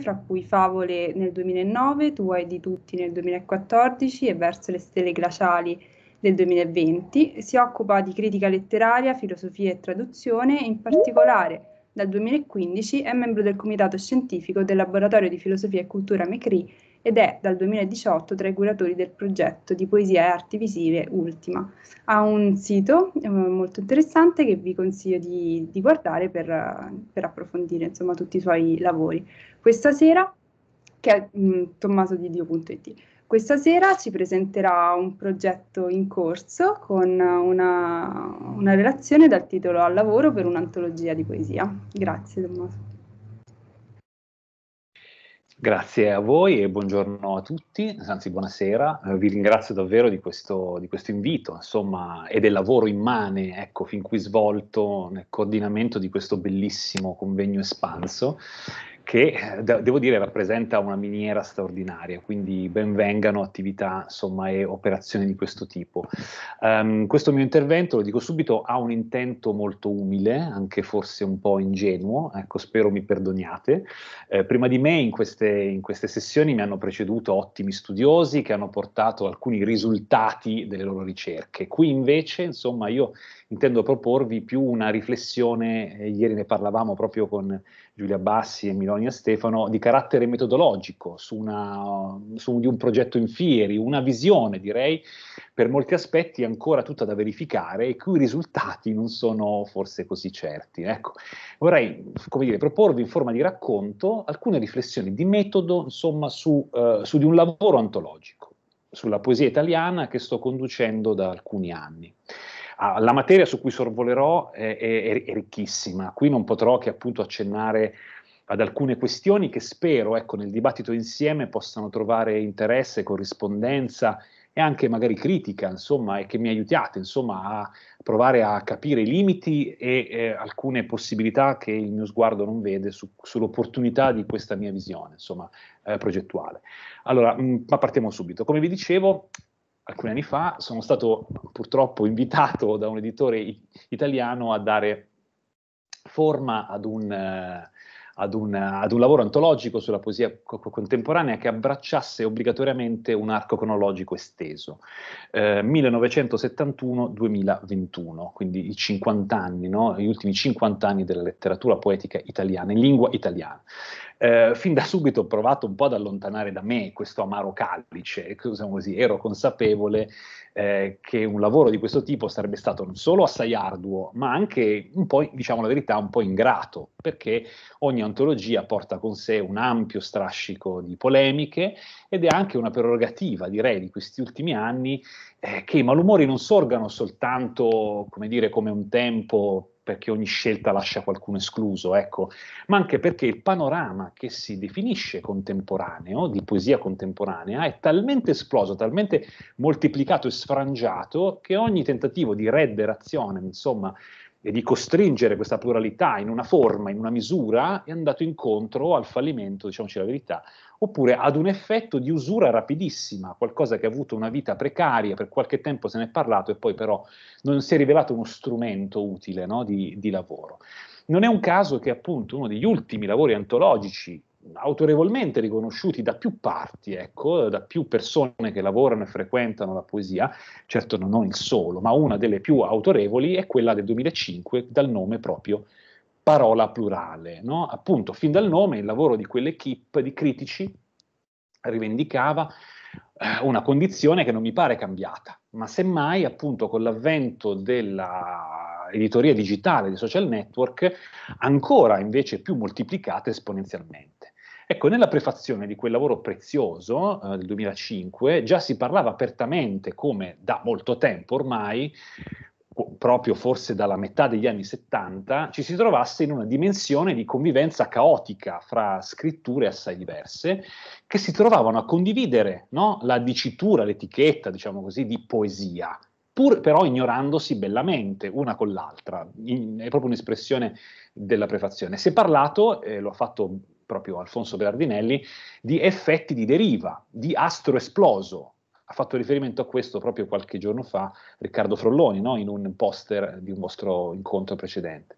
fra cui Favole nel 2009, Tu hai di tutti nel 2014 e Verso le stelle glaciali del 2020. Si occupa di critica letteraria, filosofia e traduzione e in particolare dal 2015 è membro del comitato scientifico del Laboratorio di Filosofia e Cultura Mecri ed è dal 2018 tra i curatori del progetto di poesia e arti visive Ultima. Ha un sito eh, molto interessante che vi consiglio di, di guardare per, per approfondire insomma, tutti i suoi lavori. Questa sera, che è mh, mm, tommazodidio.it, questa sera ci presenterà un progetto in corso con una, una relazione dal titolo Al lavoro per un'antologia di poesia. Grazie Tommaso. Grazie a voi e buongiorno a tutti, anzi buonasera, eh, vi ringrazio davvero di questo, di questo invito insomma, e del lavoro immane ecco, fin qui svolto nel coordinamento di questo bellissimo convegno espanso che eh, devo dire rappresenta una miniera straordinaria, quindi benvengano attività insomma, e operazioni di questo tipo. Um, questo mio intervento, lo dico subito, ha un intento molto umile, anche forse un po' ingenuo, ecco spero mi perdoniate. Eh, prima di me in queste, in queste sessioni mi hanno preceduto ottimi studiosi che hanno portato alcuni risultati delle loro ricerche, qui invece insomma io intendo proporvi più una riflessione, eh, ieri ne parlavamo proprio con Giulia Bassi e Milonia Stefano, di carattere metodologico, su, una, su di un progetto in fieri, una visione direi, per molti aspetti ancora tutta da verificare e cui i risultati non sono forse così certi. Ecco, vorrei, come dire, proporvi in forma di racconto alcune riflessioni di metodo, insomma, su, eh, su di un lavoro antologico sulla poesia italiana che sto conducendo da alcuni anni. Ah, la materia su cui sorvolerò è, è, è, ricchissima, qui non potrò che appunto accennare ad alcune questioni che spero ecco, nel dibattito insieme possano trovare interesse, corrispondenza e anche magari critica, insomma, e che mi aiutiate insomma, a provare a capire i limiti e eh, alcune possibilità che il mio sguardo non vede su, sull'opportunità di questa mia visione insomma, eh, progettuale. Allora, mh, mm, ma partiamo subito. Come vi dicevo, alcuni anni fa, sono stato purtroppo invitato da un editore italiano a dare forma ad un, eh, ad un, eh, ad un lavoro antologico sulla poesia co- contemporanea che abbracciasse obbligatoriamente un arco cronologico esteso, eh, 1971-2021, quindi i 50 anni, no? gli ultimi 50 anni della letteratura poetica italiana, in lingua italiana eh, fin da subito ho provato un po' ad allontanare da me questo amaro callice, diciamo così, ero consapevole eh, che un lavoro di questo tipo sarebbe stato non solo assai arduo, ma anche un po', diciamo la verità, un po' ingrato, perché ogni antologia porta con sé un ampio strascico di polemiche ed è anche una prerogativa, direi, di questi ultimi anni eh, che i malumori non sorgano soltanto, come dire, come un tempo perché ogni scelta lascia qualcuno escluso, ecco, ma anche perché il panorama che si definisce contemporaneo, di poesia contemporanea, è talmente esploso, talmente moltiplicato e sfrangiato che ogni tentativo di redderazione, insomma, e di costringere questa pluralità in una forma, in una misura, è andato incontro al fallimento, diciamoci la verità, oppure ad un effetto di usura rapidissima, qualcosa che ha avuto una vita precaria, per qualche tempo se ne è parlato e poi però non si è rivelato uno strumento utile no, di, di lavoro. Non è un caso che appunto uno degli ultimi lavori antologici autorevolmente riconosciuti da più parti, ecco, da più persone che lavorano e frequentano la poesia, certo non il solo, ma una delle più autorevoli è quella del 2005 dal nome proprio parola plurale. No? Appunto, fin dal nome, il lavoro di quell'equipe di critici rivendicava eh, una condizione che non mi pare cambiata, ma semmai appunto con l'avvento dell'editoria digitale, di social network, ancora invece più moltiplicata esponenzialmente. Ecco, nella prefazione di quel lavoro prezioso eh, del 2005 già si parlava apertamente, come da molto tempo ormai, proprio forse dalla metà degli anni 70, ci si trovasse in una dimensione di convivenza caotica fra scritture assai diverse che si trovavano a condividere no? la dicitura, l'etichetta, diciamo così, di poesia, pur però ignorandosi bellamente una con l'altra. In, è proprio un'espressione della prefazione. Si è parlato, eh, lo ha fatto proprio Alfonso Berardinelli, di effetti di deriva, di astro esploso, ha fatto riferimento a questo proprio qualche giorno fa Riccardo Frolloni, no? in un poster di un vostro incontro precedente.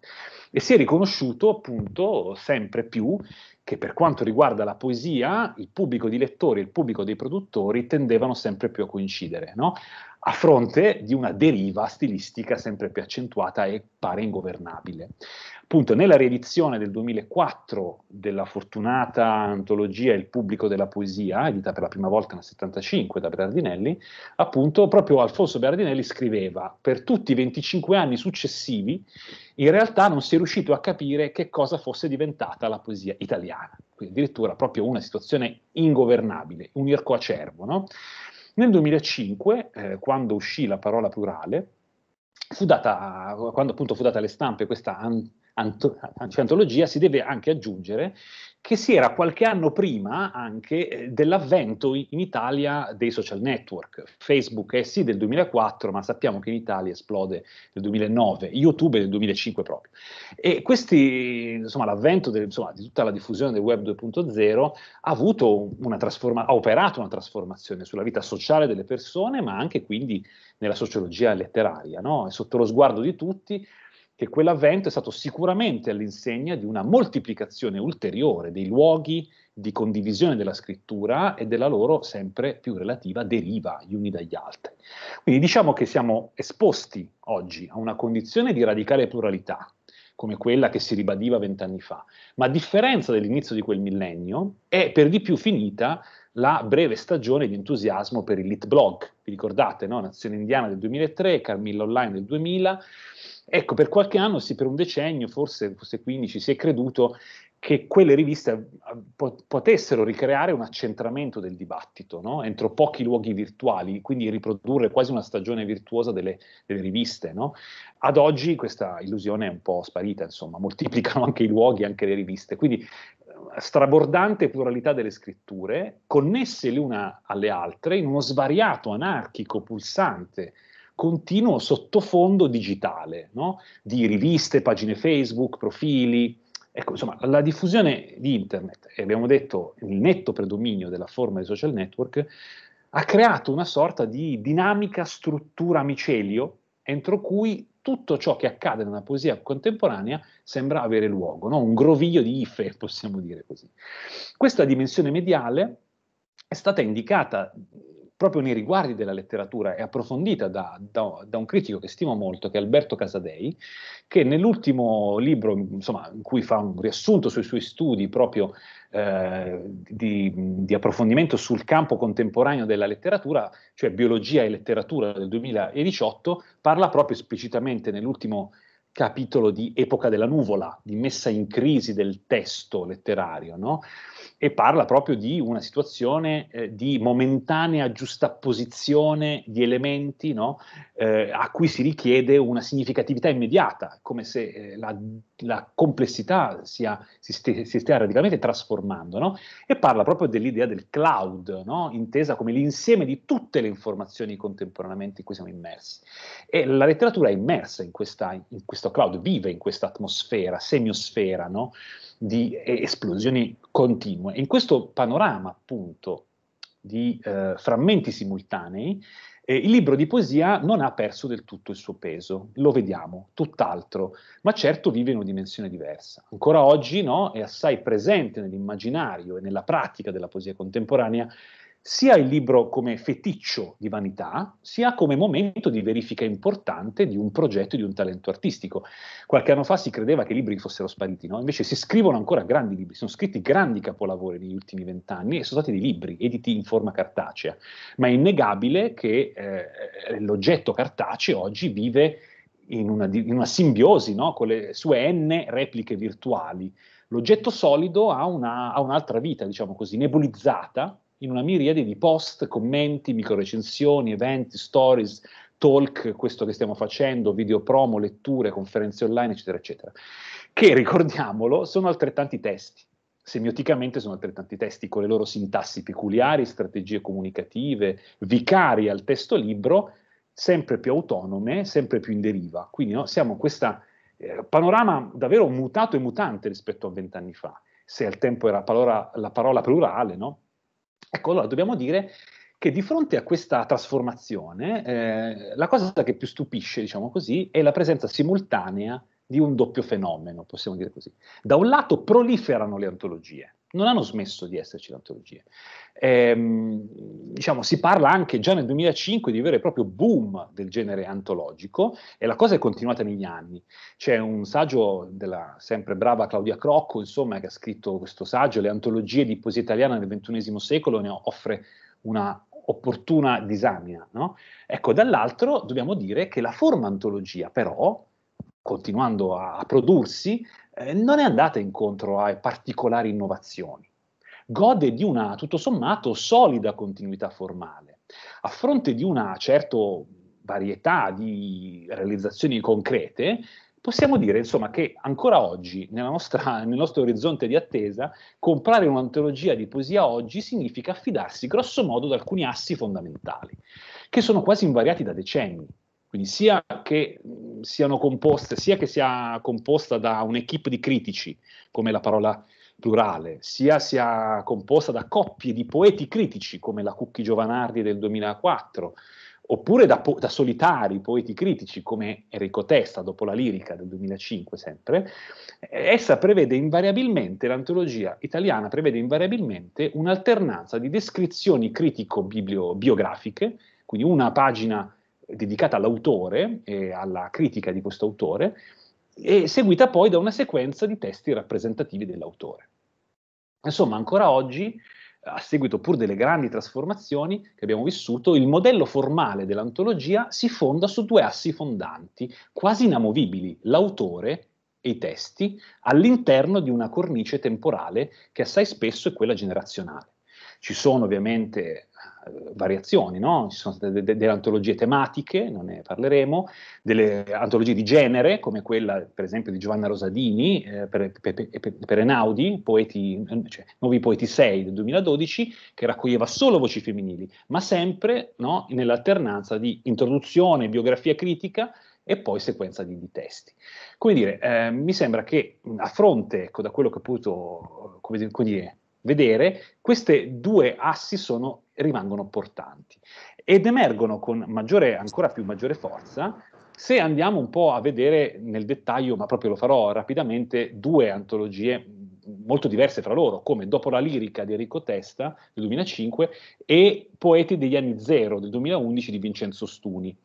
E si è riconosciuto appunto sempre più che per quanto riguarda la poesia, il pubblico di lettori e il pubblico dei produttori tendevano sempre più a coincidere, no? a fronte di una deriva stilistica sempre più accentuata e pare ingovernabile appunto nella riedizione del 2004 della fortunata antologia Il pubblico della poesia, edita per la prima volta nel 75 da Berardinelli, appunto proprio Alfonso Berardinelli scriveva per tutti i 25 anni successivi in realtà non si è riuscito a capire che cosa fosse diventata la poesia italiana, quindi addirittura proprio una situazione ingovernabile, un ircoacervo. No? Nel 2005, eh, quando uscì la parola plurale, Data, quando appunto fu data alle stampe questa anto- antologia si deve anche aggiungere che si era qualche anno prima anche eh, dell'avvento in Italia dei social network. Facebook è sì del 2004, ma sappiamo che in Italia esplode nel 2009, YouTube nel 2005 proprio. E questi, insomma, l'avvento del, insomma, di tutta la diffusione del web 2.0 ha, trasforma- ha operato una trasformazione sulla vita sociale delle persone, ma anche quindi nella sociologia letteraria. No? sotto lo sguardo di tutti che quell'avvento è stato sicuramente all'insegna di una moltiplicazione ulteriore dei luoghi di condivisione della scrittura e della loro sempre più relativa deriva gli uni dagli altri. Quindi diciamo che siamo esposti oggi a una condizione di radicale pluralità, come quella che si ribadiva vent'anni fa, ma a differenza dell'inizio di quel millennio, è per di più finita la breve stagione di entusiasmo per il lit blog. Vi ricordate, no? Nazione Indiana del 2003, Carmilla Online del 2000, Ecco, per qualche anno, sì, per un decennio, forse, forse 15, si è creduto che quelle riviste eh, potessero ricreare un accentramento del dibattito no? entro pochi luoghi virtuali, quindi riprodurre quasi una stagione virtuosa delle, delle riviste. No? Ad oggi questa illusione è un po' sparita, insomma, moltiplicano anche i luoghi, anche le riviste, quindi eh, strabordante pluralità delle scritture, connesse le una alle altre in uno svariato, anarchico, pulsante continuo sottofondo digitale, no? di riviste, pagine Facebook, profili. Ecco, insomma, la diffusione di Internet, e abbiamo detto il netto predominio della forma di social network, ha creato una sorta di dinamica struttura micelio entro cui tutto ciò che accade nella poesia contemporanea sembra avere luogo, no? un groviglio di ife, possiamo dire così. Questa dimensione mediale è stata indicata proprio nei riguardi della letteratura è approfondita da, da, da, un critico che stimo molto, che è Alberto Casadei, che nell'ultimo libro insomma, in cui fa un riassunto sui suoi studi proprio eh, di, di, approfondimento sul campo contemporaneo della letteratura, cioè biologia e letteratura del 2018, parla proprio esplicitamente nell'ultimo libro capitolo di Epoca della Nuvola, di messa in crisi del testo letterario, no? e parla proprio di una situazione eh, di momentanea giustapposizione di elementi no? eh, a cui si richiede una significatività immediata, come se eh, la, la, complessità sia, si, stia, si, stia radicalmente trasformando, no? e parla proprio dell'idea del cloud, no? intesa come l'insieme di tutte le informazioni contemporaneamente in cui siamo immersi. E la letteratura è immersa in questa, in questa questo cloud, vive in questa atmosfera, semiosfera, no? di esplosioni continue. In questo panorama, appunto, di eh, frammenti simultanei, eh, il libro di poesia non ha perso del tutto il suo peso, lo vediamo, tutt'altro, ma certo vive in una dimensione diversa. Ancora oggi no, è assai presente nell'immaginario e nella pratica della poesia contemporanea sia il libro come feticcio di vanità, sia come momento di verifica importante di un progetto e di un talento artistico. Qualche anno fa si credeva che i libri fossero spariti, no? invece si scrivono ancora grandi libri, sono scritti grandi capolavori negli ultimi vent'anni e sono stati dei libri editi in forma cartacea, ma è innegabile che eh, l'oggetto cartaceo oggi vive in una, in una simbiosi no? con le sue n repliche virtuali. L'oggetto solido ha, una, ha un'altra vita, diciamo così, nebulizzata, in una miriade di post, commenti, micro recensioni, eventi, stories, talk, questo che stiamo facendo, video promo, letture, conferenze online, eccetera, eccetera, che ricordiamolo sono altrettanti testi. Semioticamente sono altrettanti testi con le loro sintassi peculiari, strategie comunicative, vicari al testo libro, sempre più autonome, sempre più in deriva. Quindi no, siamo in questo eh, panorama davvero mutato e mutante rispetto a vent'anni fa. Se al tempo era parola, la parola plurale, no? Ecco, allora dobbiamo dire che di fronte a questa trasformazione, eh, la cosa che più stupisce, diciamo così, è la presenza simultanea di un doppio fenomeno, possiamo dire così. Da un lato proliferano le antologie, non hanno smesso di esserci le antologie. Ehm, diciamo, si parla anche già nel 2005 di vero e proprio boom del genere antologico e la cosa è continuata negli anni. C'è un saggio della sempre brava Claudia Crocco, insomma, che ha scritto questo saggio, Le antologie di poesia italiana nel XXI secolo, ne offre una opportuna disamina. No? Ecco, dall'altro dobbiamo dire che la forma antologia, però, continuando a, a prodursi, eh, non è andata incontro a particolari innovazioni. Gode di una, tutto sommato, solida continuità formale. A fronte di una certa varietà di realizzazioni concrete, possiamo dire insomma, che ancora oggi, nostra, nel nostro orizzonte di attesa, comprare un'antologia di poesia oggi significa affidarsi grossomodo ad alcuni assi fondamentali, che sono quasi invariati da decenni. Quindi sia che mm, siano composte, sia che sia composta da un'equipe di critici, come la parola plurale, sia sia composta da coppie di poeti critici, come la Cucchi Giovanardi del 2004, oppure da, da, solitari poeti critici come Enrico Testa, dopo la lirica del 2005 sempre, essa prevede invariabilmente, l'antologia italiana prevede invariabilmente un'alternanza di descrizioni critico-biografiche, quindi una pagina dedicata all'autore e alla critica di questo autore, e seguita poi da una sequenza di testi rappresentativi dell'autore. Insomma, ancora oggi, a seguito pur delle grandi trasformazioni che abbiamo vissuto, il modello formale dell'antologia si fonda su due assi fondanti, quasi inamovibili, l'autore e i testi, all'interno di una cornice temporale che assai spesso è quella generazionale. Ci sono ovviamente eh, variazioni, no? ci sono state de- de- delle antologie tematiche, non ne parleremo, delle antologie di genere, come quella per esempio di Giovanna Rosadini eh, per, per, per, per, Enaudi, poeti, eh, cioè, Nuovi Poeti 6 del 2012, che raccoglieva solo voci femminili, ma sempre no? nell'alternanza di introduzione, biografia critica e poi sequenza di, di testi. Come dire, eh, mi sembra che a fronte ecco, da quello che ho potuto come dire, vedere, queste due assi sono rimangono portanti ed emergono con maggiore, ancora più maggiore forza se andiamo un po' a vedere nel dettaglio, ma proprio lo farò rapidamente, due antologie molto diverse fra loro, come Dopo la lirica di Enrico Testa del 2005 e Poeti degli anni zero del 2011 di Vincenzo Stuni.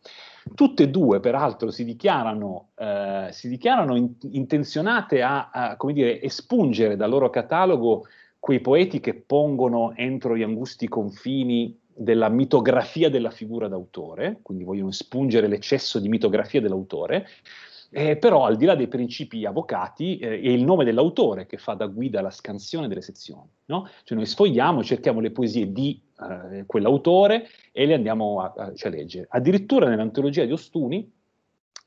Tutte e due, peraltro, si dichiarano, eh, si dichiarano in, intenzionate a, a dire, espungere dal loro catalogo quei poeti che pongono entro gli angusti confini della mitografia della figura d'autore, quindi vogliono spungere l'eccesso di mitografia dell'autore, eh, però al di là dei principi avvocati eh, è il nome dell'autore che fa da guida alla scansione delle sezioni. No? Cioè noi sfogliamo, cerchiamo le poesie di eh, quell'autore e le andiamo a, a, cioè, a leggere. Addirittura nell'antologia di Ostuni,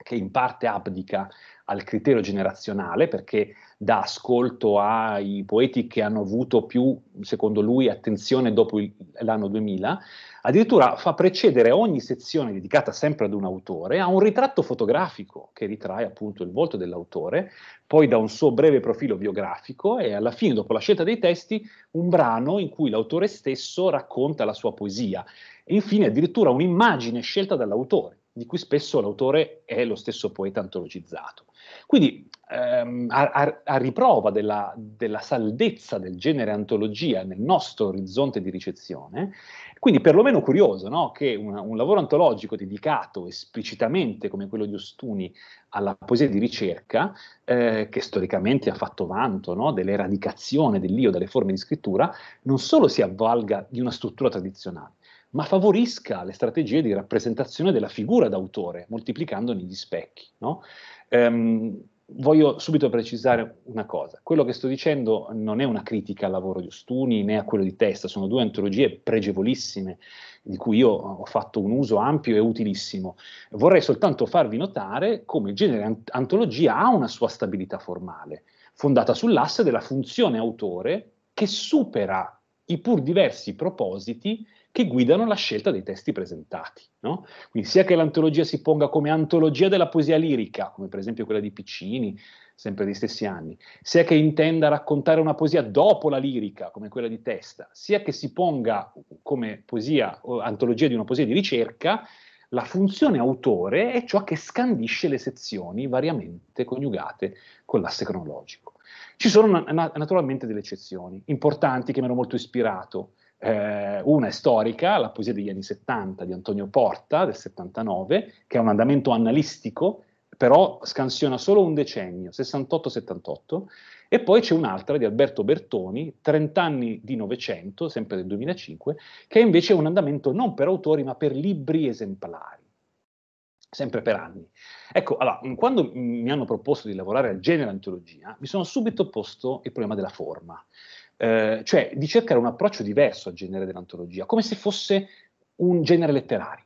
che in parte abdica al criterio generazionale, perché da ascolto ai poeti che hanno avuto più, secondo lui, attenzione dopo il, l'anno 2000, addirittura fa precedere ogni sezione dedicata sempre ad un autore a un ritratto fotografico che ritrae appunto il volto dell'autore, poi da un suo breve profilo biografico e alla fine, dopo la scelta dei testi, un brano in cui l'autore stesso racconta la sua poesia e infine addirittura un'immagine scelta dall'autore, di cui spesso l'autore è lo stesso poeta antologizzato. Quindi Ehm, a, a, a, riprova della, della, saldezza del genere antologia nel nostro orizzonte di ricezione, quindi perlomeno curioso no? che una, un lavoro antologico dedicato esplicitamente come quello di Ostuni alla poesia di ricerca, eh, che storicamente ha fatto vanto no? dell'eradicazione dell'io dalle forme di scrittura, non solo si avvalga di una struttura tradizionale, ma favorisca le strategie di rappresentazione della figura d'autore, moltiplicandone gli specchi. No? Ehm, voglio subito precisare una cosa. Quello che sto dicendo non è una critica al lavoro di Ostuni né a quello di Testa, sono due antologie pregevolissime di cui io ho fatto un uso ampio e utilissimo. Vorrei soltanto farvi notare come il genere antologia ha una sua stabilità formale, fondata sull'asse della funzione autore che supera i pur diversi propositi che guidano la scelta dei testi presentati. No? Quindi sia che l'antologia si ponga come antologia della poesia lirica, come per esempio quella di Piccini, sempre degli stessi anni, sia che intenda raccontare una poesia dopo la lirica, come quella di Testa, sia che si ponga come poesia o antologia di una poesia di ricerca, la funzione autore è ciò che scandisce le sezioni variamente coniugate con l'asse cronologico. Ci sono na- naturalmente delle eccezioni importanti che mi hanno molto ispirato, eh, una è storica, la poesia degli anni 70 di Antonio Porta del 79, che è un andamento analistico, però scansiona solo un decennio, 68-78, e poi c'è un'altra di Alberto Bertoni, 30 anni di Novecento, sempre del 2005, che è invece un andamento non per autori ma per libri esemplari, sempre per anni. Ecco, allora, quando mi hanno proposto di lavorare al genere antologia, mi sono subito posto il problema della forma. Eh, cioè di cercare un approccio diverso al genere dell'antologia, come se fosse un genere letterario.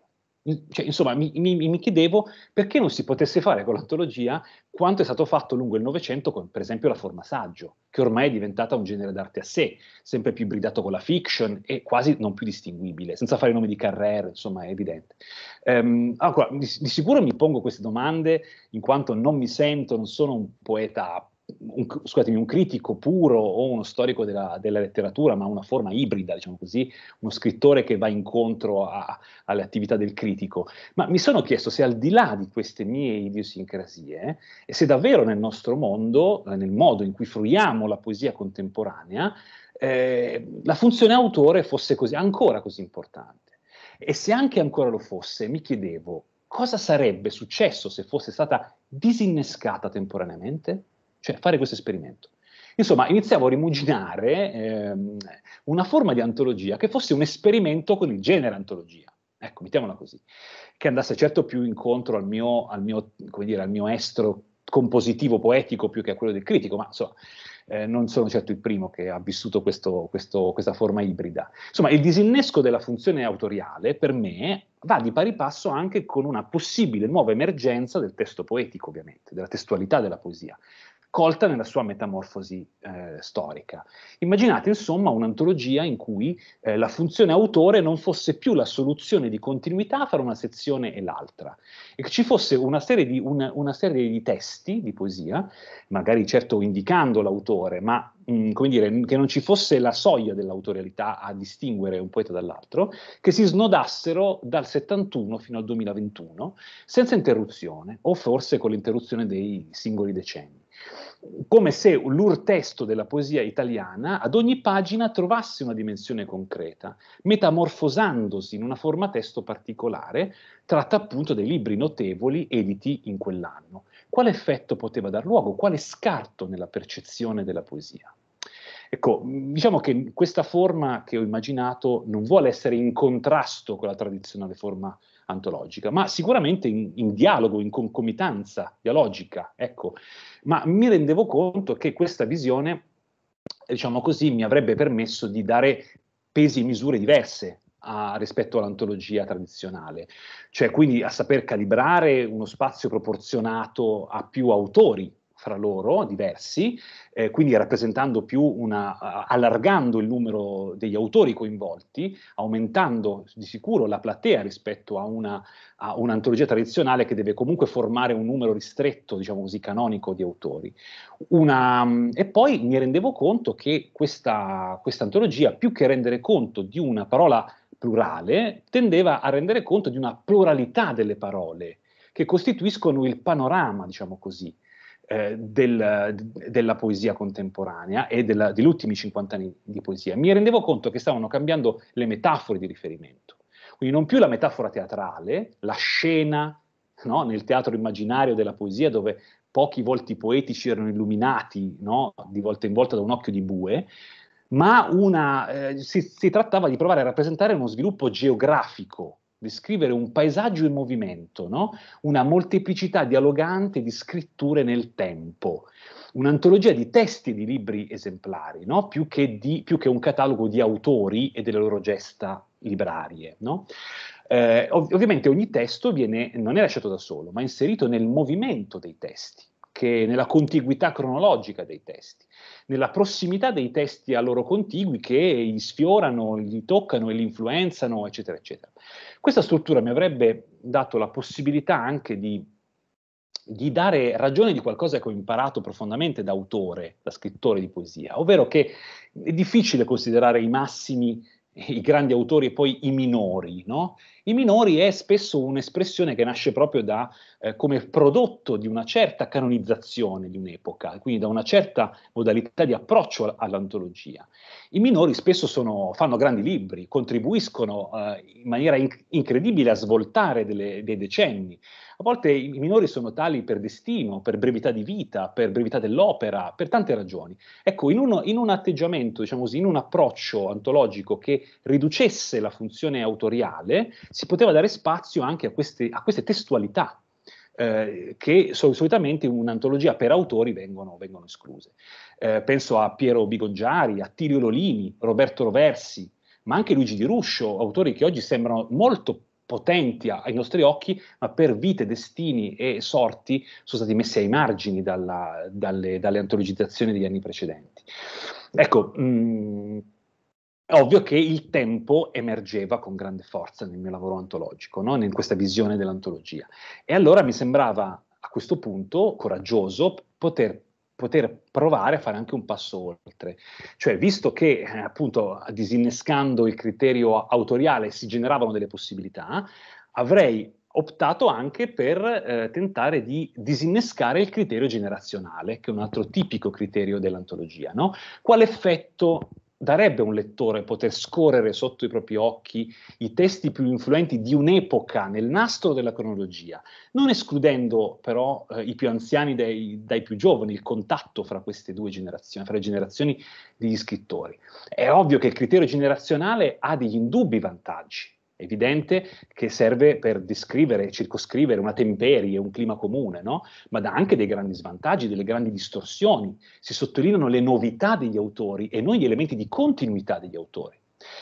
Cioè, insomma, mi, mi, mi, chiedevo perché non si potesse fare con l'antologia quanto è stato fatto lungo il Novecento con, per esempio, la forma saggio, che ormai è diventata un genere d'arte a sé, sempre più ibridato con la fiction e quasi non più distinguibile, senza fare i nomi di Carrère, insomma, è evidente. Um, allora, di, di, sicuro mi pongo queste domande in quanto non mi sento, non sono un poeta un, scusatemi, un critico puro o uno storico della, della, letteratura, ma una forma ibrida, diciamo così, uno scrittore che va incontro a, alle attività del critico. Ma mi sono chiesto se al di là di queste mie idiosincrasie, eh, e se davvero nel nostro mondo, eh, nel modo in cui fruiamo la poesia contemporanea, eh, la funzione autore fosse così, ancora così importante. E se anche ancora lo fosse, mi chiedevo cosa sarebbe successo se fosse stata disinnescata temporaneamente? cioè fare questo esperimento. Insomma, iniziavo a rimuginare ehm, una forma di antologia che fosse un esperimento con il genere antologia, ecco, mettiamola così, che andasse certo più incontro al mio, al mio, dire, al mio estro compositivo, poetico, più che a quello del critico, ma insomma, eh, non sono certo il primo che ha vissuto questo, questo, questa forma ibrida. Insomma, il disinnesco della funzione autoriale, per me, va di pari passo anche con una possibile nuova emergenza del testo poetico, ovviamente, della testualità della poesia, colta nella sua metamorfosi eh, storica. Immaginate insomma un'antologia in cui eh, la funzione autore non fosse più la soluzione di continuità fra una sezione e l'altra, e che ci fosse una serie, di, una, una serie di, testi di poesia, magari certo indicando l'autore, ma mh, mm, come dire, che non ci fosse la soglia dell'autorialità a distinguere un poeta dall'altro, che si snodassero dal 71 fino al 2021 senza interruzione, o forse con l'interruzione dei singoli decenni come se l'urtesto della poesia italiana ad ogni pagina trovasse una dimensione concreta, metamorfosandosi in una forma testo particolare, tratta appunto dei libri notevoli editi in quell'anno. Quale effetto poteva dar luogo? Quale scarto nella percezione della poesia? Ecco, diciamo che questa forma che ho immaginato non vuole essere in contrasto con la tradizionale forma antologica, ma sicuramente in, in dialogo, in concomitanza dialogica, ecco. Ma mi rendevo conto che questa visione, diciamo così, mi avrebbe permesso di dare pesi e misure diverse a, rispetto all'antologia tradizionale, cioè quindi a saper calibrare uno spazio proporzionato a più autori fra loro, diversi, eh, quindi rappresentando più una, allargando il numero degli autori coinvolti, aumentando di sicuro la platea rispetto a, una, a un'antologia tradizionale che deve comunque formare un numero ristretto, diciamo così, canonico di autori. Una, e poi mi rendevo conto che questa, questa antologia, più che rendere conto di una parola plurale, tendeva a rendere conto di una pluralità delle parole che costituiscono il panorama, diciamo così, eh, del, della poesia contemporanea e della, degli ultimi 50 anni di poesia, mi rendevo conto che stavano cambiando le metafore di riferimento. Quindi non più la metafora teatrale, la scena no? nel teatro immaginario della poesia dove pochi volti poetici erano illuminati no? di volta in volta da un occhio di bue, ma una, eh, si, si trattava di provare a rappresentare uno sviluppo geografico descrivere un paesaggio in movimento, no? una molteplicità dialogante di scritture nel tempo, un'antologia di testi e di libri esemplari, no? più, che di, più, che un catalogo di autori e delle loro gesta librarie. No? Eh, ov- ovviamente ogni testo viene, non è lasciato da solo, ma inserito nel movimento dei testi che nella contiguità cronologica dei testi, nella prossimità dei testi a loro contigui che gli sfiorano, li toccano e li influenzano, eccetera, eccetera. Questa struttura mi avrebbe dato la possibilità anche di di dare ragione di qualcosa che ho imparato profondamente da autore, da scrittore di poesia, ovvero che è difficile considerare i massimi i grandi autori e poi i minori, no? I minori è spesso un'espressione che nasce proprio da, eh, come prodotto di una certa canonizzazione di un'epoca, quindi da una certa modalità di approccio all'antologia. I minori spesso sono, fanno grandi libri, contribuiscono eh, in maniera inc- incredibile a svoltare delle, dei decenni. A volte i minori sono tali per destino, per brevità di vita, per brevità dell'opera, per tante ragioni. Ecco, in, uno, in un atteggiamento, diciamo così, in un approccio antologico che riducesse la funzione autoriale, si poteva dare spazio anche a queste, a queste testualità eh, che sol- solitamente un'antologia per autori vengono, vengono escluse. Eh, penso a Piero Bigongiari, a Tirio Lolini, Roberto Roversi, ma anche Luigi Di Ruscio, autori che oggi sembrano molto potenti ai nostri occhi, ma per vite, destini e sorti sono stati messi ai margini dalla, dalle, dalle, antologizzazioni degli anni precedenti. Ecco, mh, mm, è ovvio che il tempo emergeva con grande forza nel mio lavoro antologico, no? in questa visione dell'antologia. E allora mi sembrava a questo punto coraggioso poter poter provare a fare anche un passo oltre. Cioè, visto che eh, appunto disinnescando il criterio autoriale si generavano delle possibilità, avrei optato anche per eh, tentare di disinnescare il criterio generazionale, che è un altro tipico criterio dell'antologia. No? Quale effetto darebbe a un lettore poter scorrere sotto i propri occhi i testi più influenti di un'epoca nel nastro della cronologia, non escludendo però eh, i più anziani dai, dai, più giovani, il contatto fra queste due generazioni, fra le generazioni degli scrittori. È ovvio che il criterio generazionale ha degli indubbi vantaggi, evidente che serve per descrivere, e circoscrivere una temperie, un clima comune, no? ma dà anche dei grandi svantaggi, delle grandi distorsioni. Si sottolineano le novità degli autori e non gli elementi di continuità degli autori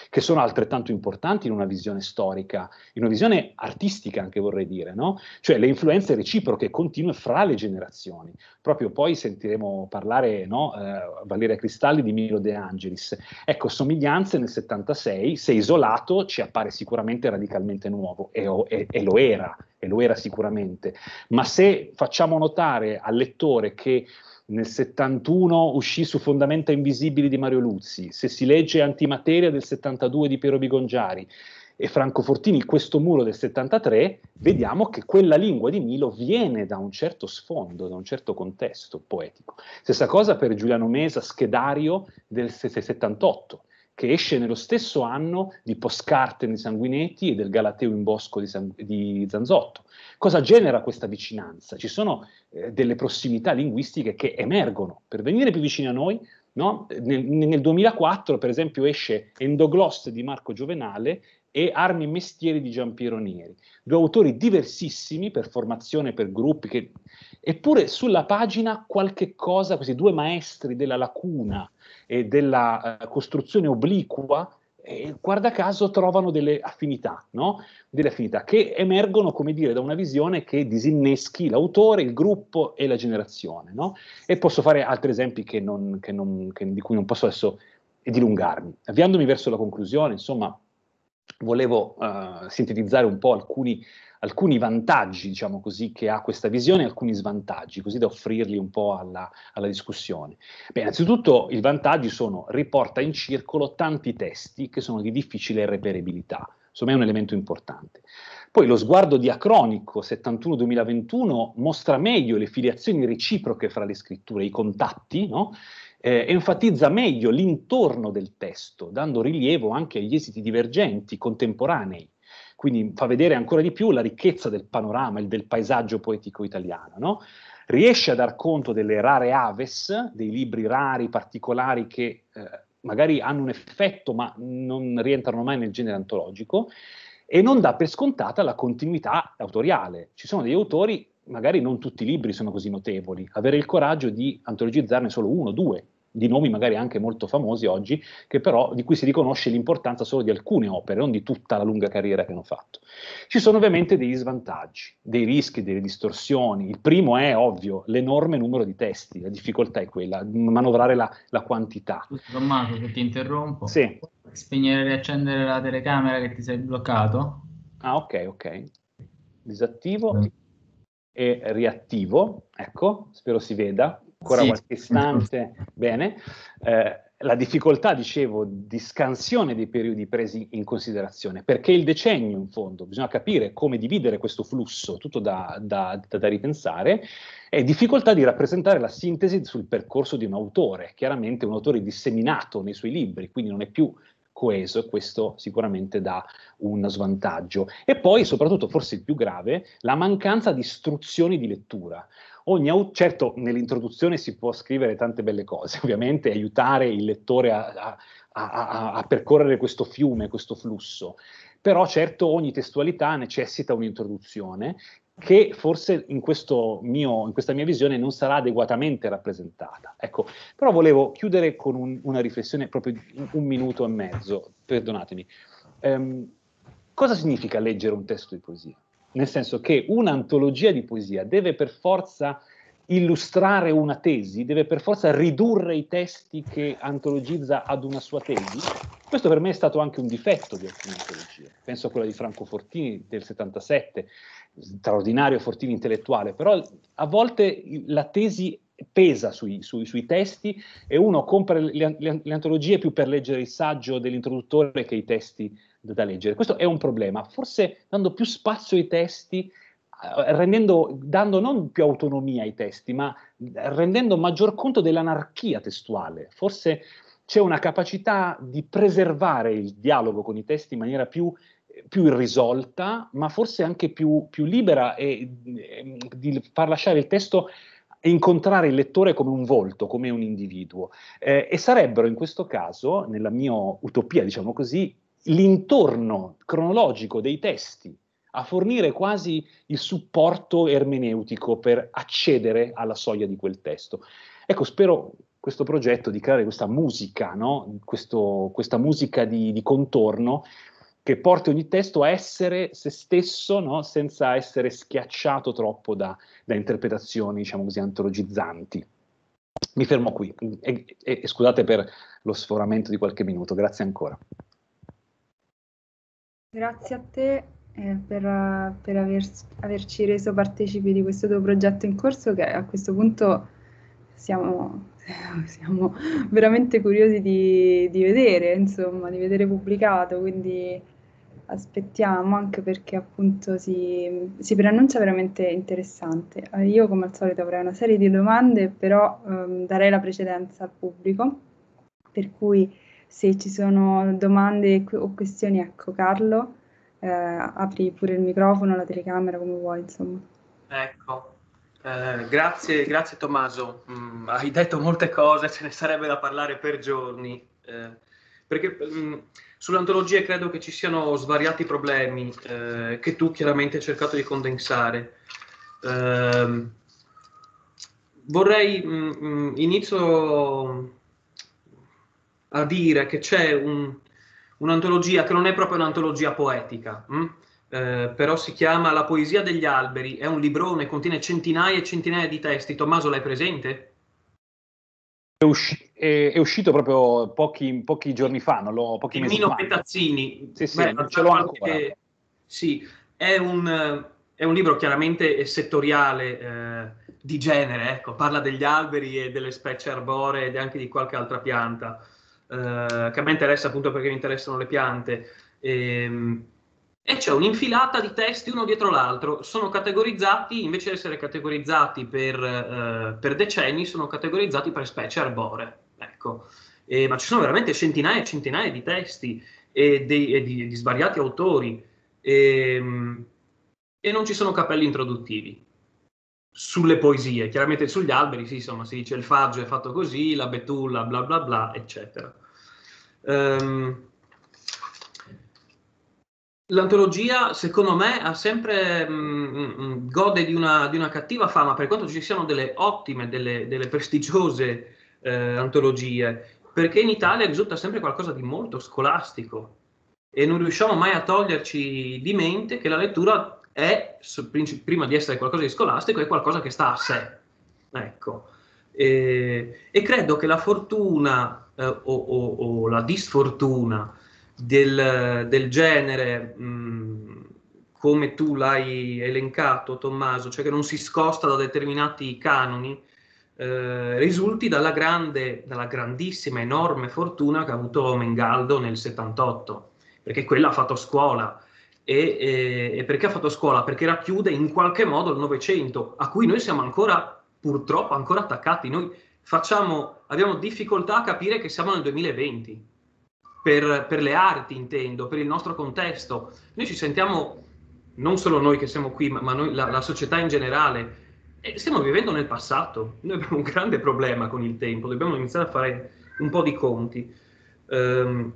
che sono altrettanto importanti in una visione storica, in una visione artistica anche vorrei dire, no? cioè le influenze reciproche continue fra le generazioni. Proprio poi sentiremo parlare no, eh, Valeria Cristalli di Milo De Angelis. Ecco, somiglianze nel 76, se isolato ci appare sicuramente radicalmente nuovo e, e, e lo era, e lo era sicuramente, ma se facciamo notare al lettore che nel 71 uscì su Fondamenta Invisibili di Mario Luzzi, Se si legge Antimateria del 72 di Piero Bigongiari e Franco Fortini, questo muro del 73, vediamo che quella lingua di Milo viene da un certo sfondo, da un certo contesto poetico. Stessa cosa per Giuliano Mesa, Schedario del 78 che esce nello stesso anno di Postcarten di Sanguinetti e del Galateo in Bosco di, San, di Zanzotto. Cosa genera questa vicinanza? Ci sono eh, delle prossimità linguistiche che emergono. Per venire più vicini a noi, no? nel, nel, 2004 per esempio esce Endogloss di Marco Giovenale e Armi e Mestieri di Giampiero Neri, due autori diversissimi per formazione, per gruppi che Eppure sulla pagina qualche cosa, questi due maestri della lacuna e della eh, costruzione obliqua, eh, guarda caso trovano delle affinità, no? delle affinità che emergono, come dire, da una visione che disinneschi l'autore, il gruppo e la generazione. No? E posso fare altri esempi che non, che non, che, di cui non posso adesso dilungarmi. Avviandomi verso la conclusione, insomma, volevo eh, sintetizzare un po' alcuni alcuni vantaggi, diciamo così, che ha questa visione e alcuni svantaggi, così da offrirli un po' alla, alla discussione. Beh, innanzitutto i vantaggi sono riporta in circolo tanti testi che sono di difficile reperibilità, insomma è un elemento importante. Poi lo sguardo diacronico 71-2021 mostra meglio le filiazioni reciproche fra le scritture, i contatti, no? Eh, enfatizza meglio l'intorno del testo, dando rilievo anche agli esiti divergenti, contemporanei, quindi fa vedere ancora di più la ricchezza del panorama, il, del paesaggio poetico italiano. No? Riesce a dar conto delle rare aves, dei libri rari, particolari che eh, magari hanno un effetto ma non rientrano mai nel genere antologico, e non dà per scontata la continuità autoriale. Ci sono degli autori, magari non tutti i libri sono così notevoli, avere il coraggio di antologizzarne solo uno, due, di nomi magari anche molto famosi oggi, però, di cui si riconosce l'importanza solo di alcune opere, non di tutta la lunga carriera che hanno fatto. Ci sono ovviamente degli svantaggi, dei rischi, delle distorsioni. Il primo è ovvio, l'enorme numero di testi, la difficoltà è quella, manovrare la, la quantità. Tommaso, che ti interrompo, sì. spegnere e riaccendere la telecamera che ti sei bloccato? Ah, ok, ok. Disattivo. Sì. E riattivo, ecco, spero si veda ancora sì, qualche istante. Bene. Eh, la difficoltà, dicevo, di scansione dei periodi presi in considerazione, perché il decennio, in fondo, bisogna capire come dividere questo flusso, tutto da, da, da, da ripensare, e difficoltà di rappresentare la sintesi sul percorso di un autore, chiaramente un autore disseminato nei suoi libri, quindi non è più coeso e questo sicuramente dà un svantaggio. E poi, soprattutto, forse il più grave, la mancanza di istruzioni di lettura. Ogni au- certo, nell'introduzione si può scrivere tante belle cose, ovviamente aiutare il lettore a, a, a, a percorrere questo fiume, questo flusso, però certo ogni testualità necessita un'introduzione che forse in, mio, in, questa mia visione non sarà adeguatamente rappresentata. Ecco, però volevo chiudere con un, una riflessione proprio di un minuto e mezzo, perdonatemi. Ehm, cosa significa leggere un testo di poesia? nel senso che un'antologia di poesia deve per forza illustrare una tesi, deve per forza ridurre i testi che antologizza ad una sua tesi. Questo per me è stato anche un difetto di alcune antologie. Penso a quella di Franco Fortini del 77, straordinario Fortini intellettuale, però a volte la tesi pesa sui, sui, sui testi e uno compra le, le, le antologie più per leggere il saggio dell'introduttore che i testi da leggere. Questo è un problema, forse dando più spazio ai testi, eh, rendendo, dando non più autonomia ai testi, ma rendendo maggior conto dell'anarchia testuale. Forse c'è una capacità di preservare il dialogo con i testi in maniera più, più irrisolta, ma forse anche più, più libera e, e ehm, di far lasciare il testo incontrare il lettore come un volto, come un individuo. Eh, e sarebbero in questo caso, nella mia utopia, diciamo così, l'intorno cronologico dei testi a fornire quasi il supporto ermeneutico per accedere alla soglia di quel testo. Ecco, spero questo progetto di creare questa musica, no? questo, questa musica di, di, contorno che porti ogni testo a essere se stesso, no? senza essere schiacciato troppo da, da, interpretazioni, diciamo così, antologizzanti. Mi fermo qui e, e, e scusate per lo sforamento di qualche minuto, grazie ancora. Grazie a te eh, per, per aver, averci reso partecipi di questo tuo progetto in corso che a questo punto siamo, siamo veramente curiosi di, di vedere, insomma, di vedere pubblicato, quindi aspettiamo anche perché appunto si, si preannuncia veramente interessante. Eh, io come al solito avrei una serie di domande, però ehm, darei la precedenza al pubblico, per cui se ci sono domande o questioni, ecco Carlo, eh, apri pure il microfono, la telecamera, come vuoi, insomma. Ecco, eh, grazie, grazie Tommaso, mm, hai detto molte cose, ce ne sarebbe da parlare per giorni, eh, perché mm, sull'antologia credo che ci siano svariati problemi eh, che tu chiaramente hai cercato di condensare. Ehm, vorrei, mm, mm inizio a dire che c'è un, un'antologia che non è proprio un'antologia poetica, mm? eh, però si chiama La poesia degli alberi, è un librone, contiene centinaia e centinaia di testi. Tommaso, l'hai presente? È, usci- è, è uscito proprio pochi, pochi giorni fa, non l'ho pochi Mino mesi Mino Petazzini, sì, sì, Beh, ce l'ho ancora. Che, sì, è un, è un, libro chiaramente settoriale, eh, di genere, ecco, parla degli alberi e delle specie arboree ed anche di qualche altra pianta eh, che a me interessa appunto perché mi interessano le piante, e, ehm, e c'è un'infilata di testi uno dietro l'altro. Sono categorizzati, invece di essere categorizzati per, eh, per decenni, sono categorizzati per specie arboree. Ecco. E, ma ci sono veramente centinaia e centinaia di testi e, dei, e di, di, svariati autori e, ehm, e, non ci sono capelli introduttivi sulle poesie. Chiaramente sugli alberi, sì, insomma, si dice il faggio è fatto così, la betulla, bla bla bla, eccetera. Um, L'antologia, secondo me, ha sempre mh, mm, mm, mm, gode di una, di una, cattiva fama, per quanto ci siano delle ottime, delle, delle prestigiose eh, antologie, perché in Italia risulta sempre qualcosa di molto scolastico e non riusciamo mai a toglierci di mente che la lettura è, prima di essere qualcosa di scolastico, è qualcosa che sta a sé. Ecco e, eh, e credo che la fortuna eh, o, o, o, la disfortuna del, del genere, mh, come tu l'hai elencato Tommaso, cioè che non si scosta da determinati canoni, eh, risulti dalla grande, dalla grandissima, enorme fortuna che ha avuto Mengaldo nel 78, perché quella ha fatto scuola. E, e, eh, e perché ha fatto scuola? Perché racchiude in qualche modo il Novecento, a cui noi siamo ancora purtroppo ancora attaccati. Noi facciamo, abbiamo difficoltà a capire che siamo nel 2020, per, per le arti intendo, per il nostro contesto. Noi ci sentiamo, non solo noi che siamo qui, ma, ma noi, la, la, società in generale, stiamo vivendo nel passato. Noi abbiamo un grande problema con il tempo, dobbiamo iniziare a fare un po' di conti. Um,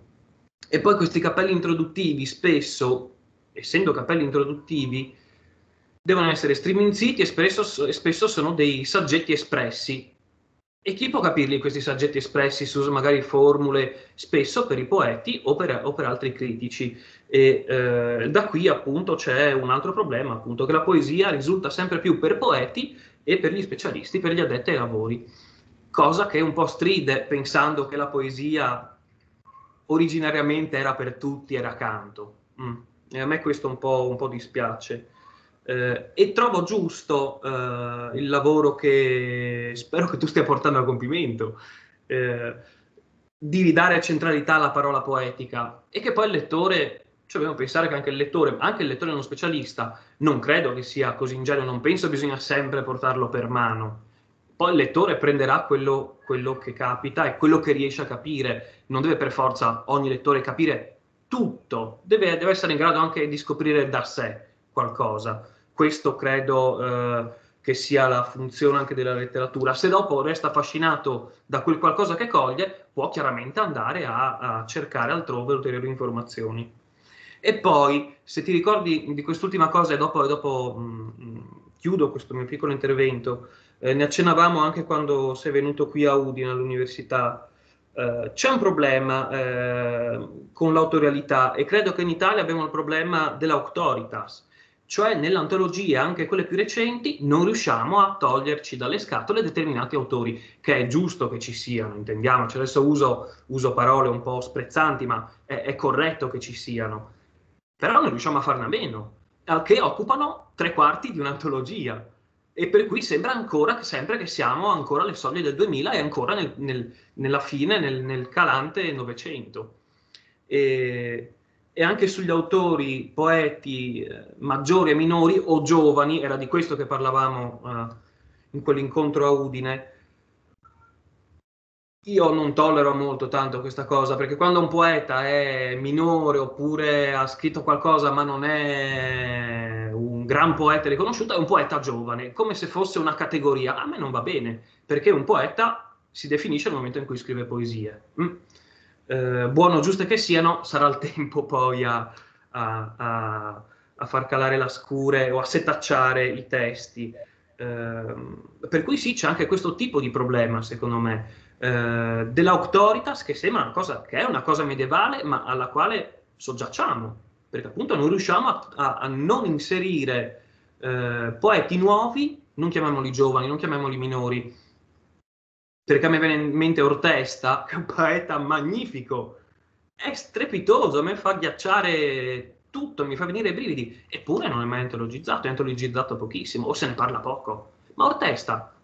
e poi questi capelli introduttivi spesso, essendo capelli introduttivi, devono essere striminziti e spesso, spesso sono dei saggetti espressi. E chi può capirli questi saggetti espressi su magari formule spesso per i poeti o per, o per altri critici? E, eh, da qui appunto c'è un altro problema, appunto, che la poesia risulta sempre più per poeti e per gli specialisti, per gli addetti ai lavori, cosa che un po' stride pensando che la poesia originariamente era per tutti, era canto. Mm. E a me questo un po', un po dispiace. Eh, e trovo giusto eh, il lavoro che spero che tu stia portando a compimento, eh, di ridare centralità alla parola poetica e che poi il lettore, cioè dobbiamo pensare che anche il lettore, anche il lettore non specialista, non credo che sia così ingenuo, non penso bisogna sempre portarlo per mano. Poi il lettore prenderà quello, quello che capita e quello che riesce a capire, non deve per forza ogni lettore capire tutto, deve, deve essere in grado anche di scoprire da sé qualcosa questo credo eh, che sia la funzione anche della letteratura. Se dopo resta affascinato da quel qualcosa che coglie, può chiaramente andare a, a cercare altrove ulteriori informazioni. E poi, se ti ricordi di quest'ultima cosa, e dopo, dopo mh, mm, mm, chiudo questo mio piccolo intervento, eh, ne accennavamo anche quando sei venuto qui a Udine all'università, eh, c'è un problema eh, con l'autorialità e credo che in Italia abbiamo il problema dell'autoritas, cioè nell'antologia, anche quelle più recenti, non riusciamo a toglierci dalle scatole determinati autori, che è giusto che ci siano, intendiamoci, adesso uso, uso parole un po' sprezzanti, ma è, è, corretto che ci siano, però non riusciamo a farne a meno, che occupano tre quarti di un'antologia, e per cui sembra ancora, che, sempre che siamo ancora alle soglie del 2000 e ancora nel, nel, nella fine, nel, nel calante Novecento. E e anche sugli autori, poeti eh, maggiori e minori o giovani, era di questo che parlavamo eh, in quell'incontro a Udine. Io non tollero molto tanto questa cosa perché quando un poeta è minore oppure ha scritto qualcosa ma non è un gran poeta riconosciuto, è un poeta giovane, come se fosse una categoria. A me non va bene perché un poeta si definisce nel momento in cui scrive poesie. Mm eh, buono o giuste che siano, sarà il tempo poi a, a, a, a far calare la scure o a setacciare i testi. Eh, per cui sì, c'è anche questo tipo di problema, secondo me, eh, dell'auctoritas che sembra una cosa, che è una cosa medievale, ma alla quale soggiacciamo, perché appunto non riusciamo a, a non inserire eh, poeti nuovi, non chiamiamoli giovani, non chiamiamoli minori, perché a me viene in mente Ortesta, che è un poeta magnifico, è strepitoso, a me fa ghiacciare tutto, mi fa venire i brividi, eppure non è mai antologizzato, è antologizzato pochissimo, o se ne parla poco. Ma Ortesta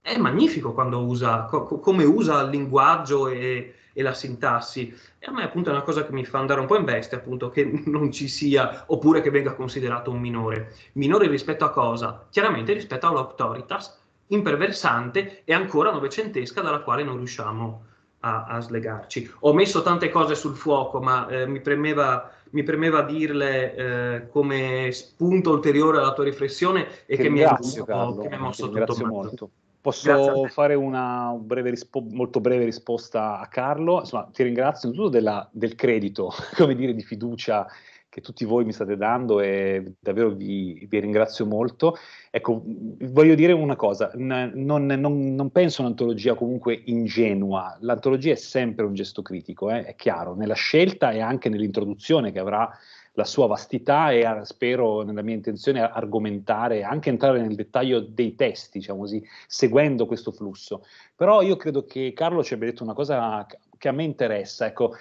è magnifico quando usa, co- come usa il linguaggio e, e, la sintassi, e a me appunto è una cosa che mi fa andare un po' in bestia, appunto, che non ci sia, oppure che venga considerato un minore. Minore rispetto a cosa? Chiaramente rispetto all'autoritas, imperversante e ancora novecentesca dalla quale non riusciamo a, a slegarci. Ho messo tante cose sul fuoco, ma eh, mi, premeva, mi, premeva, dirle eh, come spunto ulteriore alla tua riflessione e che, che mi ha mosso, che mi mosso tutto molto. Posso fare una breve rispo- molto breve risposta a Carlo? Insomma, ti ringrazio innanzitutto del credito, come dire, di fiducia che tutti voi mi state dando e davvero vi, vi ringrazio molto. Ecco, voglio dire una cosa, non, non, non, penso un'antologia comunque ingenua, l'antologia è sempre un gesto critico, eh, è chiaro, nella scelta e anche nell'introduzione che avrà la sua vastità e spero nella mia intenzione argomentare, anche entrare nel dettaglio dei testi, diciamo così, seguendo questo flusso. Però io credo che Carlo ci abbia detto una cosa che a me interessa, ecco,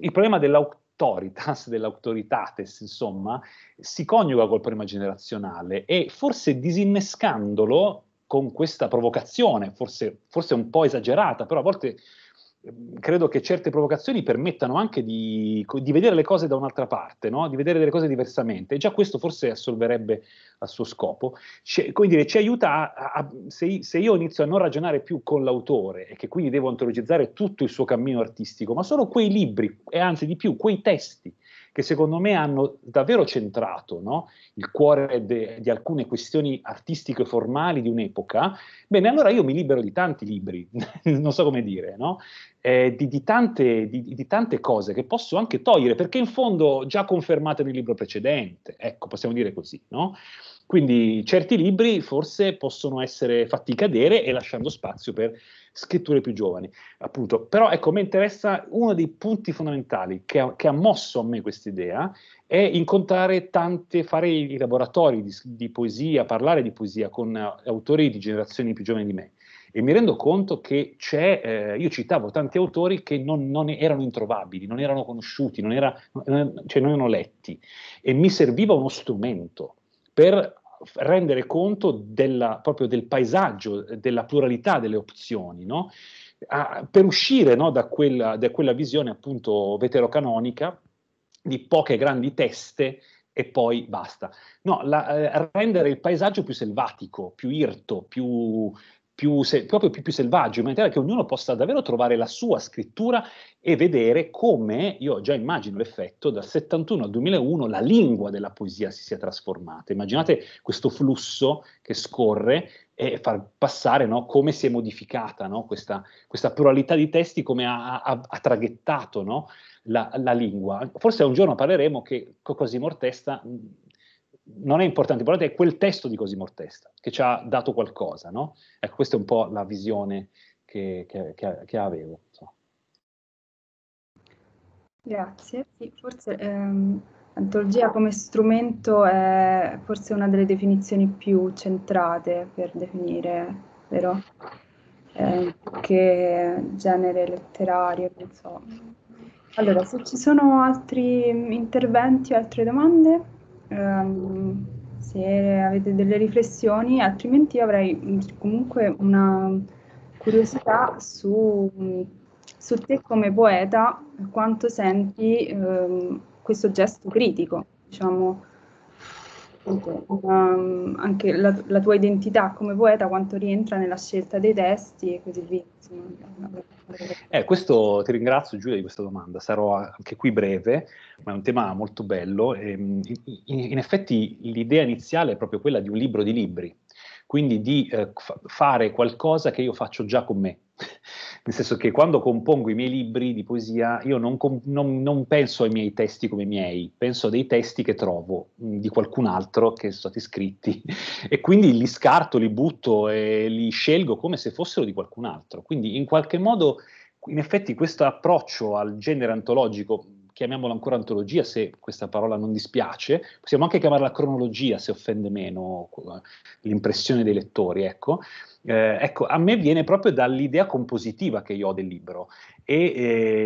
il problema dell'autore autoritas, dell'autoritates, insomma, si coniuga col problema generazionale e forse disinnescandolo con questa provocazione, forse, forse un po' esagerata, però a volte credo che certe provocazioni permettano anche di, di vedere le cose da un'altra parte, no? di vedere le cose diversamente. E già questo forse assolverebbe al suo scopo. C'è, come dire, ci aiuta a, a se, se, io inizio a non ragionare più con l'autore e che quindi devo antologizzare tutto il suo cammino artistico, ma solo quei libri e anzi di più, quei testi che secondo me hanno davvero centrato no? il cuore de, di alcune questioni artistiche formali di un'epoca, bene, allora io mi libero di tanti libri, non so come dire, no? eh, di, di, tante, di, di, tante, cose che posso anche togliere, perché in fondo già confermate nel libro precedente, ecco, possiamo dire così, no? Quindi certi libri forse possono essere fatti cadere e lasciando spazio per scritture più giovani, appunto. Però ecco, mi interessa uno dei punti fondamentali che ha, che ha mosso a me questa idea è incontrare tante, fare i laboratori di, di poesia, parlare di poesia con eh, autori di generazioni più giovani di me e mi rendo conto che c'è, eh, io citavo tanti autori che non, non, erano introvabili, non erano conosciuti, non, era, non, cioè non erano letti e mi serviva uno strumento per rendere conto della, proprio del paesaggio, della pluralità delle opzioni, no? a, per uscire no, da, quella, da, quella, visione appunto veterocanonica di poche grandi teste e poi basta. No, la, eh, rendere il paesaggio più selvatico, più irto, più, più, se, proprio più, più selvaggio, in maniera che ognuno possa davvero trovare la sua scrittura e vedere come, io già immagino l'effetto, dal 71 al 2001 la lingua della poesia si sia trasformata. Immaginate questo flusso che scorre e far passare no, come si è modificata no, questa, questa, pluralità di testi, come ha, ha, ha traghettato no, la, la, lingua. Forse un giorno parleremo che Cosimo Ortesta non è importante, importante è quel testo di Cosimo Ortesta che ci ha dato qualcosa, no? Ecco, questa è un po' la visione che, che, che, che avevo. Insomma. Grazie, sì, forse ehm, antologia come strumento è forse una delle definizioni più centrate per definire, vero? Eh, che genere letterario, non so. Allora, se ci sono altri interventi o altre domande? ehm, se avete delle riflessioni, altrimenti avrei mm, comunque una curiosità su, mm, su te come poeta, quanto senti ehm, questo gesto critico, diciamo, um, anche la, la, tua identità come poeta, quanto rientra nella scelta dei testi e così via. Eh, questo ti ringrazio Giulia di questa domanda, sarò anche qui breve, ma è un tema molto bello. Ehm, in, in effetti l'idea iniziale è proprio quella di un libro di libri, quindi di eh, fare qualcosa che io faccio già con me, nel senso che quando compongo i miei libri di poesia io non, non, non, penso ai miei testi come miei, penso a dei testi che trovo mm, di qualcun altro che sono stati scritti e quindi li scarto, li butto e li scelgo come se fossero di qualcun altro. Quindi in qualche modo, in effetti, questo approccio al genere antologico chiamiamola ancora antologia se questa parola non dispiace, possiamo anche chiamarla cronologia se offende meno eh, l'impressione dei lettori, ecco. Eh, ecco, a me viene proprio dall'idea compositiva che io ho del libro e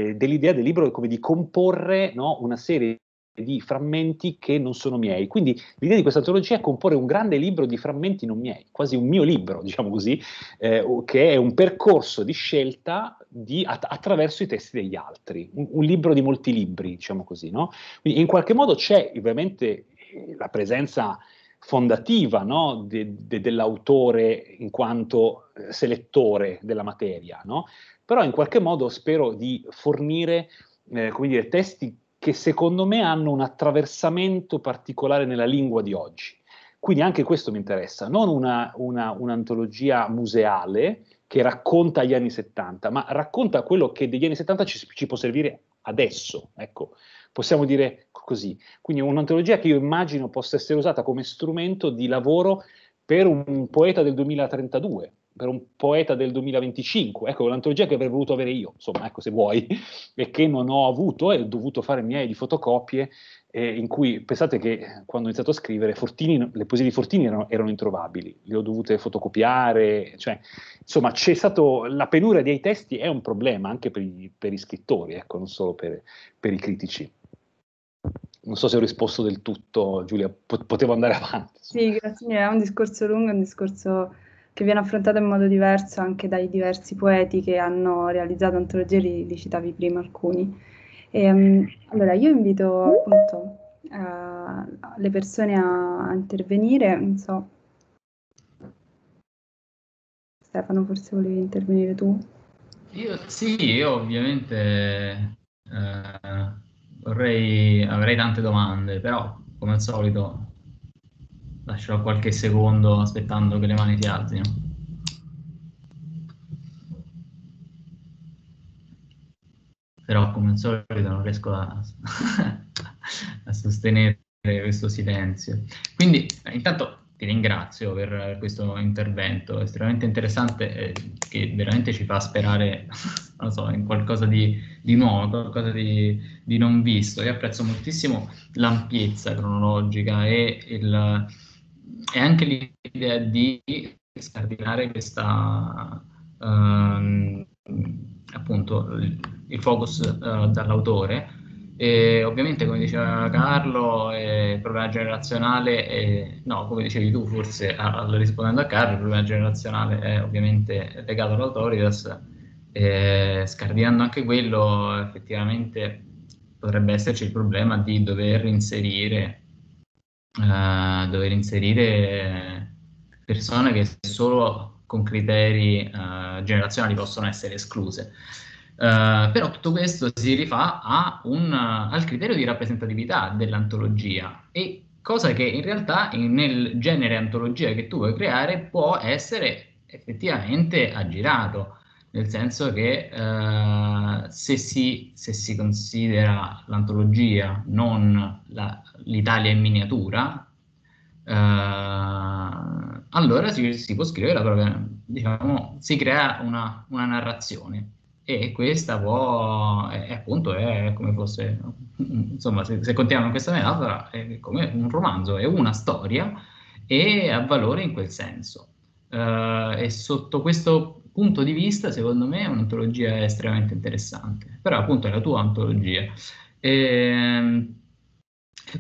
eh, dell'idea del libro come di comporre no, una serie di frammenti che non sono miei. Quindi l'idea di questa antologia è comporre un grande libro di frammenti non miei, quasi un mio libro, diciamo così, eh, che è un percorso di scelta di, att- attraverso i testi degli altri, un, un, libro di molti libri, diciamo così. No? Quindi in qualche modo c'è ovviamente la presenza fondativa no? de- de- dell'autore in quanto eh, selettore della materia, no? però in qualche modo spero di fornire eh, come dire, testi che secondo me hanno un attraversamento particolare nella lingua di oggi. Quindi anche questo mi interessa, non una, una, un'antologia museale che racconta gli anni 70, ma racconta quello che degli anni 70 ci, ci può servire adesso. Ecco, possiamo dire così. Quindi un'antologia che io immagino possa essere usata come strumento di lavoro per un poeta del 2032, per un poeta del 2025, ecco, l'antologia che avrei voluto avere io, insomma, ecco, se vuoi, e che non ho avuto e ho dovuto fare miei di fotocopie, eh, in cui, pensate che quando ho iniziato a scrivere, Fortini, le poesie di Fortini erano, erano, introvabili, le ho dovute fotocopiare, cioè, insomma, c'è stato, la penura dei testi è un problema anche per, i, per gli scrittori, ecco, non solo per, per i critici. Non so se ho risposto del tutto, Giulia, potevo andare avanti. Sì, grazie è un discorso lungo, è un discorso che viene affrontato in modo diverso anche dai diversi poeti che hanno realizzato antologie, li, li citavi prima alcuni. E, ehm, allora io invito appunto uh, le persone a, a intervenire, non so. Stefano, forse volevi intervenire tu? Io, sì, io ovviamente eh, vorrei, avrei tante domande, però come al solito lascerò qualche secondo aspettando che le mani si alzino. Però come al solito non riesco a, a sostenere questo silenzio. Quindi intanto ti ringrazio per questo intervento estremamente interessante eh, che veramente ci fa sperare non so, in qualcosa di, di nuovo, qualcosa di, di, non visto. Io apprezzo moltissimo l'ampiezza cronologica e il, e anche l'idea di scardinare questa, ehm, appunto, il focus eh, dall'autore. E ovviamente, come diceva Carlo, il problema generazionale, è, no, come dicevi tu forse, a, rispondendo a Carlo, il problema generazionale è ovviamente legato all'autoritas, eh, scardinando anche quello effettivamente potrebbe esserci il problema di dover inserire eh, dover inserire persone che solo con criteri uh, generazionali possono essere escluse. Uh, però tutto questo si rifà un, uh, al criterio di rappresentatività dell'antologia e cosa che in realtà in, nel genere antologia che tu vuoi creare può essere effettivamente aggirato nel senso che eh, se, si, se, si, considera l'antologia non la, l'Italia in miniatura, eh, allora si, si, può scrivere la propria, diciamo, si crea una, una narrazione e questa può, è, appunto, è come fosse, insomma, se, se continuiamo in questa metafora, è come un romanzo, è una storia e ha valore in quel senso. Eh, e sotto questo punto di vista, secondo me, è un'antologia estremamente interessante, però appunto è la tua antologia. E, ehm,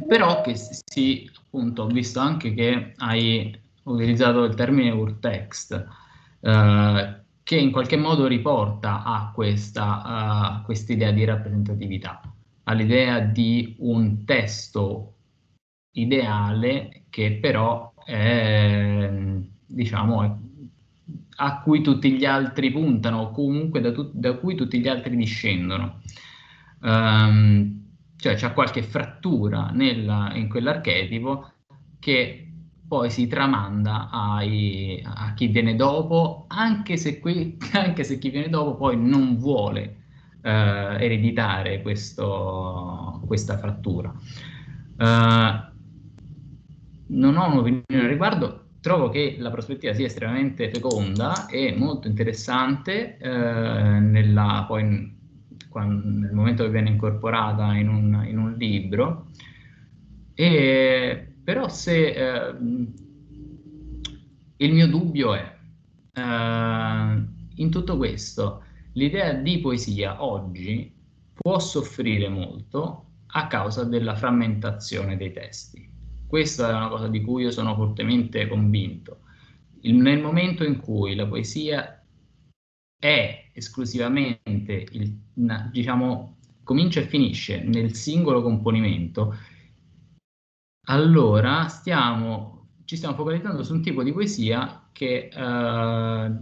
però che si, appunto, ho visto anche che hai utilizzato il termine urtext, eh, che in qualche modo riporta a questa uh, eh, idea di rappresentatività, all'idea di un testo ideale che però è, diciamo, a cui tutti gli altri puntano o comunque da, tu- da cui tutti gli altri discendono. Um, cioè c'è qualche frattura nella, in quell'archetipo che poi si tramanda ai, a chi viene dopo, anche se, qui, anche se, chi viene dopo poi non vuole eh, ereditare questo, questa frattura. Eh, non ho un'opinione al riguardo, trovo che la prospettiva sia estremamente feconda e molto interessante eh, nella, poi, quando, nel momento che viene incorporata in un, in un libro. E, però se eh, il mio dubbio è, eh, in tutto questo, l'idea di poesia oggi può soffrire molto a causa della frammentazione dei testi questa è una cosa di cui io sono fortemente convinto. Il, nel momento in cui la poesia è esclusivamente, il, na, diciamo, comincia e finisce nel singolo componimento, allora stiamo, ci stiamo focalizzando su un tipo di poesia che, eh,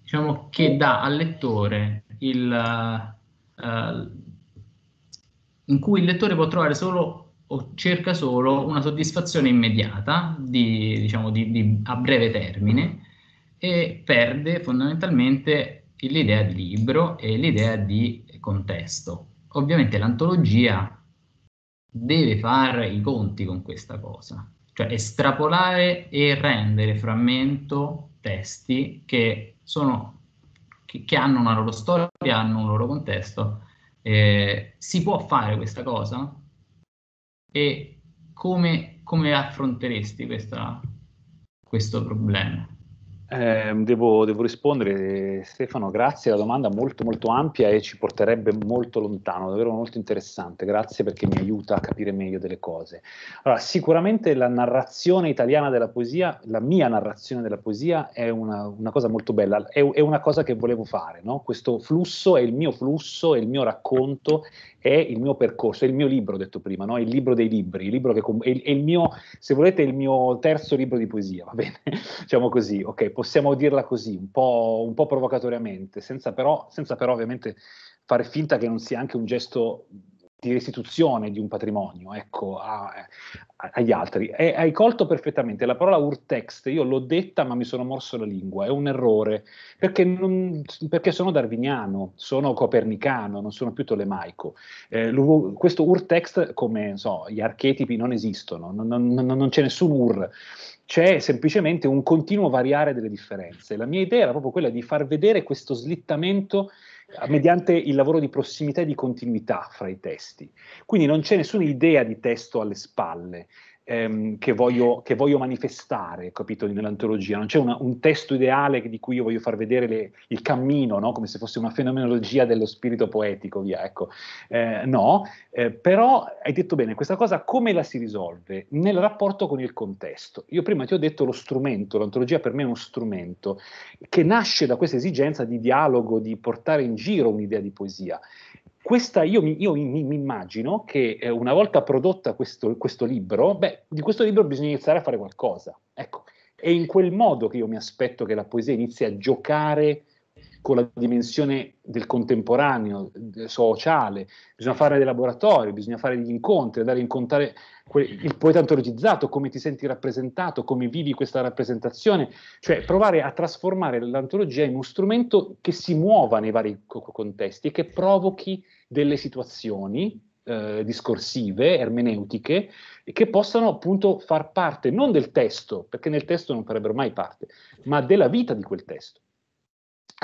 diciamo, che dà al lettore il... Eh, in cui il lettore può trovare solo o cerca solo una soddisfazione immediata, di, diciamo di, di, a breve termine, e perde fondamentalmente l'idea di libro e l'idea di contesto. Ovviamente l'antologia deve fare i conti con questa cosa, cioè estrapolare e rendere frammento testi che, sono, che, che hanno una loro storia, hanno un loro contesto. Eh, si può fare questa cosa? e come, come affronteresti questa, questo problema? Eh, devo, devo, rispondere, Stefano, grazie, la domanda è molto molto ampia e ci porterebbe molto lontano, davvero molto interessante, grazie perché mi aiuta a capire meglio delle cose. Allora, sicuramente la narrazione italiana della poesia, la mia narrazione della poesia è una, una cosa molto bella, è, è, una cosa che volevo fare, no? questo flusso è il mio flusso, è il mio racconto, è il mio percorso, è il mio libro, ho detto prima, no? il libro dei libri, il libro che com- è, il, è, il, mio, se volete, il mio terzo libro di poesia, va bene, diciamo così, ok, possiamo dirla così, un po', un po provocatoriamente, senza però, senza però ovviamente fare finta che non sia anche un gesto di restituzione di un patrimonio ecco, a, a, agli altri. E, hai colto perfettamente la parola urtext, io l'ho detta ma mi sono morso la lingua, è un errore, perché, non, perché sono darwiniano, sono copernicano, non sono più tolemaico. Eh, questo urtext, come so, gli archetipi non esistono, non, non, non c'è nessun ur c'è semplicemente un continuo variare delle differenze. La mia idea era proprio quella di far vedere questo slittamento mediante il lavoro di prossimità e di continuità fra i testi. Quindi non c'è nessuna idea di testo alle spalle, ehm, che, voglio, che, voglio, manifestare, capito, nell'antologia. Non c'è una, un testo ideale di cui io voglio far vedere le, il cammino, no? come se fosse una fenomenologia dello spirito poetico, via, ecco. Eh, no, eh, però hai detto bene, questa cosa come la si risolve? Nel rapporto con il contesto. Io prima ti ho detto lo strumento, l'antologia per me è uno strumento che nasce da questa esigenza di dialogo, di portare in giro un'idea di poesia. Questa, io, io mi, mi, immagino che eh, una volta prodotta questo, questo libro, beh, di questo libro bisogna iniziare a fare qualcosa. Ecco, è in quel modo che io mi aspetto che la poesia inizi a giocare con la dimensione del contemporaneo, sociale, bisogna fare dei laboratori, bisogna fare degli incontri, andare a incontrare il poeta antologizzato, come ti senti rappresentato, come vivi questa rappresentazione, cioè provare a trasformare l'antologia in uno strumento che si muova nei vari contesti e che provochi delle situazioni eh, discorsive, ermeneutiche, che possano appunto far parte non del testo, perché nel testo non farebbero mai parte, ma della vita di quel testo.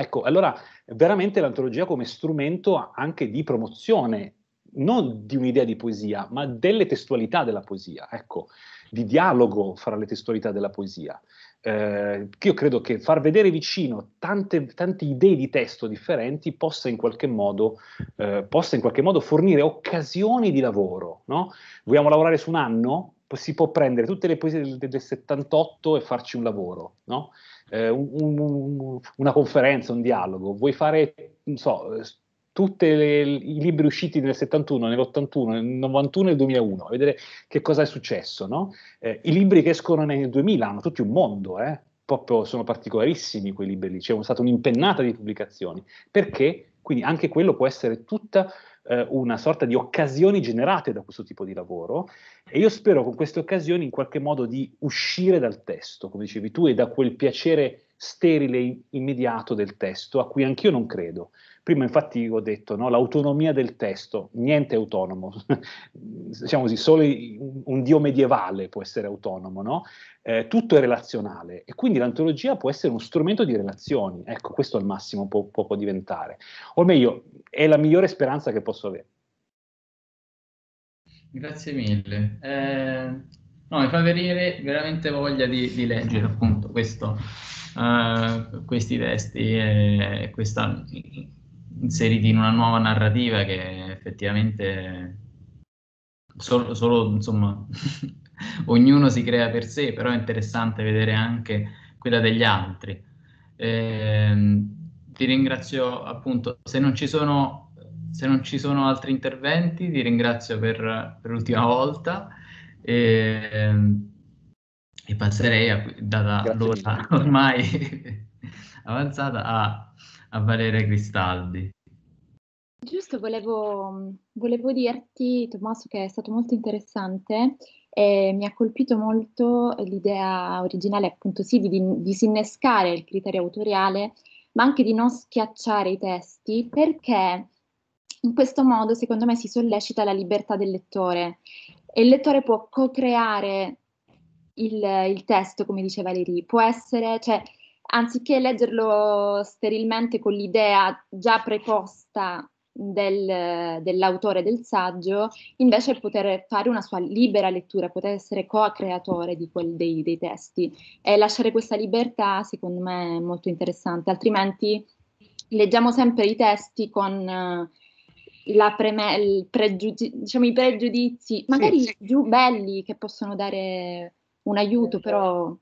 Ecco, allora veramente l'antologia come strumento anche di promozione, non di un'idea di poesia, ma delle testualità della poesia, ecco, di dialogo fra le testualità della poesia. Eh, io credo che far vedere vicino tante, tante, idee di testo differenti possa in qualche modo, eh, in qualche modo fornire occasioni di lavoro. No? Vogliamo lavorare su un anno? si può prendere tutte le poesie del, del 78 e farci un lavoro, no? eh, un, un, una conferenza, un dialogo. Vuoi fare, non so, eh, tutti i libri usciti nel 71, nell'81, nel 91 e nel 2001, a vedere che cosa è successo. No? Eh, I libri che escono nel 2000 hanno tutti un mondo, eh? proprio sono particolarissimi quei libri lì, c'è stata un'impennata di pubblicazioni, perché quindi anche quello può essere tutta eh, una sorta di occasioni generate da questo tipo di lavoro e io spero con queste occasioni in qualche modo di uscire dal testo, come dicevi tu, e da quel piacere sterile immediato del testo a cui anch'io non credo. Prima infatti ho detto no, l'autonomia del testo, niente è autonomo, diciamo così, solo un dio medievale può essere autonomo, no? eh, tutto è relazionale e quindi l'antologia può essere uno strumento di relazioni, ecco questo al massimo può, può, può diventare, o meglio è la migliore speranza che posso avere. Grazie mille. Eh, no, mi fa venire veramente voglia di, di leggere appunto questo, uh, questi testi e questa inseriti in una nuova narrativa che effettivamente solo, solo insomma, ognuno si crea per sé, però è interessante vedere anche quella degli altri. Eh, ti ringrazio appunto, se non ci sono, non ci sono altri interventi, ti ringrazio per, per l'ultima volta. Eh, e passerei, a, data allora ormai avanzata, a a Valeria Cristaldi. Giusto, volevo, volevo, dirti, Tommaso, che è stato molto interessante e mi ha colpito molto l'idea originale, appunto, sì, di disinnescare il criterio autoriale, ma anche di non schiacciare i testi, perché in questo modo, secondo me, si sollecita la libertà del lettore e il lettore può co-creare il, il testo, come diceva Valérie, può essere, cioè, anziché leggerlo sterilmente con l'idea già preposta del, dell'autore del saggio, invece poter fare una sua libera lettura, poter essere co-creatore di quel, dei, dei testi e lasciare questa libertà secondo me è molto interessante, altrimenti leggiamo sempre i testi con... Eh, preme, pregiudiz- diciamo, i pregiudizi, magari sì, sì. più belli che possono dare un aiuto, però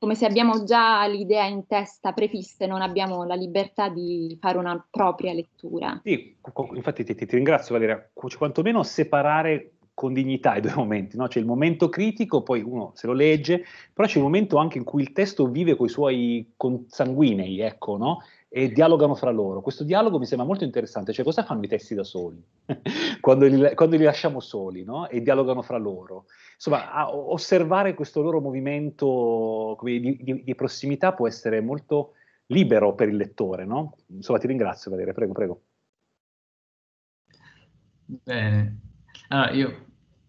come se abbiamo già l'idea in testa prefissa e non abbiamo la libertà di fare una propria lettura. Sì, infatti ti, ti ringrazio Valeria, quantomeno separare con dignità i due momenti, no? c'è il momento critico, poi uno se lo legge, però c'è il momento anche in cui il testo vive con i suoi consanguinei, ecco, no? e dialogano fra loro. Questo dialogo mi sembra molto interessante, cioè cosa fanno i testi da soli, quando, li, quando, li, lasciamo soli no? e dialogano fra loro. Insomma, osservare questo loro movimento di, di, di, prossimità può essere molto libero per il lettore. No? Insomma, ti ringrazio Valeria, prego, prego. Bene. Allora, io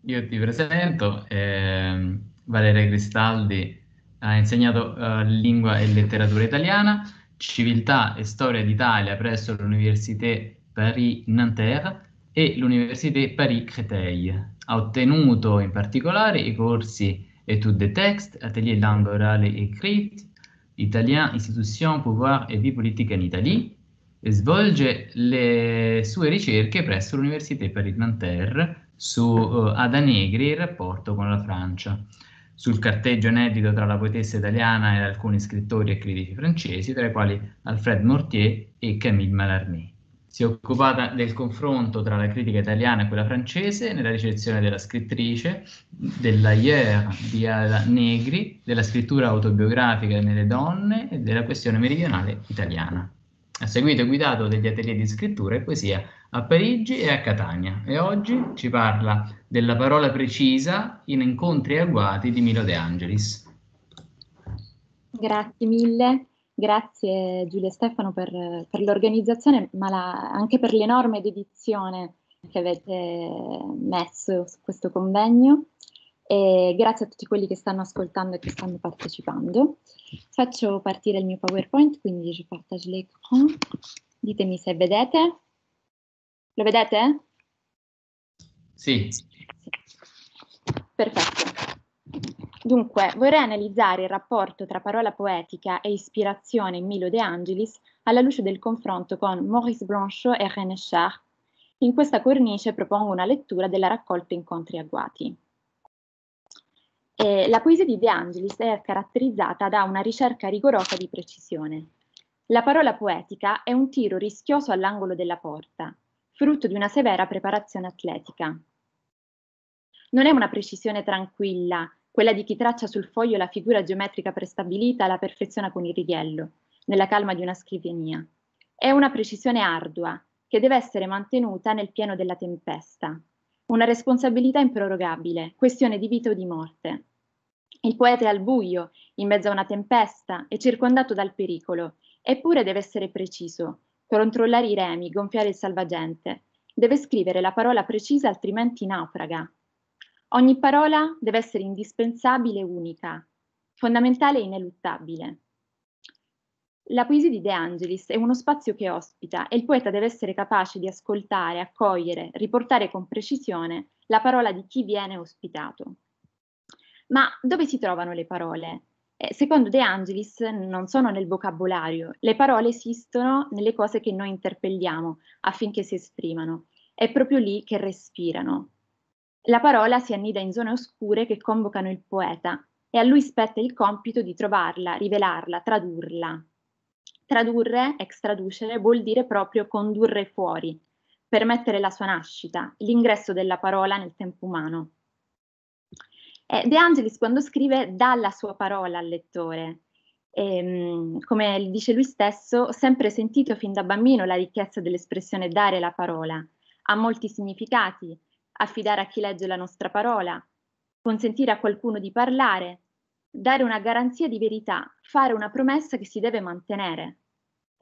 io ti presento, eh, Valeria Cristaldi ha insegnato eh, lingua e letteratura italiana, civiltà e storia d'Italia presso l'Université Paris-Nanterre e l'Université Paris-Créteil. Ha ottenuto in particolare i corsi Etudes de texte, Atelier langue orale et écrite, Italien, Institution, Pouvoir et vie politique en Italie, e svolge le sue ricerche presso l'Université Paris-Nanterre su eh, Ada Negri e il rapporto con la Francia. Sul carteggio inedito tra la poetessa italiana e alcuni scrittori e critici francesi, tra i quali Alfred Mortier e Camille Mallarmé. Si è occupata del confronto tra la critica italiana e quella francese nella ricezione della scrittrice, dell'ayer di Ada Negri, della scrittura autobiografica nelle donne e della questione meridionale italiana. Ha seguito e guidato degli atelier di scrittura e poesia a Parigi e a Catania e oggi ci parla della parola precisa in Incontri agguati di Milo De Angelis. Grazie mille, grazie Giulia e Stefano per, per l'organizzazione, ma la, anche per l'enorme dedizione che avete messo su questo convegno e grazie a tutti quelli che stanno ascoltando e che stanno partecipando. Faccio partire il mio PowerPoint, quindi je partage l'écran. Ditemi se vedete. Lo vedete? Sì. sì. Perfetto. Dunque, vorrei analizzare il rapporto tra parola poetica e ispirazione in Milo De Angelis alla luce del confronto con Maurice Blanchot e René Char. In questa cornice propongo una lettura della raccolta Incontri agguati. Eh, la poesia di De Angelis è caratterizzata da una ricerca rigorosa di precisione. La parola poetica è un tiro rischioso all'angolo della porta, frutto di una severa preparazione atletica. Non è una precisione tranquilla, quella di chi traccia sul foglio la figura geometrica prestabilita la perfeziona con il righello, nella calma di una scrivania. È una precisione ardua, che deve essere mantenuta nel pieno della tempesta. Una responsabilità improrogabile, questione di vita o di morte. Il poeta è al buio, in mezzo a una tempesta, e circondato dal pericolo, eppure deve essere preciso, controllare i remi, gonfiare il salvagente. Deve scrivere la parola precisa, altrimenti naufraga. Ogni parola deve essere indispensabile e unica, fondamentale e ineluttabile. La poesia di De Angelis è uno spazio che ospita e il poeta deve essere capace di ascoltare, accogliere, riportare con precisione la parola di chi viene ospitato. Ma dove si trovano le parole? Eh, secondo De Angelis non sono nel vocabolario, le parole esistono nelle cose che noi interpelliamo affinché si esprimano. È proprio lì che respirano. La parola si annida in zone oscure che convocano il poeta e a lui spetta il compito di trovarla, rivelarla, tradurla. Tradurre, extraducere, vuol dire proprio condurre fuori, permettere la sua nascita, l'ingresso della parola nel tempo umano. Eh, De Angelis quando scrive dà la sua parola al lettore. E, ehm, come dice lui stesso, ho sempre sentito fin da bambino la ricchezza dell'espressione dare la parola. Ha molti significati, affidare a chi legge la nostra parola, consentire a qualcuno di parlare, dare una garanzia di verità, fare una promessa che si deve mantenere.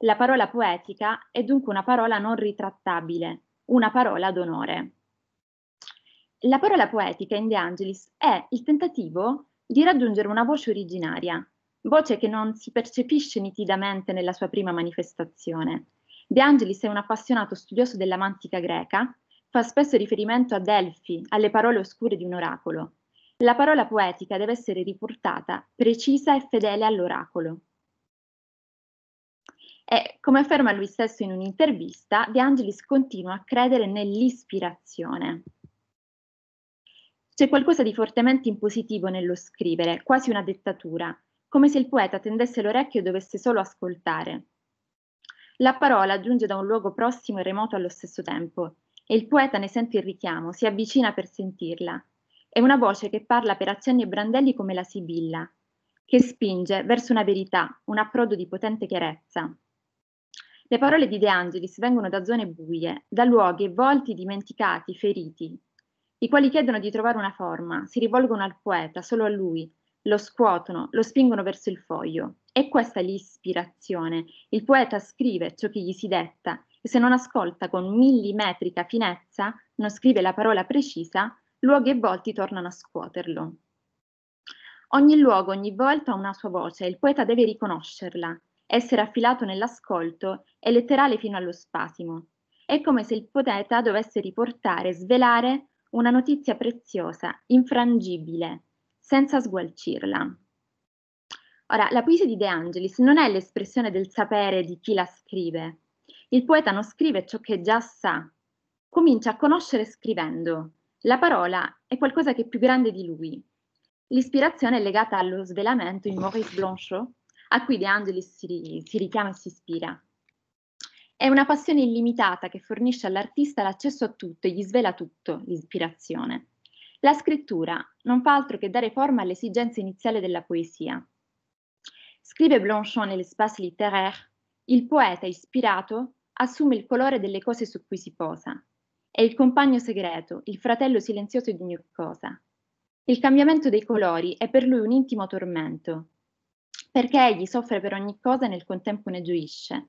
La parola poetica è dunque una parola non ritrattabile, una parola d'onore. La parola poetica in De Angelis è il tentativo di raggiungere una voce originaria, voce che non si percepisce nitidamente nella sua prima manifestazione. De Angelis è un appassionato studioso della mantica greca, fa spesso riferimento a Delfi, alle parole oscure di un oracolo. La parola poetica deve essere riportata precisa e fedele all'oracolo. E, come afferma lui stesso in un'intervista, De Angelis continua a credere nell'ispirazione. C'è qualcosa di fortemente impositivo nello scrivere, quasi una dettatura, come se il poeta tendesse l'orecchio e dovesse solo ascoltare. La parola giunge da un luogo prossimo e remoto allo stesso tempo, e il poeta ne sente il richiamo, si avvicina per sentirla. È una voce che parla per accenni e brandelli come la sibilla, che spinge verso una verità, un approdo di potente chiarezza. Le parole di De Angelis vengono da zone buie, da luoghi e volti dimenticati, feriti, i quali chiedono di trovare una forma, si rivolgono al poeta, solo a lui, lo scuotono, lo spingono verso il foglio. E questa è l'ispirazione. Il poeta scrive ciò che gli si detta e se non ascolta con millimetrica finezza, non scrive la parola precisa, luoghi e volti tornano a scuoterlo. Ogni luogo, ogni volta ha una sua voce, il poeta deve riconoscerla, essere affilato nell'ascolto e letterale fino allo spasimo. È come se il poeta dovesse riportare, svelare una notizia preziosa, infrangibile, senza sgualcirla. Ora, la poesia di De Angelis non è l'espressione del sapere di chi la scrive. Il poeta non scrive ciò che già sa, comincia a conoscere scrivendo. La parola è qualcosa che è più grande di lui. L'ispirazione è legata allo svelamento in Maurice Blanchot, a cui De Angelis si, si richiama e si ispira. È una passione illimitata che fornisce all'artista l'accesso a tutto e gli svela tutto, l'ispirazione. La scrittura non fa altro che dare forma all'esigenza iniziale della poesia. Scrive Blanchon nell'espace littéraire, il poeta ispirato assume il colore delle cose su cui si posa. È il compagno segreto, il fratello silenzioso di ogni cosa. Il cambiamento dei colori è per lui un intimo tormento, perché egli soffre per ogni cosa e nel contempo ne gioisce.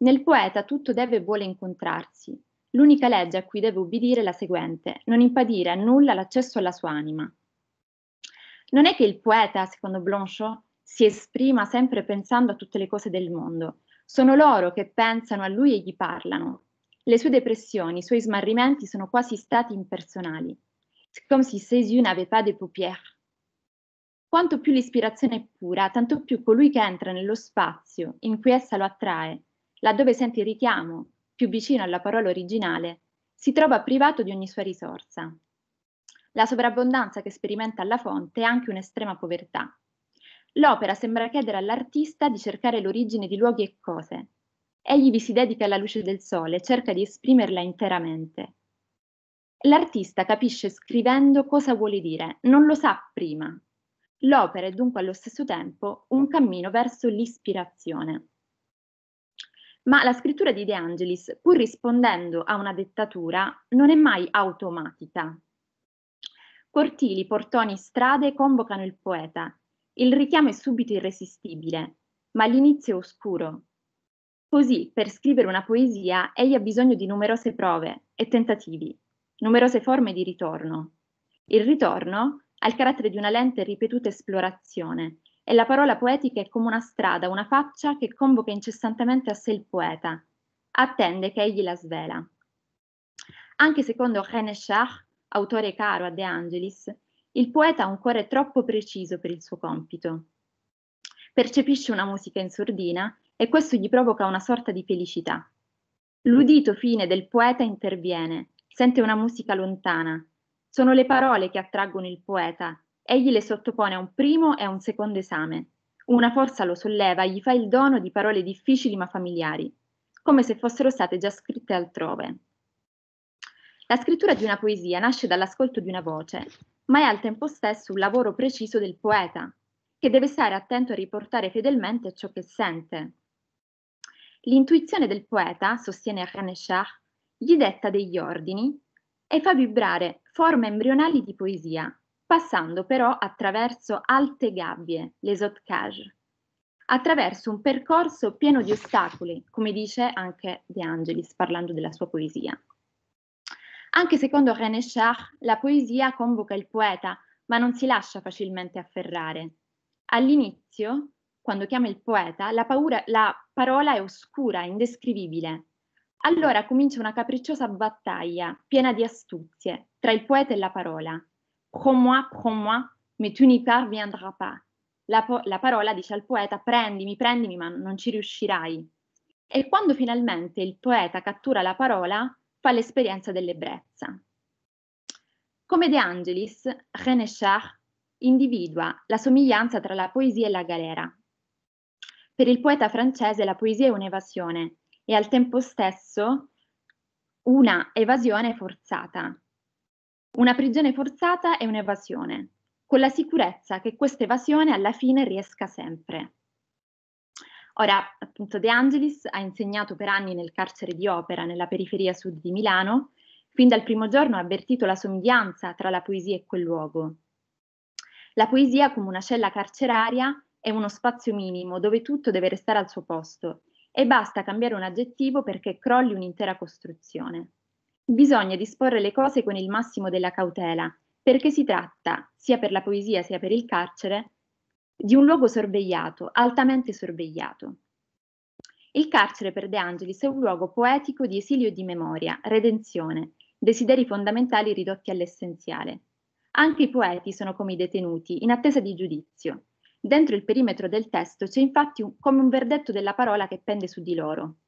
Nel poeta tutto deve e vuole incontrarsi. L'unica legge a cui deve ubbidire è la seguente, non impedire a nulla l'accesso alla sua anima. Non è che il poeta, secondo Blanchot, si esprima sempre pensando a tutte le cose del mondo. Sono loro che pensano a lui e gli parlano. Le sue depressioni, i suoi smarrimenti sono quasi stati impersonali. C'est come si ses yeux n'avait pas de paupières. Quanto più l'ispirazione è pura, tanto più colui che entra nello spazio in cui essa lo attrae laddove senti il richiamo più vicino alla parola originale, si trova privato di ogni sua risorsa. La sovrabbondanza che sperimenta alla fonte è anche un'estrema povertà. L'opera sembra chiedere all'artista di cercare l'origine di luoghi e cose. Egli vi si dedica alla luce del sole e cerca di esprimerla interamente. L'artista capisce scrivendo cosa vuole dire, non lo sa prima. L'opera è dunque allo stesso tempo un cammino verso l'ispirazione. Ma la scrittura di De Angelis, pur rispondendo a una dettatura, non è mai automatica. Cortili, portoni, strade convocano il poeta. Il richiamo è subito irresistibile, ma l'inizio è oscuro. Così, per scrivere una poesia, egli ha bisogno di numerose prove e tentativi, numerose forme di ritorno. Il ritorno ha il carattere di una lenta e ripetuta esplorazione, e la parola poetica è come una strada, una faccia che convoca incessantemente a sé il poeta, attende che egli la svela. Anche secondo René Char, autore caro a De Angelis, il poeta ha un cuore troppo preciso per il suo compito. Percepisce una musica in sordina e questo gli provoca una sorta di felicità. L'udito fine del poeta interviene, sente una musica lontana. Sono le parole che attraggono il poeta Egli le sottopone a un primo e a un secondo esame. Una forza lo solleva e gli fa il dono di parole difficili ma familiari, come se fossero state già scritte altrove. La scrittura di una poesia nasce dall'ascolto di una voce, ma è al tempo stesso un lavoro preciso del poeta, che deve stare attento a riportare fedelmente ciò che sente. L'intuizione del poeta, sostiene René Char, gli detta degli ordini e fa vibrare forme embrionali di poesia, passando però attraverso alte gabbie, les hautes cages, attraverso un percorso pieno di ostacoli, come dice anche De Angelis parlando della sua poesia. Anche secondo René Char, la poesia convoca il poeta, ma non si lascia facilmente afferrare. All'inizio, quando chiama il poeta, la, paura, la parola è oscura, indescrivibile. Allora comincia una capricciosa battaglia, piena di astuzie, tra il poeta e la parola, Prends-moi, prends-moi, mais tu n'y parviendras pas. La, la parola dice al poeta prendimi, prendimi, ma non ci riuscirai. E quando finalmente il poeta cattura la parola, fa l'esperienza dell'ebbrezza. Come De Angelis, René Char individua la somiglianza tra la poesia e la galera. Per il poeta francese la poesia è un'evasione e al tempo stesso una evasione forzata, una prigione forzata è un'evasione, con la sicurezza che questa evasione alla fine riesca sempre. Ora, appunto, De Angelis ha insegnato per anni nel carcere di opera nella periferia sud di Milano, fin dal primo giorno ha avvertito la somiglianza tra la poesia e quel luogo. La poesia, come una cella carceraria, è uno spazio minimo dove tutto deve restare al suo posto e basta cambiare un aggettivo perché crolli un'intera costruzione. Bisogna disporre le cose con il massimo della cautela, perché si tratta, sia per la poesia sia per il carcere, di un luogo sorvegliato, altamente sorvegliato. Il carcere per De Angelis è un luogo poetico di esilio e di memoria, redenzione, desideri fondamentali ridotti all'essenziale. Anche i poeti sono come i detenuti, in attesa di giudizio. Dentro il perimetro del testo c'è infatti un, come un verdetto della parola che pende su di loro,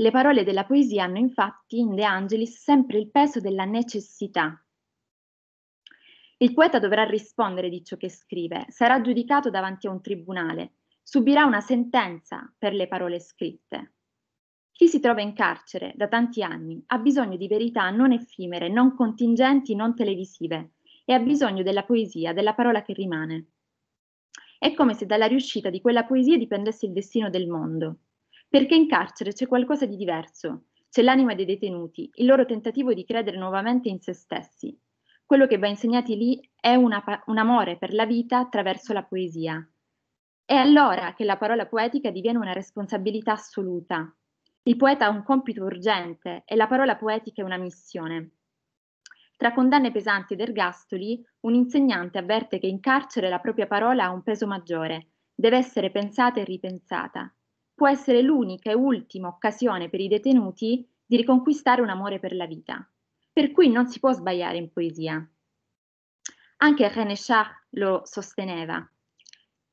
le parole della poesia hanno infatti in De Angelis sempre il peso della necessità. Il poeta dovrà rispondere di ciò che scrive, sarà giudicato davanti a un tribunale, subirà una sentenza per le parole scritte. Chi si trova in carcere da tanti anni ha bisogno di verità non effimere, non contingenti, non televisive e ha bisogno della poesia, della parola che rimane. È come se dalla riuscita di quella poesia dipendesse il destino del mondo. Perché in carcere c'è qualcosa di diverso, c'è l'anima dei detenuti, il loro tentativo di credere nuovamente in se stessi. Quello che va insegnati lì è una, un amore per la vita attraverso la poesia. È allora che la parola poetica diviene una responsabilità assoluta. Il poeta ha un compito urgente e la parola poetica è una missione. Tra condanne pesanti ed ergastoli, un insegnante avverte che in carcere la propria parola ha un peso maggiore, deve essere pensata e ripensata può essere l'unica e ultima occasione per i detenuti di riconquistare un amore per la vita, per cui non si può sbagliare in poesia. Anche René Char lo sosteneva.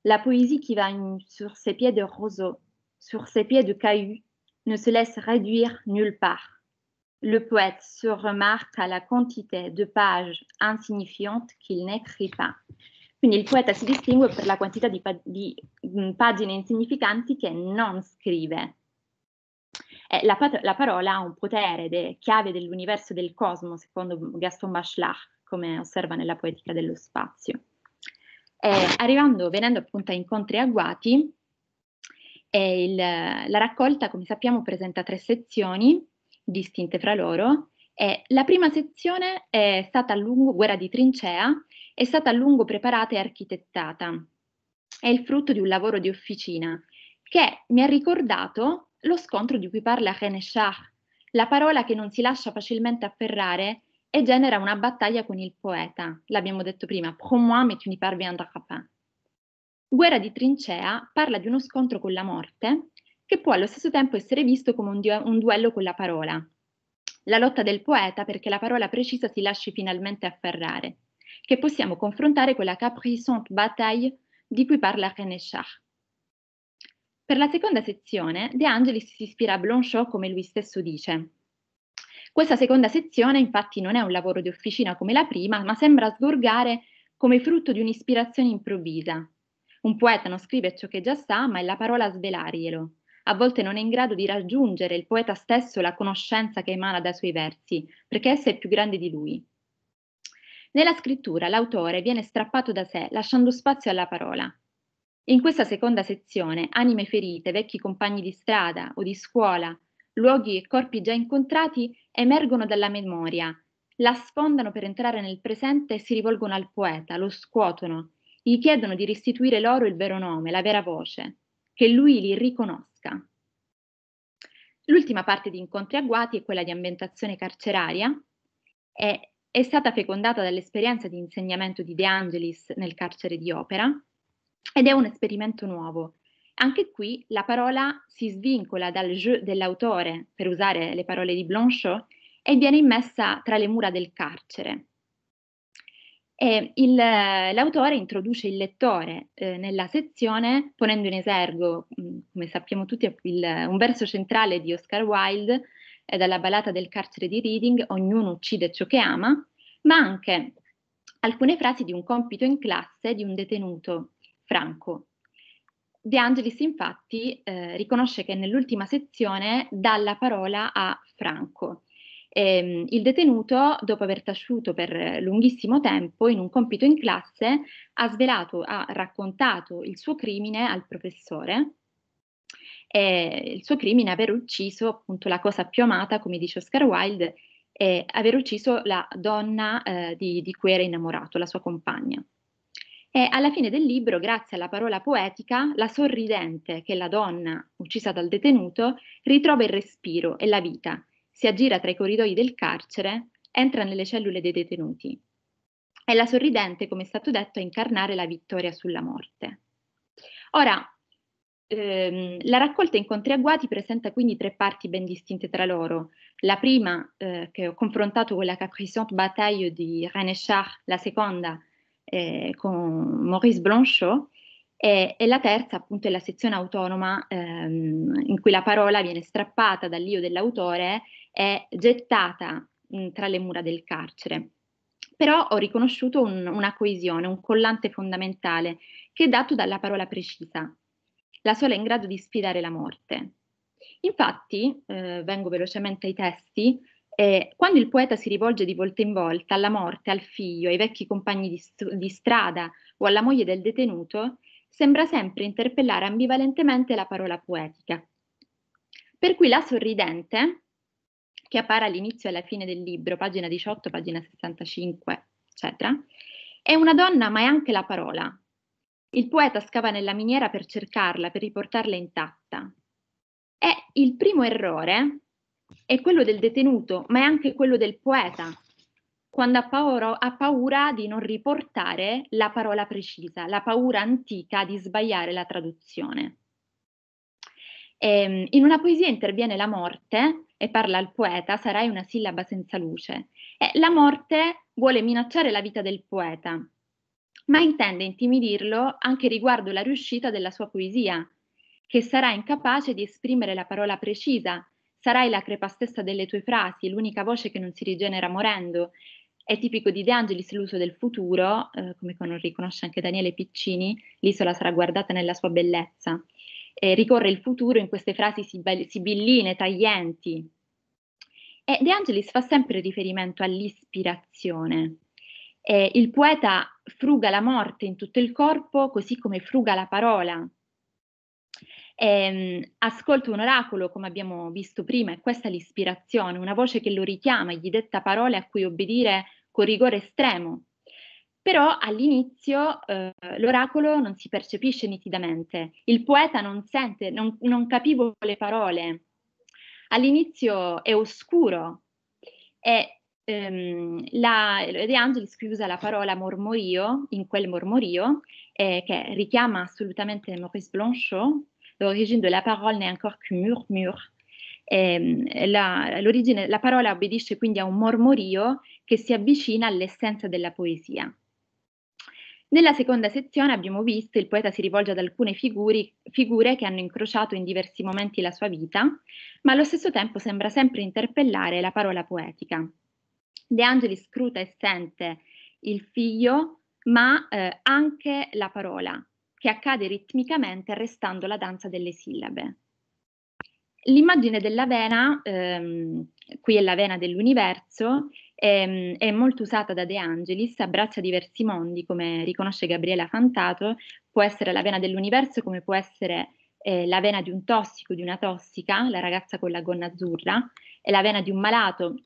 La poesia che va sur ses pieds de roseaux, sur ses pieds de cailloux, ne se laisse réduire nulle part. Le poète se remarque à la quantité de pages insignifiantes qu'il n'écrit pas. Quindi il poeta si distingue per la quantità di, pa- di mh, pagine insignificanti che non scrive. Eh, la, pat- la, parola ha un potere, de- chiave dell'universo del cosmo, secondo Gaston Bachelard, come osserva nella poetica dello spazio. Eh, arrivando, venendo appunto a incontri agguati, eh, il, la raccolta, come sappiamo, presenta tre sezioni distinte fra loro. la prima sezione è stata a lungo guerra di trincea, è stata a lungo preparata e architettata. È il frutto di un lavoro di officina che mi ha ricordato lo scontro di cui parla René Char, la parola che non si lascia facilmente afferrare e genera una battaglia con il poeta. L'abbiamo detto prima, pour moi, mais tu n'y parviendras pas. Guerra di trincea parla di uno scontro con la morte che può allo stesso tempo essere visto come un, du- un, duello con la parola. La lotta del poeta perché la parola precisa si lasci finalmente afferrare che possiamo confrontare con la caprissante bataille di cui parla René Char. Per la seconda sezione, De Angelis si ispira a Blanchot come lui stesso dice. Questa seconda sezione infatti non è un lavoro di officina come la prima, ma sembra sgorgare come frutto di un'ispirazione improvvisa. Un poeta non scrive ciò che già sa, ma è la parola a svelarglielo. A volte non è in grado di raggiungere il poeta stesso la conoscenza che emana dai suoi versi, perché essa è più grande di lui. Nella scrittura l'autore viene strappato da sé, lasciando spazio alla parola. In questa seconda sezione, anime ferite, vecchi compagni di strada o di scuola, luoghi e corpi già incontrati emergono dalla memoria, la sfondano per entrare nel presente e si rivolgono al poeta, lo scuotono, gli chiedono di restituire loro il vero nome, la vera voce, che lui li riconosca. L'ultima parte di incontri agguati è quella di ambientazione carceraria e è stata fecondata dall'esperienza di insegnamento di De Angelis nel carcere di Opera ed è un esperimento nuovo. Anche qui la parola si svincola dal jeu dell'autore, per usare le parole di Blanchot, e viene immessa tra le mura del carcere. Il, l'autore introduce il lettore eh, nella sezione ponendo in esergo, mh, mm, come sappiamo tutti, il, un verso centrale di Oscar Wilde, eh, dalla ballata del carcere di Reading, ognuno uccide ciò che ama, ma anche alcune frasi di un compito in classe di un detenuto, Franco. De Angelis infatti eh, riconosce che nell'ultima sezione dà la parola a Franco. E, ehm, il detenuto, dopo aver taciuto per lunghissimo tempo in un compito in classe, ha svelato, ha raccontato il suo crimine al professore, è eh, il suo crimine è aver ucciso appunto la cosa più amata, come dice Oscar Wilde, è aver ucciso la donna eh, di, di, cui era innamorato, la sua compagna. E alla fine del libro, grazie alla parola poetica, la sorridente, che è la donna uccisa dal detenuto, ritrova il respiro e la vita, si aggira tra i corridoi del carcere, entra nelle cellule dei detenuti. E la sorridente, come è stato detto, a incarnare la vittoria sulla morte. Ora, eh, la raccolta Incontri Agguati presenta quindi tre parti ben distinte tra loro. La prima, eh, che ho confrontato con la Caprissante Bataille di René Char, la seconda eh, con Maurice Blanchot, e, e, la terza appunto è la sezione autonoma ehm, in cui la parola viene strappata dall'io dell'autore e gettata mh, tra le mura del carcere. Però ho riconosciuto un, una coesione, un collante fondamentale che è dato dalla parola precisa, la sola in grado di sfidare la morte. Infatti, eh, vengo velocemente ai testi, eh, quando il poeta si rivolge di volta in volta alla morte, al figlio, ai vecchi compagni di, st- di strada o alla moglie del detenuto, sembra sempre interpellare ambivalentemente la parola poetica. Per cui la sorridente, che appare all'inizio e alla fine del libro, pagina 18, pagina 65, eccetera, è una donna ma è anche la parola, il poeta scava nella miniera per cercarla, per riportarla intatta. E il primo errore è quello del detenuto, ma è anche quello del poeta, quando ha paura, ha paura di non riportare la parola precisa, la paura antica di sbagliare la traduzione. E, ehm, in una poesia interviene la morte e parla al poeta, sarai una sillaba senza luce. E la morte vuole minacciare la vita del poeta, ma intende intimidirlo anche riguardo la riuscita della sua poesia, che sarà incapace di esprimere la parola precisa, sarai la crepa stessa delle tue frasi, l'unica voce che non si rigenera morendo. È tipico di De Angelis l'uso del futuro, eh, come riconosce anche Daniele Piccini, l'isola sarà guardata nella sua bellezza. Eh, ricorre il futuro in queste frasi sibilline, taglienti. E De Angelis fa sempre riferimento all'ispirazione. Eh, il poeta fruga la morte in tutto il corpo, così come fruga la parola. Ehm, ascolta un oracolo, come abbiamo visto prima, e questa è l'ispirazione, una voce che lo richiama, gli detta parole a cui obbedire con rigore estremo. Però all'inizio eh, l'oracolo non si percepisce nitidamente, il poeta non sente, non, non capivo le parole. All'inizio è oscuro e ehm, la, De Angelis qui usa la parola mormorio, in quel mormorio, eh, che richiama assolutamente Maurice Blanchot, l'origine della parola n'est ancora che murmure. Eh, la, la parola obbedisce quindi a un mormorio che si avvicina all'essenza della poesia. Nella seconda sezione abbiamo visto il poeta si rivolge ad alcune figuri, figure che hanno incrociato in diversi momenti la sua vita, ma allo stesso tempo sembra sempre interpellare la parola poetica. De Angeli scruta e sente il figlio, ma eh, anche la parola, che accade ritmicamente arrestando la danza delle sillabe. L'immagine dell'avena, ehm, qui è la vena dell'universo, ehm, è molto usata da De Angelis, abbraccia diversi mondi, come riconosce Gabriela Fantato, può essere la vena dell'universo come può essere eh, vena di un tossico, di una tossica, la ragazza con la gonna azzurra, è la vena di un malato,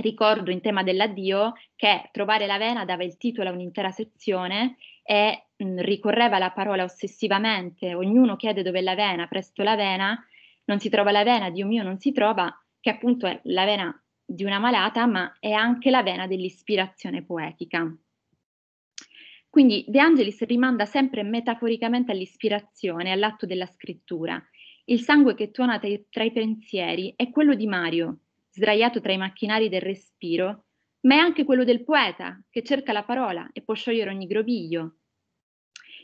ricordo in tema dell'addio che Trovare la vena dava il titolo a un'intera sezione e mh, ricorreva la parola ossessivamente, ognuno chiede dove è la vena, presto la vena, non si trova la vena, Dio mio non si trova, che appunto è la vena di una malata, ma è anche la vena dell'ispirazione poetica. Quindi De Angelis rimanda sempre metaforicamente all'ispirazione, all'atto della scrittura. Il sangue che tuona tra i pensieri è quello di Mario, sdraiato tra i macchinari del respiro, ma è anche quello del poeta, che cerca la parola e può sciogliere ogni groviglio.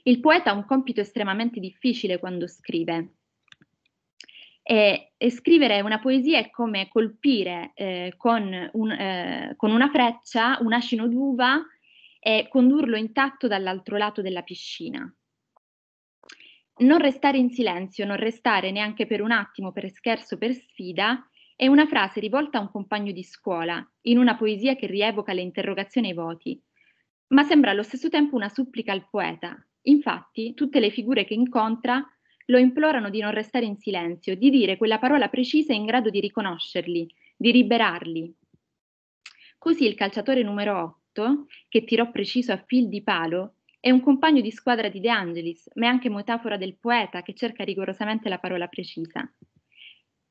Il poeta ha un compito estremamente difficile quando scrive. E, e scrivere una poesia è come colpire eh, con, un, eh, con una freccia un ascino d'uva e condurlo intatto dall'altro lato della piscina. Non restare in silenzio, non restare neanche per un attimo, per scherzo, per sfida, è una frase rivolta a un compagno di scuola, in una poesia che rievoca le interrogazioni ai voti, ma sembra allo stesso tempo una supplica al poeta. Infatti, tutte le figure che incontra lo implorano di non restare in silenzio, di dire quella parola precisa in grado di riconoscerli, di liberarli. Così il calciatore numero 8, che tirò preciso a fil di palo, è un compagno di squadra di De Angelis, ma è anche metafora del poeta che cerca rigorosamente la parola precisa.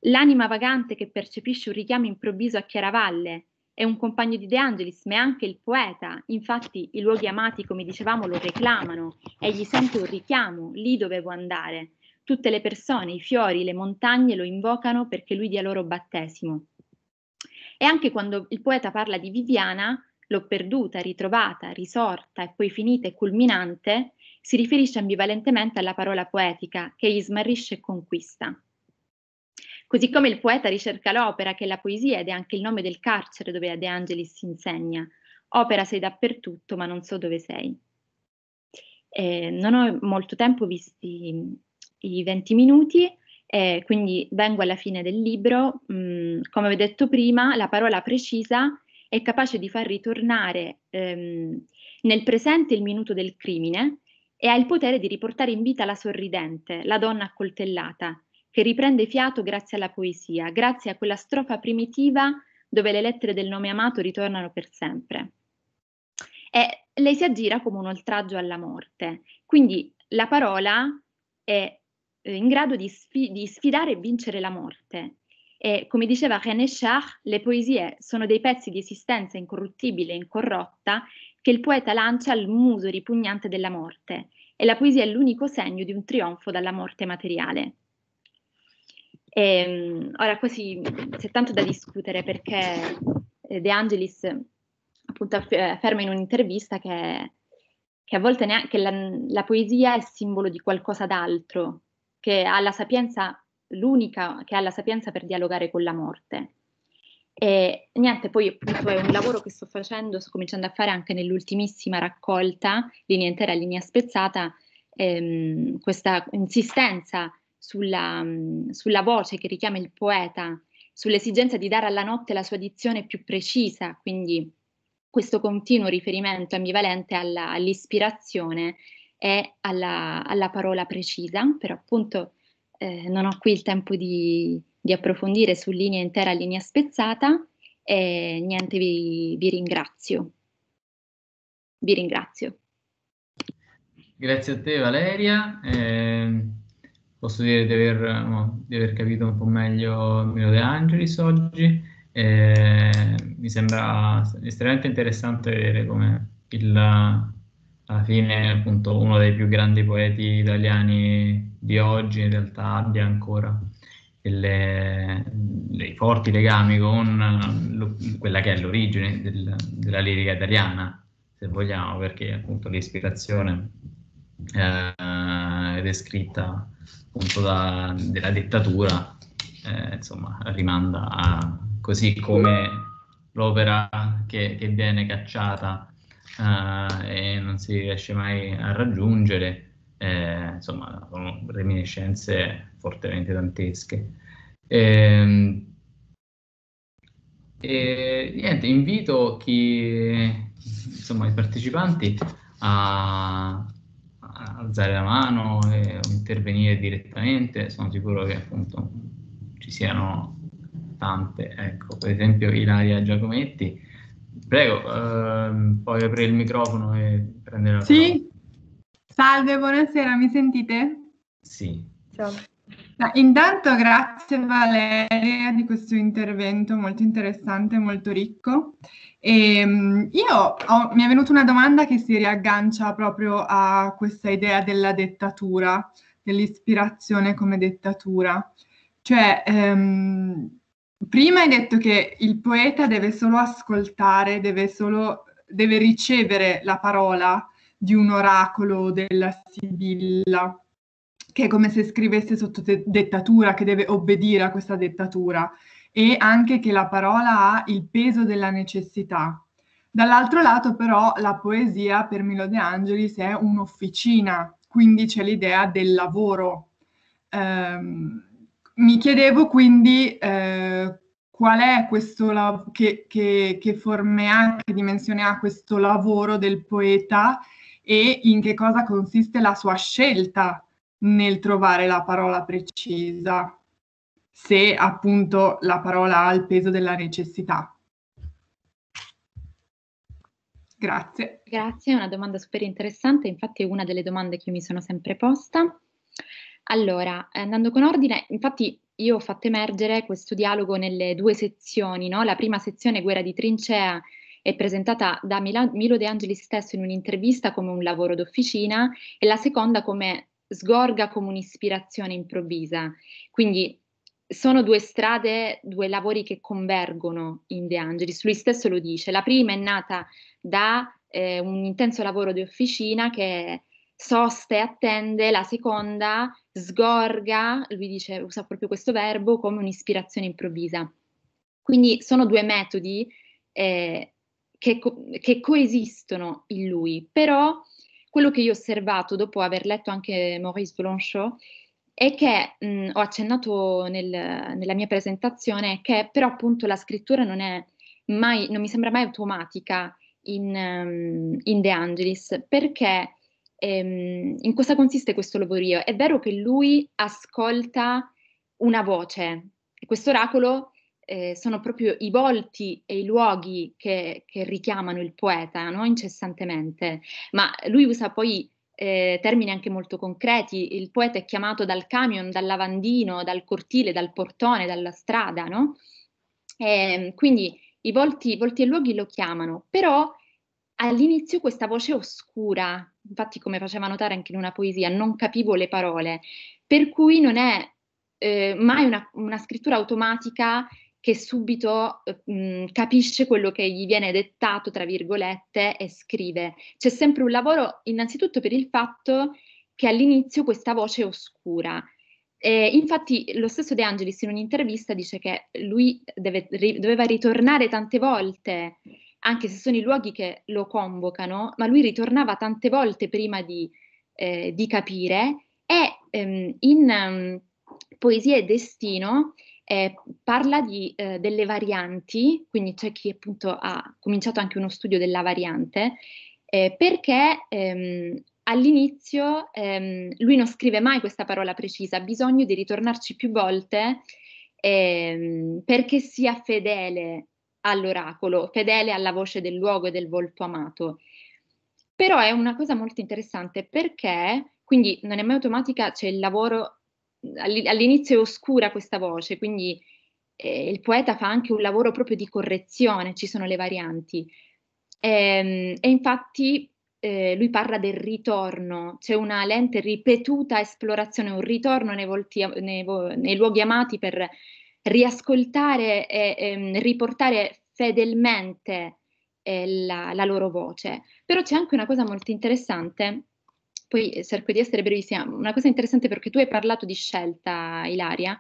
L'anima vagante che percepisce un richiamo improvviso a Chiaravalle è un compagno di De Angelis, ma è anche il poeta. Infatti i luoghi amati, come dicevamo, lo reclamano. Egli sente un richiamo, lì dovevo andare. Tutte le persone, i fiori, le montagne lo invocano perché lui dia loro battesimo. E anche quando il poeta parla di Viviana, l'ho perduta, ritrovata, risorta e poi finita e culminante, si riferisce ambivalentemente alla parola poetica che gli smarrisce e conquista. Così come il poeta ricerca l'opera, che è la poesia ed è anche il nome del carcere dove a De Angelis si insegna. Opera sei dappertutto, ma non so dove sei. Eh, non ho molto tempo, visti i 20 minuti, eh, quindi vengo alla fine del libro. Mm, come ho detto prima, la parola precisa è capace di far ritornare ehm, nel presente il minuto del crimine e ha il potere di riportare in vita la sorridente, la donna accoltellata, che riprende fiato grazie alla poesia, grazie a quella strofa primitiva dove le lettere del nome amato ritornano per sempre. E lei si aggira come un oltraggio alla morte, quindi la parola è eh, in grado di, sfi- di sfidare e vincere la morte. E come diceva René Char, le poesie sono dei pezzi di esistenza incorruttibile e incorrotta che il poeta lancia al muso ripugnante della morte, e la poesia è l'unico segno di un trionfo dalla morte materiale. E, ehm, ora, qua c'è tanto da discutere perché eh, De Angelis appunto eh, afferma in un'intervista che, che a volte neanche la, la, poesia è simbolo di qualcosa d'altro, che ha la sapienza, l'unica che ha la sapienza per dialogare con la morte. E niente, poi appunto è un lavoro che sto facendo, sto cominciando a fare anche nell'ultimissima raccolta, linea intera, linea spezzata, ehm, questa insistenza sulla, mhmm, sulla voce che richiama il poeta, sull'esigenza di dare alla notte la sua dizione più precisa, quindi questo continuo riferimento ambivalente alla, all'ispirazione e alla, alla, parola precisa, però appunto eh, non ho qui il tempo di, di, approfondire su linea intera, linea spezzata e niente, vi, vi ringrazio. Vi ringrazio. Grazie a te Valeria. Eh posso dire di aver, no, di aver capito un po' meglio Milo De Angelis oggi. E mi sembra estremamente interessante vedere come il, alla fine appunto uno dei più grandi poeti italiani di oggi in realtà abbia ancora delle, dei forti legami con lo, quella che è l'origine del, della lirica italiana, se vogliamo, perché appunto l'ispirazione eh, ed è scritta appunto da, della dittatura, eh, insomma, rimanda a così come l'opera che, che viene cacciata eh, e non si riesce mai a raggiungere, eh, insomma, sono reminiscenze fortemente dantesche. E, ehm, e, niente, invito chi, insomma, i partecipanti a, alzare la mano e, intervenire direttamente, sono sicuro che appunto ci siano tante. Ecco, per esempio Ilaria Giacometti. Prego, ehm, puoi aprire il microfono e prendere la parola. Sì, salve, buonasera, mi sentite? Sì. Ciao. Intanto grazie Valeria di questo intervento molto interessante, molto ricco. E, ehm, io ho, mi è venuta una domanda che si riaggancia proprio a questa idea della dettatura, dell'ispirazione come dettatura. Cioè, ehm, prima hai detto che il poeta deve solo ascoltare, deve solo deve ricevere la parola di un oracolo della Sibilla che è come se scrivesse sotto te- dettatura, che deve obbedire a questa dettatura, e anche che la parola ha il peso della necessità. Dall'altro lato però la poesia per Milo De Angelis è un'officina, quindi c'è l'idea del lavoro. Ehm, mi chiedevo quindi eh, qual è questo la- che, che, che forme ha, che dimensione ha questo lavoro del poeta e in che cosa consiste la sua scelta nel trovare la parola precisa, se appunto la parola ha il peso della necessità. Grazie. Grazie, è una domanda super interessante, infatti è una delle domande che io mi sono sempre posta. Allora, andando con ordine, infatti io ho fatto emergere questo dialogo nelle due sezioni, no? La prima sezione, Guerra di trincea, è presentata da Milo De Angelis stesso in un'intervista come un lavoro d'officina e la seconda come sgorga come un'ispirazione improvvisa. Quindi sono due strade, due lavori che convergono in De Angelis. Lui stesso lo dice. La prima è nata da eh, un intenso lavoro di officina che sosta e attende, la seconda sgorga, lui dice, usa proprio questo verbo, come un'ispirazione improvvisa. Quindi sono due metodi eh, che, co- che coesistono in lui, però quello che io ho osservato dopo aver letto anche Maurice Blanchot è che mh, ho accennato nel, nella mia presentazione che però appunto la scrittura non è mai, non mi sembra mai automatica in, um, in De Angelis perché um, in cosa consiste questo lavorio? È vero che lui ascolta una voce, questo oracolo eh, sono proprio i volti e i luoghi che, che richiamano il poeta no? incessantemente, ma lui usa poi eh, termini anche molto concreti, il poeta è chiamato dal camion, dal lavandino, dal cortile, dal portone, dalla strada, no? Eh, quindi i volti, volti e luoghi lo chiamano, però all'inizio questa voce oscura, infatti come faceva notare anche in una poesia, non capivo le parole, per cui non è eh, mai una, una scrittura automatica che subito mh, mhmm, capisce quello che gli viene dettato, tra virgolette, e scrive. C'è sempre un lavoro, innanzitutto per il fatto che all'inizio questa voce è oscura. E infatti lo stesso De Angelis in un'intervista dice che lui deve, ri, doveva ritornare tante volte, anche se sono i luoghi che lo convocano, ma lui ritornava tante volte prima di, eh, di capire e ehm, in um, ehm, Poesia e Destino eh, parla di, eh, delle varianti, quindi c'è chi appunto ha cominciato anche uno studio della variante, eh, perché ehm, all'inizio ehm, lui non scrive mai questa parola precisa, ha bisogno di ritornarci più volte ehm, perché sia fedele all'oracolo, fedele alla voce del luogo e del volto amato. Però è una cosa molto interessante perché, quindi non è mai automatica, c'è il lavoro all'inizio è oscura questa voce, quindi eh, il poeta fa anche un lavoro proprio di correzione, ci sono le varianti. E, ehm, e infatti eh, lui parla del ritorno, c'è una lente ripetuta esplorazione, un ritorno nei, volti, nei, nei luoghi amati per riascoltare e, e ehm, riportare fedelmente eh, la, la loro voce. Però c'è anche una cosa molto interessante poi eh, cerco di essere brevissima, una cosa interessante perché tu hai parlato di scelta, Ilaria,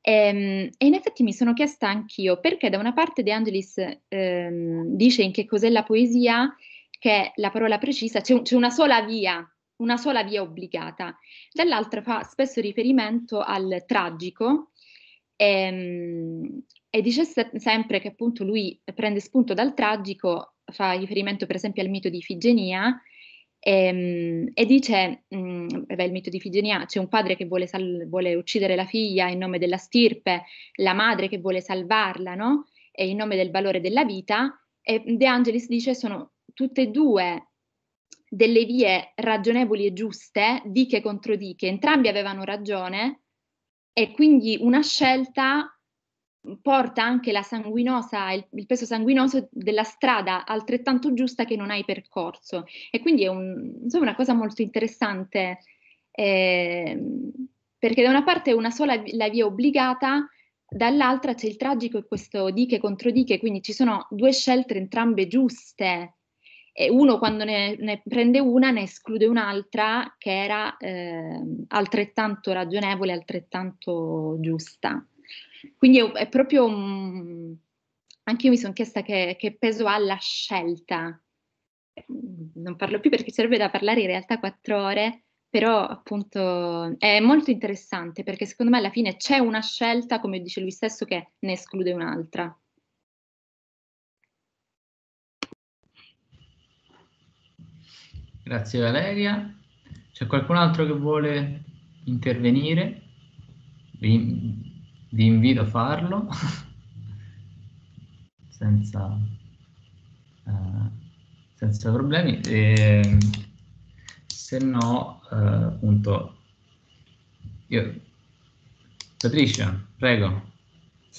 e, ehm, e in effetti mi sono chiesta anch'io perché da una parte De Angelis ehm, dice in che cos'è la poesia che la parola precisa, c'è, c'è una sola via, una sola via obbligata, dall'altra fa spesso riferimento al tragico ehm, e dice se- sempre che appunto lui prende spunto dal tragico, fa riferimento per esempio al mito di Ifigenia, e, ehm, e dice, mh, mm, beh, il mito di Ifigenia, c'è un padre che vuole, sal- vuole, uccidere la figlia in nome della stirpe, la madre che vuole salvarla, no? E in nome del valore della vita. E De Angelis dice, sono tutte e due delle vie ragionevoli e giuste, diche contro diche, entrambi avevano ragione, e quindi una scelta porta anche la sanguinosa, il, il, peso sanguinoso della strada altrettanto giusta che non hai percorso. E quindi è un, insomma, una cosa molto interessante, eh, perché da una parte è una sola la via obbligata, dall'altra c'è il tragico e questo diche contro diche, quindi ci sono due scelte entrambe giuste. E uno quando ne, ne prende una ne esclude un'altra che era eh, altrettanto ragionevole, altrettanto giusta. Quindi è, è proprio... anche io mi sono chiesta che, che peso ha la scelta. Non parlo più perché serve da parlare in realtà quattro ore, però appunto è molto interessante perché secondo me alla fine c'è una scelta, come dice lui stesso, che ne esclude un'altra. Grazie Valeria. C'è qualcun altro che vuole intervenire? vi invito a farlo senza, eh, senza, problemi e, se no eh, appunto io Patricia prego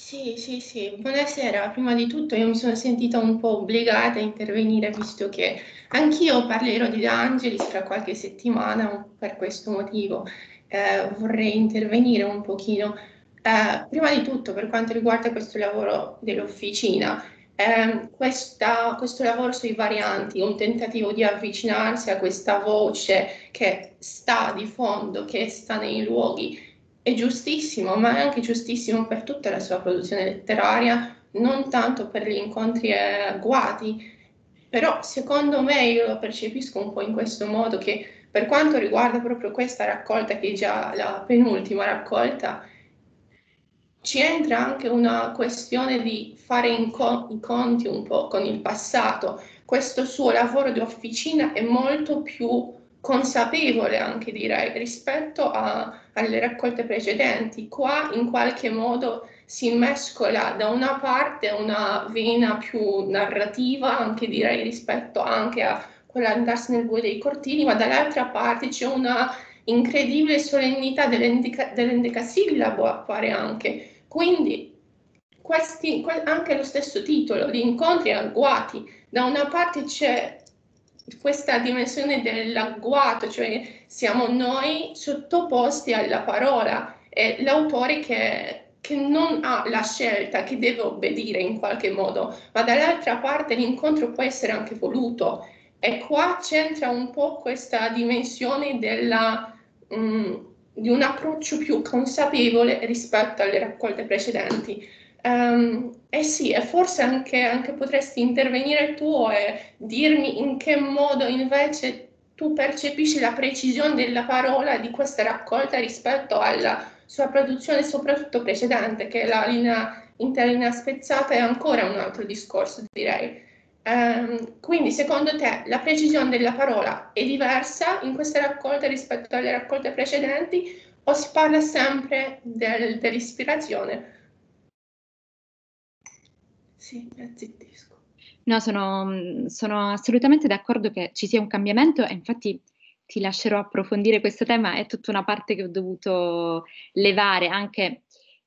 sì, sì, sì, buonasera. Prima di tutto io mi sono sentita un po' obbligata a intervenire visto che anch'io parlerò di De tra qualche settimana per questo motivo. Eh, vorrei intervenire un pochino eh, prima di tutto, per quanto riguarda questo lavoro dell'officina, eh, questa, questo lavoro sui varianti, un tentativo di avvicinarsi a questa voce che sta di fondo, che sta nei luoghi, è giustissimo, ma è anche giustissimo per tutta la sua produzione letteraria, non tanto per gli incontri agguati, però secondo me io lo percepisco un po' in questo modo che per quanto riguarda proprio questa raccolta, che è già la penultima raccolta, ci entra anche una questione di fare i conti un po' con il passato. Questo suo lavoro di officina è molto più consapevole anche direi rispetto a, alle raccolte precedenti. Qua in qualche modo si mescola da una parte una vena più narrativa anche direi rispetto anche a quella di andarsene nel buio dei cortini, ma dall'altra parte c'è una incredibile solennità dell'endica, dell'endecasillabo appare anche. Quindi questi, anche lo stesso titolo gli incontri agguati, da una parte c'è questa dimensione dell'agguato, cioè siamo noi sottoposti alla parola e l'autore che, che, non ha la scelta, che deve obbedire in qualche modo, ma dall'altra parte l'incontro può essere anche voluto e qua c'entra un po' questa dimensione della, mh, mm, di un approccio più consapevole rispetto alle raccolte precedenti. Um, eh sì, e forse anche, anche, potresti intervenire tu e dirmi in che modo invece tu percepisci la precisione della parola di questa raccolta rispetto alla sua produzione soprattutto precedente, che la linea interlinea spezzata è ancora un altro discorso, direi. Um, quindi secondo te la precisione della parola è diversa in questa raccolta rispetto alle raccolte precedenti o si parla sempre del, dell'ispirazione? Sì, eh, zittisco. No, sono, mhmm, sono assolutamente d'accordo che ci sia un cambiamento e infatti ti lascerò approfondire questo tema, è tutta una parte che ho dovuto levare anche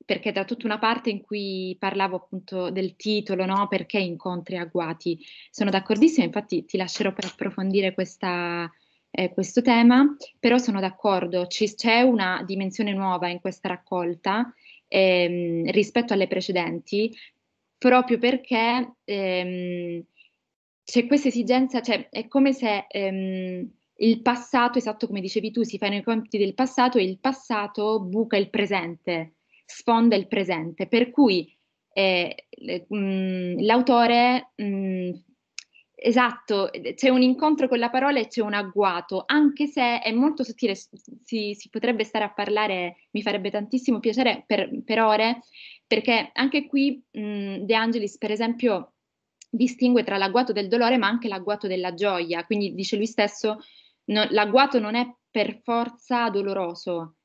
perché da tutta una parte in cui parlavo appunto del titolo, no? perché incontri agguati, sono d'accordissimo, infatti ti lascerò per approfondire questa, eh, questo tema, però sono d'accordo, ci, c'è una dimensione nuova in questa raccolta ehm, rispetto alle precedenti, proprio perché ehm, c'è questa esigenza, cioè è come se... Ehm, il passato, esatto come dicevi tu, si fa nei conti del passato e il passato buca il presente sfonda il presente, per cui eh, mm, l'autore, mh, mm, esatto, c'è un incontro con la parola e c'è un agguato, anche se è molto sottile, si, si potrebbe stare a parlare, mi farebbe tantissimo piacere per, per ore, perché anche qui mh, mm, De Angelis, per esempio, distingue tra l'agguato del dolore ma anche l'agguato della gioia, quindi dice lui stesso, no, l'agguato non è per forza doloroso,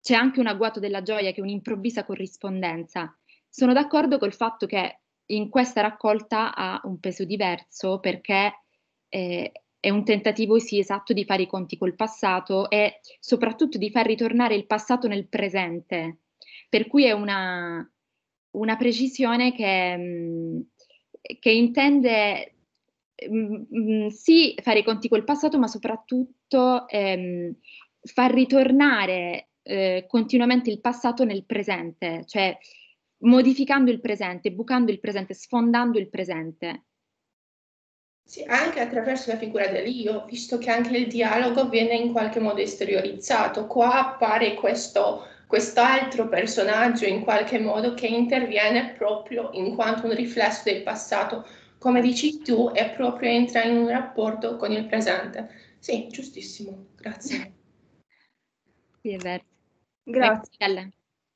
c'è anche un agguato della gioia che è un'improvvisa corrispondenza. Sono d'accordo col fatto che in questa raccolta ha un peso diverso perché eh, è un tentativo, sì, esatto, di fare i conti col passato e soprattutto di far ritornare il passato nel presente. Per cui è una, una precisione che, mm, che intende mm, mm, sì fare i conti col passato, ma soprattutto ehm, far ritornare eh, continuamente il passato nel presente, cioè modificando il presente, bucando il presente, sfondando il presente. Sì, anche attraverso la figura dell'io, visto che anche il dialogo viene in qualche modo esteriorizzato, qua appare questo quest'altro personaggio in qualche modo che interviene proprio in quanto un riflesso del passato, come dici tu, è proprio entra in un rapporto con il presente. Sì, giustissimo, grazie. Sì, è vero. Grazie.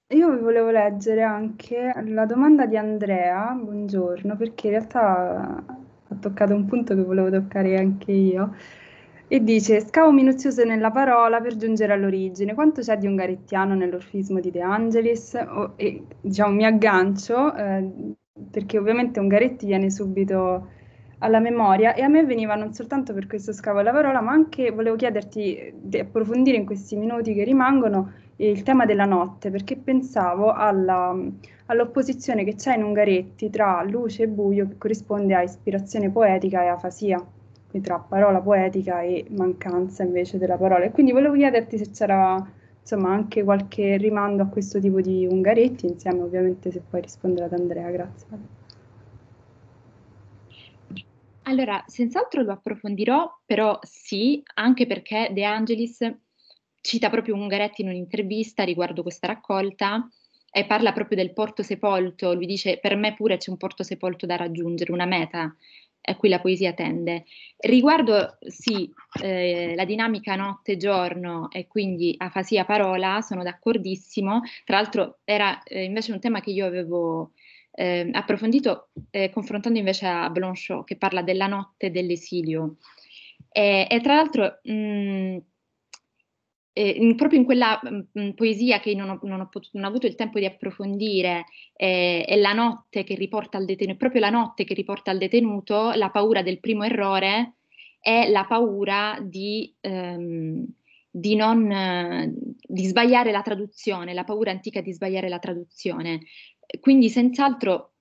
Io vi volevo leggere anche la domanda di Andrea, buongiorno, perché in realtà ha toccato un punto che volevo toccare anche io. E dice: Scavo minuzioso nella parola per giungere all'origine. Quanto c'è di ungarettiano nell'orfismo di De Angelis? O, e, diciamo, mi aggancio eh, perché ovviamente Ungaretti viene subito alla memoria e a me veniva non soltanto per questo scavo alla parola, ma anche volevo chiederti di approfondire in questi minuti che rimangono il tema della notte, perché pensavo alla, all'opposizione che c'è in Ungaretti tra luce e buio che corrisponde a ispirazione poetica e afasia, quindi tra parola poetica e mancanza invece della parola. E quindi volevo chiederti se c'era insomma anche qualche rimando a questo tipo di Ungaretti, insieme ovviamente se puoi rispondere ad Andrea, grazie. Allora, senz'altro lo approfondirò, però sì, anche perché De Angelis cita proprio Ungaretti in un'intervista riguardo questa raccolta e parla proprio del porto sepolto, lui dice per me pure c'è un porto sepolto da raggiungere, una meta a cui la poesia tende. Riguardo sì, eh, la dinamica notte-giorno e quindi afasia parola, sono d'accordissimo, tra l'altro era eh, invece un tema che io avevo eh, approfondito eh, confrontando invece a Blanchot che parla della notte dell'esilio. E, e tra l'altro mh, mm, eh, in, proprio in quella mh, mm, mm, poesia che non ho, non, ho potuto, non ho, avuto il tempo di approfondire, eh, è la notte che riporta al detenuto, proprio la notte che riporta al detenuto la paura del primo errore è la paura di, ehm, di, non, di sbagliare la traduzione, la paura antica di sbagliare la traduzione. Quindi senz'altro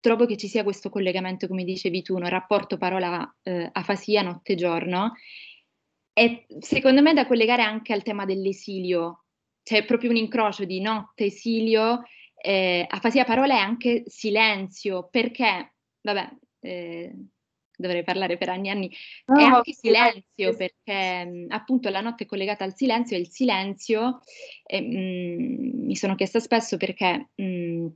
trovo che ci sia questo collegamento, come dicevi tu, un rapporto parola eh, afasia notte giorno. E secondo me è da collegare anche al tema dell'esilio, c'è proprio un incrocio di notte, esilio, eh, afasia parola e anche silenzio, perché, vabbè, eh, dovrei parlare per anni e anni, no, è anche silenzio, perché appunto la notte è collegata al silenzio e il silenzio, eh, mh, mi sono chiesta spesso perché mh,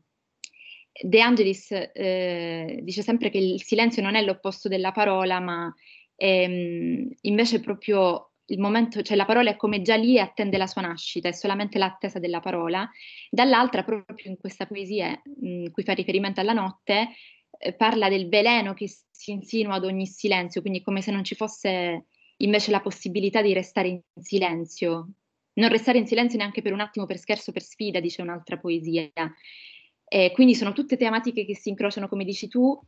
De Angelis eh, dice sempre che il silenzio non è l'opposto della parola, ma ehm, invece proprio il momento, cioè la parola è come già lì e attende la sua nascita, è solamente l'attesa della parola. Dall'altra, proprio in questa poesia mh, cui fa riferimento alla notte, eh, parla del veleno che si insinua ad ogni silenzio, quindi come se non ci fosse invece la possibilità di restare in silenzio, non restare in silenzio neanche per un attimo, per scherzo, per sfida, dice un'altra poesia. Eh, quindi sono tutte tematiche che si incrociano, come dici tu,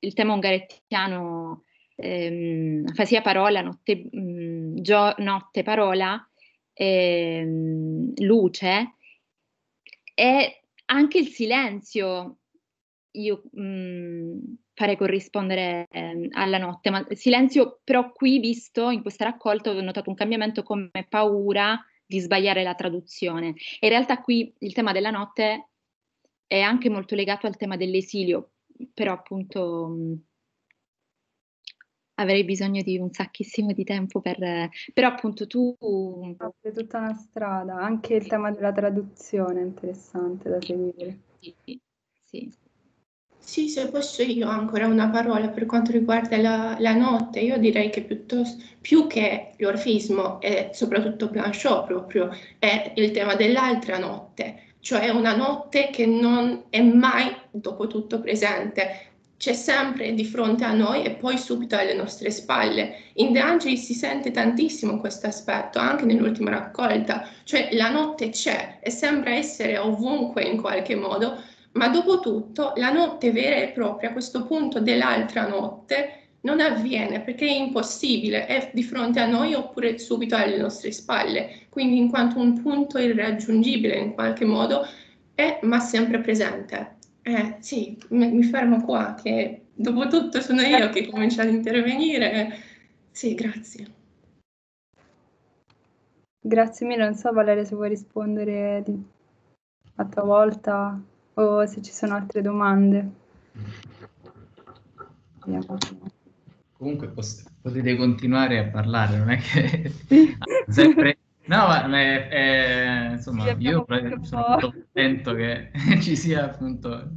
il tema ungarettiano ehm, fa sia parola, notte, mh, mm, gio, notte parola, ehm, luce e anche il silenzio, io mh, mhmm, farei corrispondere eh, alla notte, ma silenzio però qui visto in questa raccolta ho notato un cambiamento come paura di sbagliare la traduzione. E in realtà qui il tema della notte è anche molto legato al tema dell'esilio, però appunto mh, mhmm, avrei bisogno di un sacchissimo di tempo per... però appunto tu... È tutta una strada, anche il tema della traduzione è interessante da seguire. Sì, sì. Sì, se posso io ancora una parola per quanto riguarda la, la notte, io direi che piuttosto, più che l'orfismo e soprattutto Planchot proprio, è il tema dell'altra notte, cioè una notte che non è mai dopo tutto presente, c'è sempre di fronte a noi e poi subito alle nostre spalle. In De Angeli si sente tantissimo questo aspetto, anche nell'ultima raccolta, cioè la notte c'è e sembra essere ovunque in qualche modo, ma dopo tutto la notte vera e propria, a questo punto dell'altra notte, non avviene perché è impossibile, è di fronte a noi oppure subito alle nostre spalle, quindi in quanto un punto irraggiungibile in qualche modo è ma sempre presente. Eh sì, mi fermo qua che dopo tutto sono io che comincio ad intervenire. Sì, grazie. Grazie mille, non so Valeria se vuoi rispondere a tua volta o se ci sono altre domande. Comunque potete continuare a parlare, non è che sempre... No, ma eh, insomma, sì, io sono molto contento che ci, sia, appunto,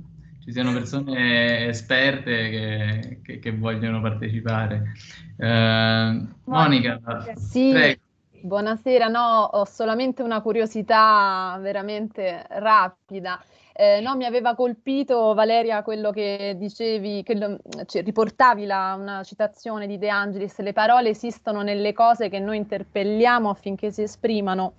ci siano persone esperte che, che, che vogliono partecipare. Ehm, eh, Monica, sì. prego. Buonasera, no, ho solamente una curiosità veramente rapida. Eh, no, mi aveva colpito Valeria quello che dicevi, che cioè, riportavi la, una citazione di De Angelis, le parole esistono nelle cose che noi interpelliamo affinché si esprimano.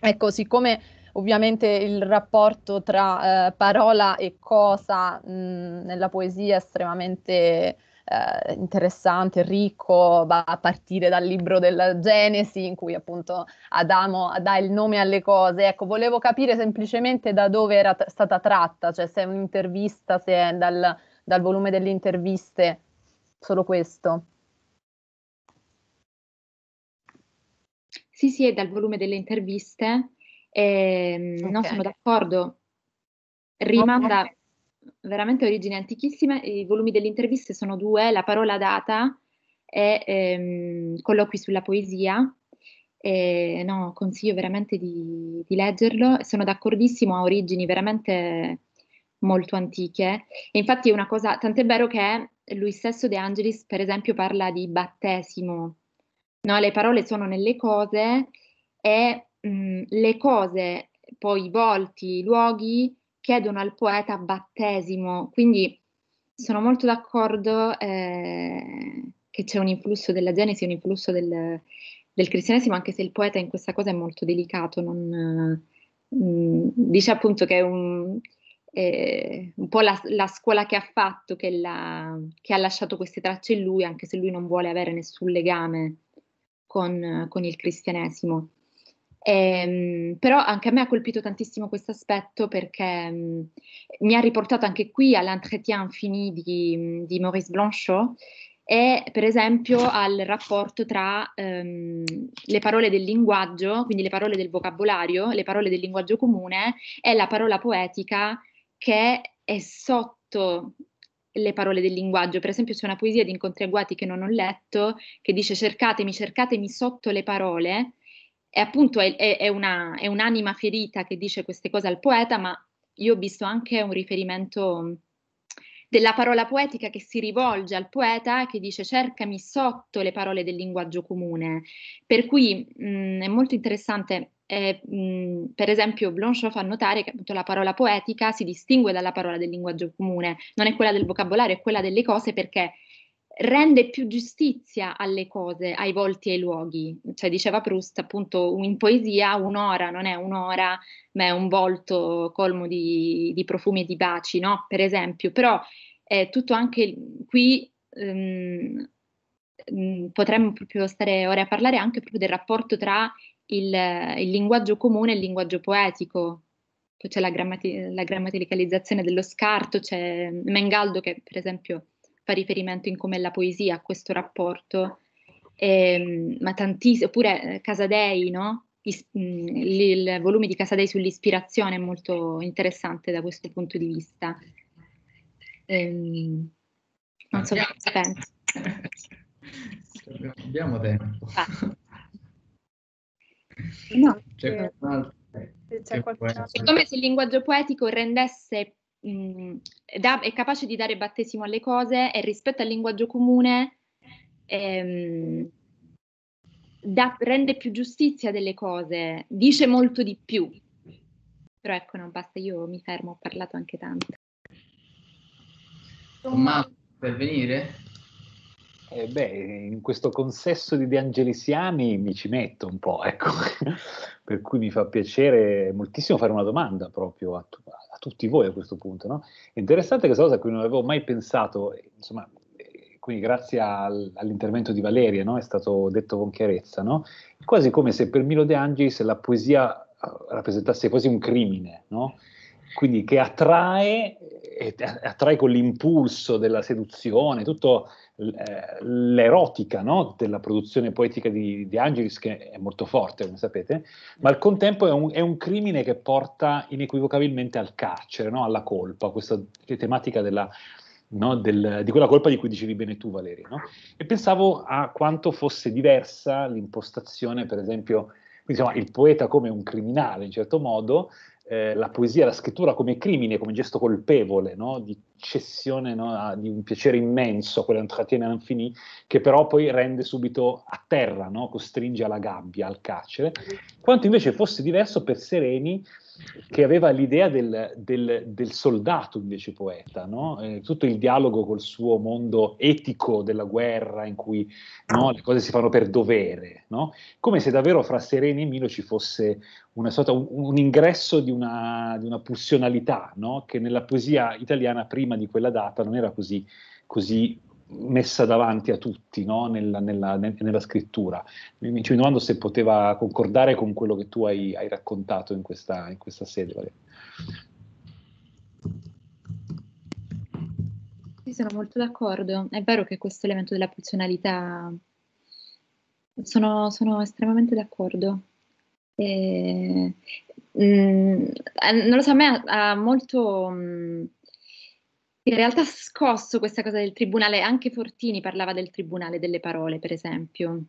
Ecco, siccome ovviamente il rapporto tra eh, parola e cosa mh, nella poesia è estremamente eh, interessante, ricco, va a partire dal libro della Genesi in cui appunto Adamo dà il nome alle cose. Ecco, volevo capire semplicemente da dove era t- stata tratta, cioè se è un'intervista, se è dal, dal volume delle interviste, solo questo. Sì, sì, è dal volume delle interviste. Eh, okay. Non sono d'accordo. Rimanda, okay veramente origini antichissime, i volumi delle interviste sono due, La parola data e ehm, Colloqui sulla poesia. E, no, consiglio veramente di, di leggerlo, sono d'accordissimo, ha origini veramente molto antiche. E infatti è una cosa, tant'è vero che lui stesso De Angelis, per esempio, parla di battesimo. No? Le parole sono nelle cose e mh, mm, le cose, poi i volti, i luoghi, chiedono al poeta battesimo, quindi sono molto d'accordo eh, che c'è un influsso della Genesi, un influsso del, del, cristianesimo, anche se il poeta in questa cosa è molto delicato, non, mh, mm, dice appunto che è un, eh, un po' la, la, scuola che ha fatto, che, la, che, ha lasciato queste tracce in lui, anche se lui non vuole avere nessun legame con, con il cristianesimo. Ehm, però anche a me ha colpito tantissimo questo aspetto perché mh, mhmm, mi ha riportato anche qui all'entretien fini di, mhmm, di Maurice Blanchot e per esempio al rapporto tra ehm, le parole del linguaggio, quindi le parole del vocabolario, le parole del linguaggio comune e la parola poetica che è sotto le parole del linguaggio. Per esempio c'è una poesia di Incontri Agguati che non ho letto che dice cercatemi, cercatemi sotto le parole è appunto è, è, una, è, un'anima ferita che dice queste cose al poeta, ma io ho visto anche un riferimento mm, della parola poetica che si rivolge al poeta e che dice cercami sotto le parole del linguaggio comune. Per cui mh, mm, è molto interessante, eh, mh, mm, per esempio, Blanchot fa notare che appunto la parola poetica si distingue dalla parola del linguaggio comune, non è quella del vocabolario, è quella delle cose perché rende più giustizia alle cose, ai volti e ai luoghi. Cioè diceva Proust, appunto, in poesia un'ora non è un'ora, ma è un volto colmo di, di profumi e di baci, no? Per esempio, però è eh, tutto anche qui... Um, potremmo proprio stare ora a parlare anche proprio del rapporto tra il, il linguaggio comune e il linguaggio poetico. Poi c'è la, grammati- la, grammaticalizzazione dello scarto, c'è Mengaldo che per esempio fa riferimento in come la poesia a questo rapporto, ehm, ma tantissimo, oppure eh, Casadei, no? Is- mh, mm, il volume di Casadei sull'ispirazione è molto interessante da questo punto di vista. Ehm, non so cosa penso. Abbiamo tempo. Ah. No, c'è, eh, c'è qualcun altro. È come se il linguaggio poetico rendesse mh, mhmm, da, è capace di dare battesimo alle cose e rispetto al linguaggio comune ehm, da, rende più giustizia delle cose, dice molto di più. Però ecco, non basta, io mi fermo, ho parlato anche tanto. Tommaso, per venire? Eh beh, in questo consesso di De Angelisiani mi ci metto un po', ecco, per cui mi fa piacere moltissimo fare una domanda proprio a, tu, a tutti voi a questo punto. No? È interessante questa cosa a cui non avevo mai pensato, insomma, eh, quindi grazie al, all'intervento di Valeria no? è stato detto con chiarezza, no? quasi come se per Milo De Angelis la poesia eh, rappresentasse quasi un crimine, no? quindi che attrae e attrae con l'impulso della seduzione, tutto eh, l'erotica no? della produzione poetica di, di, Angelis, che è molto forte, come sapete, ma al contempo è un, è un crimine che porta inequivocabilmente al carcere, no? alla colpa, questa tematica della, no? Del, di quella colpa di cui dicevi bene tu, Valeria. E pensavo a quanto fosse diversa l'impostazione, per esempio, insomma, il poeta come un criminale, in certo modo, eh, la poesia, la scrittura come crimine, come gesto colpevole, no? di cessione no? a, ah, di un piacere immenso, quell'entratene all'infinì, che però poi rende subito a terra, no? costringe alla gabbia, al carcere, quanto invece fosse diverso per Sereni, che aveva l'idea del, del, del soldato invece poeta, no? eh, tutto il dialogo col suo mondo etico della guerra in cui no, le cose si fanno per dovere, no? come se davvero fra Sereni e Milo ci fosse sorta, un, un, ingresso di una, di una pulsionalità che nella poesia italiana prima di quella data non era così, così messa davanti a tutti no? nella, nella, nella, scrittura. Mi, ci domando se poteva concordare con quello che tu hai, hai raccontato in questa, in questa sede. Valeria. Sì, sono molto d'accordo. È vero che questo elemento della personalità sono, sono estremamente d'accordo. E, mh, mm, eh, non lo so, a me ha, ha molto... Mh, mm, in realtà scosso questa cosa del tribunale, anche Fortini parlava del tribunale delle parole, per esempio.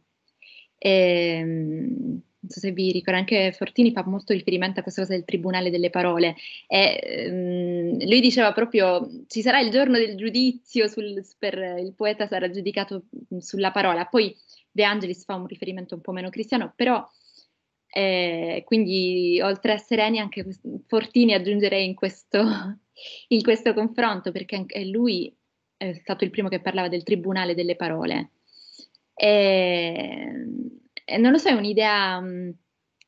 E, ehm, non so se vi ricordo, anche Fortini fa molto riferimento a questa cosa del tribunale delle parole. E, ehm, lui diceva proprio, ci sarà il giorno del giudizio, sul, per, il poeta sarà giudicato sulla parola. Poi De Angelis fa un riferimento un po' meno cristiano, però eh, quindi oltre a Sereni anche Fortini aggiungerei in questo, in questo confronto perché anche lui è stato il primo che parlava del tribunale delle parole. Ehm, e, non lo so, è un'idea mm,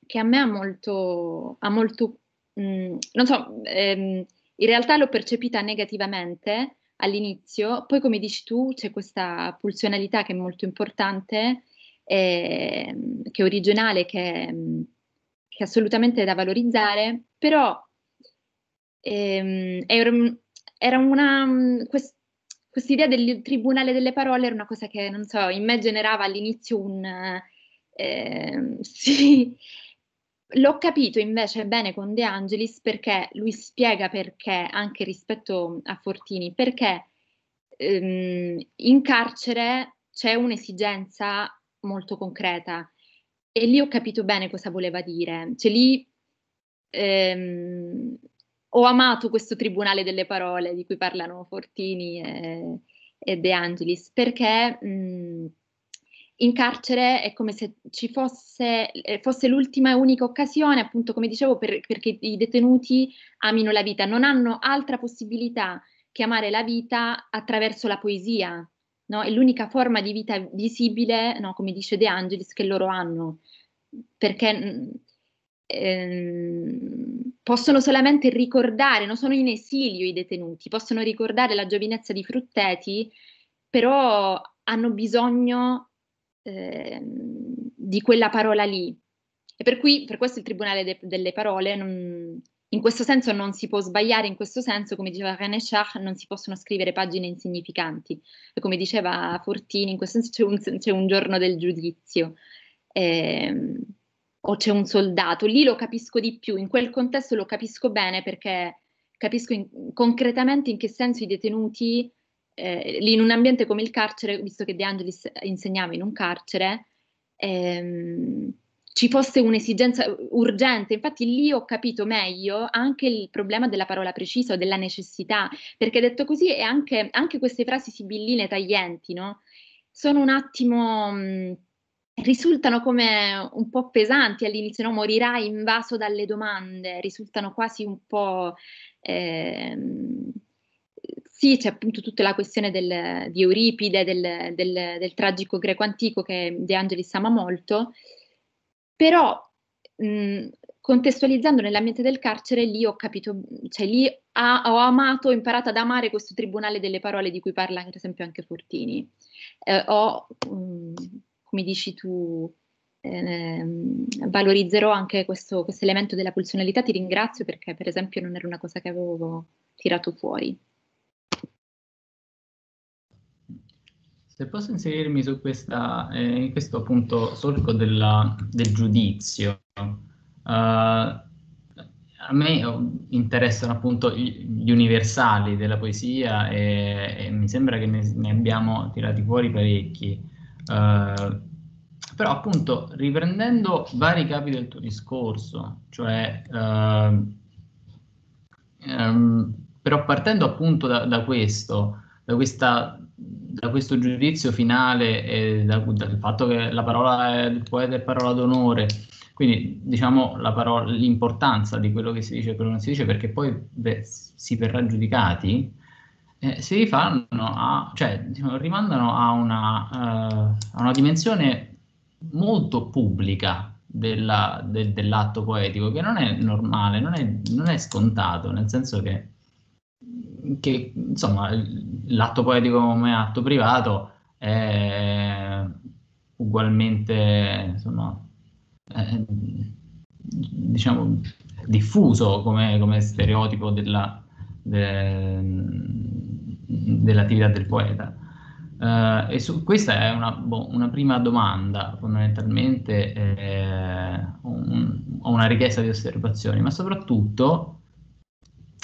che a me ha molto, ha molto mh, mm, non so, ehm, in realtà l'ho percepita negativamente all'inizio, poi come dici tu c'è questa pulsionalità che è molto importante eh, che è originale, che, che, è assolutamente da valorizzare, però ehm, era, era una... Quest, idea del tribunale delle parole era una cosa che, non so, in me generava all'inizio un... Eh, sì, L'ho capito invece bene con De Angelis perché lui spiega perché, anche rispetto a Fortini, perché ehm, in carcere c'è un'esigenza molto concreta e lì ho capito bene cosa voleva dire. Cioè lì ehm, ho amato questo tribunale delle parole di cui parlano Fortini e, e De Angelis perché mh, in carcere è come se ci fosse, eh, fosse l'ultima e unica occasione, appunto come dicevo, per, perché i detenuti amino la vita, non hanno altra possibilità che amare la vita attraverso la poesia, no? È l'unica forma di vita visibile, no? come dice De Angelis, che loro hanno, perché mm, ehm, possono solamente ricordare, non sono in esilio i detenuti, possono ricordare la giovinezza di Frutteti, però hanno bisogno ehm, di quella parola lì. E per cui, per questo il Tribunale de- delle Parole non, in questo senso non si può sbagliare, in questo senso, come diceva René Char, non si possono scrivere pagine insignificanti. E come diceva Fortini, in questo senso c'è un, c'è un giorno del giudizio. Eh, o c'è un soldato, lì lo capisco di più, in quel contesto lo capisco bene perché capisco in, concretamente in che senso i detenuti, eh, lì in un ambiente come il carcere, visto che De Angelis insegnava in un carcere, ehm, ci fosse un'esigenza urgente, infatti lì ho capito meglio anche il problema della parola precisa o della necessità, perché detto così è anche, anche queste frasi sibilline taglienti, no? Sono un attimo... Mh, mm, risultano come un po' pesanti all'inizio, no? morirai invaso dalle domande, risultano quasi un po'... Ehm, sì, c'è appunto tutta la questione del, di Euripide, del, del, del tragico greco antico che De Angelis ama molto, però mh, mhmm, contestualizzando nell'ambiente del carcere, lì ho capito, cioè lì ha, ho amato, ho imparato ad amare questo tribunale delle parole di cui parla per esempio anche Fortini. Eh, ho, mh, mhmm, come dici tu, Ehm, valorizzerò anche questo, questo elemento della pulsionalità. Ti ringrazio perché, per esempio, non era una cosa che avevo tirato fuori. Se posso inserirmi su questa, eh, in questo appunto solco della, del giudizio, uh, a me interessano appunto gli universali della poesia e, e mi sembra che ne, ne, abbiamo tirati fuori parecchi. Uh, però appunto riprendendo vari capi del tuo discorso, cioè uh, um, però partendo appunto da, da questo, da questa da questo giudizio finale e da, dal fatto che la parola del poeta è parola d'onore, quindi diciamo parola, l'importanza di quello che si dice e quello che non si dice, perché poi beh, si verrà giudicati, eh, si rifanno a, cioè diciamo, rimandano a una, uh, a una, dimensione molto pubblica della, de, dell'atto poetico, che non è normale, non è, non è scontato, nel senso che che insomma l'atto poetico come atto privato è ugualmente insomma, è, diciamo diffuso come, come stereotipo della, de, dell'attività del poeta. Uh, e su, questa è una, boh, una prima domanda, fondamentalmente eh, un, una richiesta di osservazioni, ma soprattutto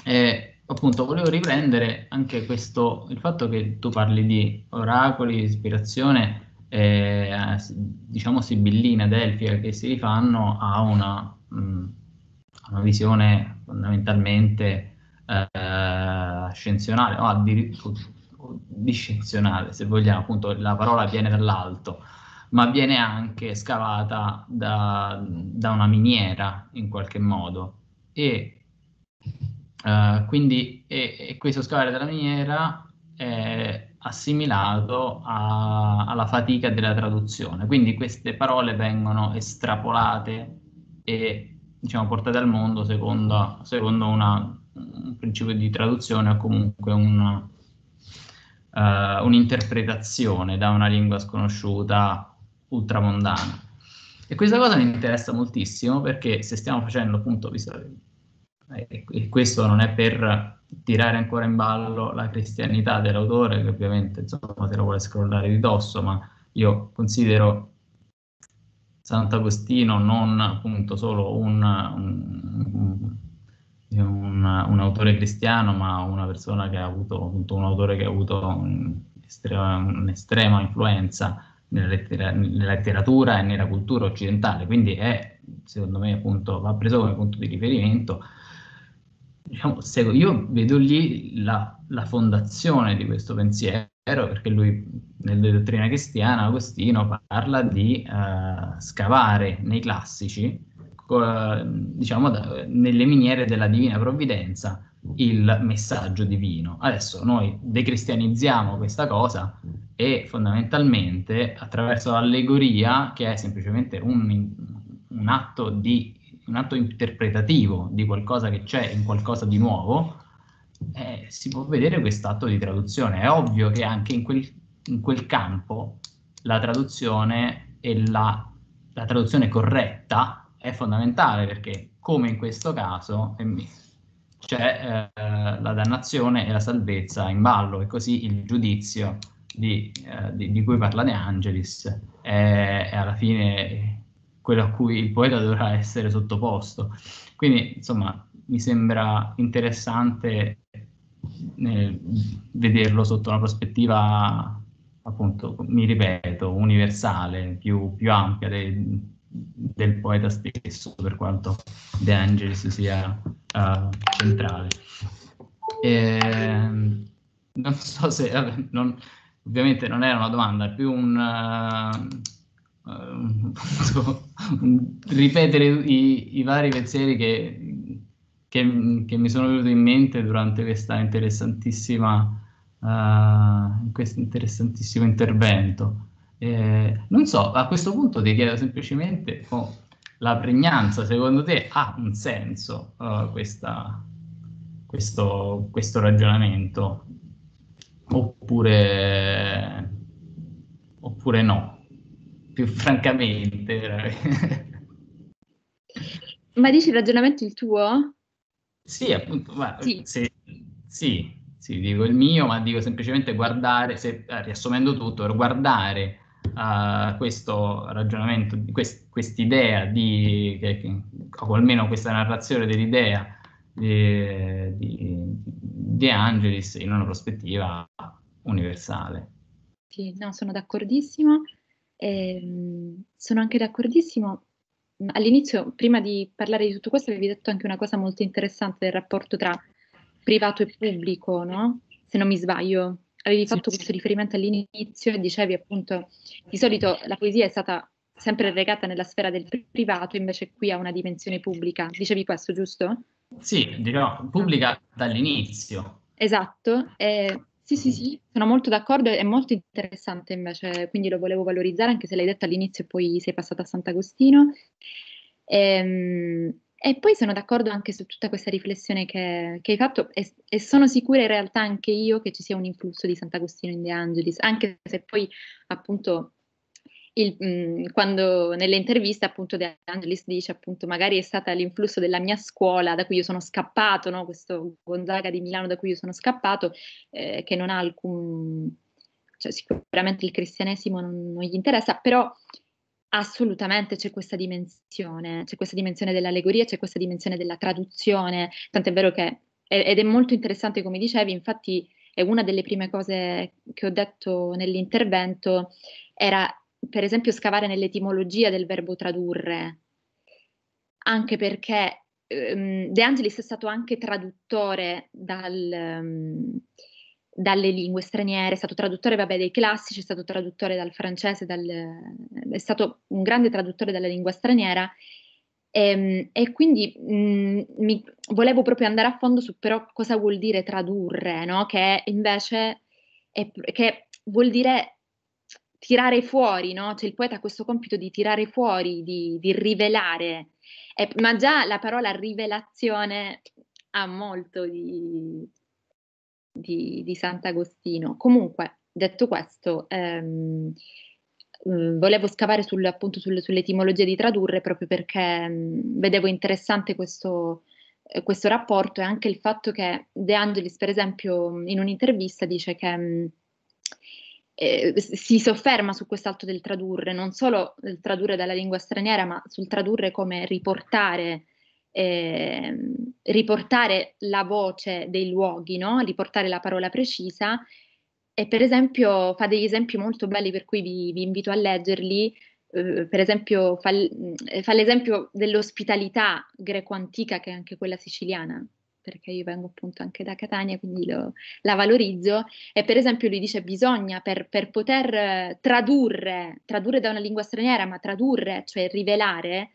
è appunto volevo riprendere anche questo, il fatto che tu parli di oracoli, ispirazione, eh, diciamo sibillina, delfia che si rifanno a una, mh, mm, una visione fondamentalmente eh, scienzionale, o addirittura discenzionale, se vogliamo, appunto la parola viene dall'alto, ma viene anche scavata da, da una miniera in qualche modo. E eh, quindi e, e questo scavare della miniera è assimilato a, alla fatica della traduzione. Quindi queste parole vengono estrapolate e diciamo, portate al mondo secondo, secondo una, un principio di traduzione o comunque una, uh, eh, un'interpretazione da una lingua sconosciuta ultramondana. E questa cosa mi interessa moltissimo perché se stiamo facendo appunto, visto e, questo non è per tirare ancora in ballo la cristianità dell'autore, che ovviamente insomma se lo vuole scrollare di dosso, ma io considero Sant'Agostino non appunto solo un, un, un, un, autore cristiano, ma una persona che ha avuto appunto un autore che ha avuto estrema, un'estrema influenza nella, nella letteratura e nella cultura occidentale. Quindi è, secondo me, appunto, va preso come punto di riferimento diciamo, io vedo lì la, la, fondazione di questo pensiero, perché lui nella dottrina cristiana, Agostino, parla di uh, scavare nei classici, uh, diciamo, da, nelle miniere della divina provvidenza, il messaggio divino. Adesso noi decristianizziamo questa cosa e fondamentalmente attraverso l'allegoria, che è semplicemente un, un atto di un atto interpretativo di qualcosa che c'è in qualcosa di nuovo, eh, si può vedere quest'atto di traduzione. È ovvio che anche in quel, in quel campo la traduzione e la, la, traduzione corretta è fondamentale perché, come in questo caso, eh, c'è eh, la dannazione e la salvezza in ballo e così il giudizio di, eh, di, di cui parla De Angelis è, è alla fine quello a cui il poeta dovrà essere sottoposto. Quindi, insomma, mi sembra interessante eh, vederlo sotto una prospettiva, appunto, mi ripeto, universale, più, più ampia de, del poeta stesso, per quanto De Angelis sia uh, centrale. E, ehm, non so se, non, ovviamente non era una domanda, è più un... Uh, uh, ripetere i, i, vari pensieri che, che, che, mi sono venuti in mente durante questa interessantissima, uh, questo interessantissimo intervento. Eh, non so, a questo punto ti chiedo semplicemente oh, la pregnanza, secondo te ha un senso uh, questa, questo, questo ragionamento oppure, oppure no? più francamente. Ma dici il ragionamento il tuo? Sì, appunto, ma, sì. Se, sì, sì, dico il mio, ma dico semplicemente guardare, se, eh, riassumendo tutto, guardare uh, questo ragionamento, quest, quest'idea di, che, che, o almeno questa narrazione dell'idea di, di, di Angelis in una prospettiva universale. Sì, no, sono d'accordissimo. Ehm, sono anche d'accordissimo. Mm, all'inizio, prima di parlare di tutto questo, avevi detto anche una cosa molto interessante del rapporto tra privato e pubblico, no? Se non mi sbaglio, avevi fatto sì, questo riferimento all'inizio e dicevi appunto, di solito la poesia è stata sempre regata nella sfera del privato, invece qui ha una dimensione pubblica. Dicevi questo, giusto? Sì, dirò pubblica dall'inizio. Esatto, e sì, sì, sì, sono molto d'accordo, è molto interessante invece, quindi lo volevo valorizzare anche se l'hai detto all'inizio e poi sei passata a Sant'Agostino. Ehm, e poi sono d'accordo anche su tutta questa riflessione che, che hai fatto e, e, sono sicura in realtà anche io che ci sia un influsso di Sant'Agostino in De Angelis, anche se poi appunto il, mh, mm, quando nelle interviste appunto De Angelis dice appunto magari è stata l'influsso della mia scuola da cui io sono scappato, no? questo Gonzaga di Milano da cui io sono scappato, eh, che non ha alcun, cioè sicuramente il cristianesimo non, non gli interessa, però assolutamente c'è questa dimensione, c'è questa dimensione dell'allegoria, c'è questa dimensione della traduzione, tant'è vero che, ed è molto interessante come dicevi, infatti è una delle prime cose che ho detto nell'intervento, era per esempio scavare nell'etimologia del verbo tradurre, anche perché um, De Angelis è stato anche traduttore dal, um, dalle lingue straniere, è stato traduttore vabbè, dei classici, è stato traduttore dal francese, dal, è stato un grande traduttore della lingua straniera. E, ehm, e quindi mh, mm, mi, volevo proprio andare a fondo su però cosa vuol dire tradurre, no? che invece è, che vuol dire tirare fuori, no? Cioè il poeta ha questo compito di tirare fuori, di, di rivelare. Eh, ma già la parola rivelazione ha molto di, di, di Sant'Agostino. Comunque, detto questo, ehm, mm, volevo scavare sul, appunto sul, sull'etimologia di tradurre proprio perché mh, mm, vedevo interessante questo, eh, questo, rapporto e anche il fatto che De Angelis, per esempio, in un'intervista dice che mh, mm, eh, si sofferma su quest'altro del tradurre, non solo il tradurre dalla lingua straniera, ma sul tradurre come riportare, eh, riportare la voce dei luoghi, no? riportare la parola precisa. E per esempio fa degli esempi molto belli per cui vi, vi invito a leggerli. Eh, per esempio, fa, mm, eh, fa l'esempio dell'ospitalità greco-antica, che è anche quella siciliana, perché io vengo appunto anche da Catania, quindi lo, la valorizzo, e per esempio lui dice bisogna per, per, poter eh, tradurre, tradurre da una lingua straniera, ma tradurre, cioè rivelare,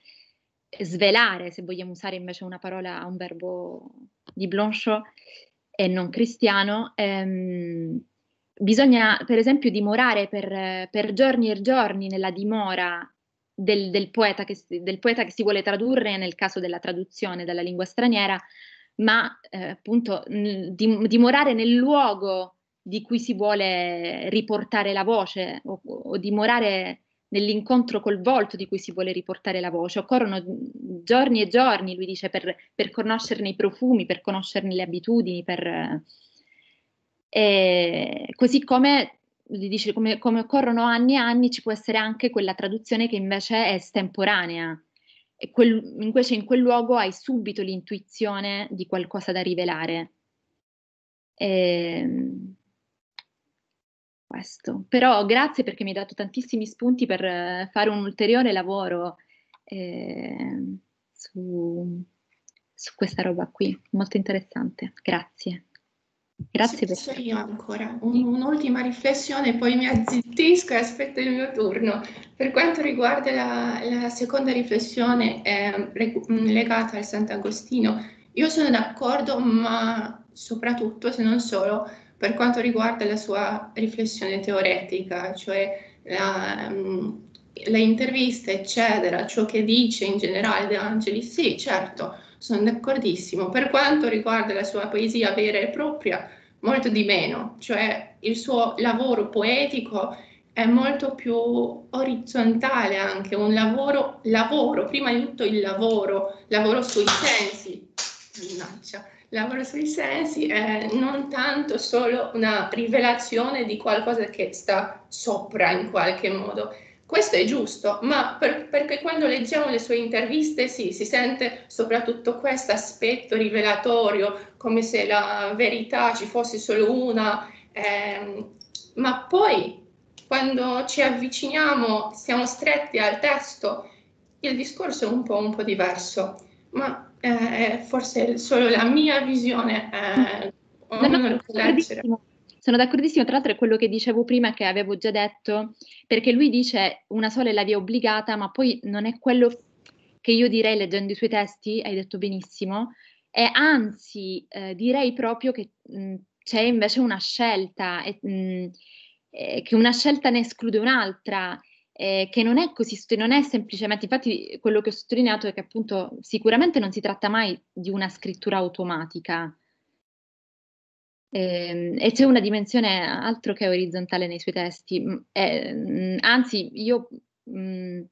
svelare, se vogliamo usare invece una parola, un verbo di Blanchot e non cristiano, ehm, bisogna per esempio dimorare per, per, giorni e giorni nella dimora del, del, poeta che, del poeta che si vuole tradurre, nel caso della traduzione dalla lingua straniera, ma eh, appunto n- dimorare nel luogo di cui si vuole riportare la voce o, o dimorare nell'incontro col volto di cui si vuole riportare la voce. Occorrono giorni e giorni, lui dice, per, per conoscerne i profumi, per conoscerne le abitudini, per, eh, così come, dice, come, come, occorrono anni e anni, ci può essere anche quella traduzione che invece è estemporanea, quel, invece cioè, in quel luogo hai subito l'intuizione di qualcosa da rivelare. E... Ehm, questo. Però grazie perché mi hai dato tantissimi spunti per eh, fare un ulteriore lavoro eh, su, su questa roba qui, molto interessante. Grazie. Grazie sì, per io ancora un, un'ultima riflessione, poi mi azzittisco e aspetto il mio turno. Per quanto riguarda la, la seconda riflessione eh, legata al Sant'Agostino, io sono d'accordo, ma soprattutto, se non solo, per quanto riguarda la sua riflessione teoretica, cioè la, mh, mm, le interviste, eccetera, ciò che dice in generale De Angelis, sì, certo sono d'accordissimo. Per quanto riguarda la sua poesia vera e propria, molto di meno, cioè il suo lavoro poetico è molto più orizzontale anche, un lavoro, lavoro, prima di tutto il lavoro, lavoro sui sensi, minaccia, lavoro sui sensi è non tanto solo una rivelazione di qualcosa che sta sopra in qualche modo, questo è giusto, ma per, perché quando leggiamo le sue interviste sì, si sente soprattutto questo aspetto rivelatorio, come se la verità ci fosse solo una, ehm, ma poi quando ci avviciniamo, siamo stretti al testo, il discorso è un po', un po diverso, ma eh, forse è solo la mia visione. Eh, no, no, sono d'accordissimo, tra l'altro è quello che dicevo prima che avevo già detto, perché lui dice una sola è la via obbligata, ma poi non è quello che io direi leggendo i suoi testi, hai detto benissimo, e anzi eh, direi proprio che mh, mm, c'è invece una scelta, e, mh, mm, eh, che una scelta ne esclude un'altra. Eh, che non è così, non è semplicemente, infatti quello che ho sottolineato è che appunto sicuramente non si tratta mai di una scrittura automatica, Ehm, e c'è una dimensione altro che orizzontale nei suoi testi, eh, anzi io mh, mhmm,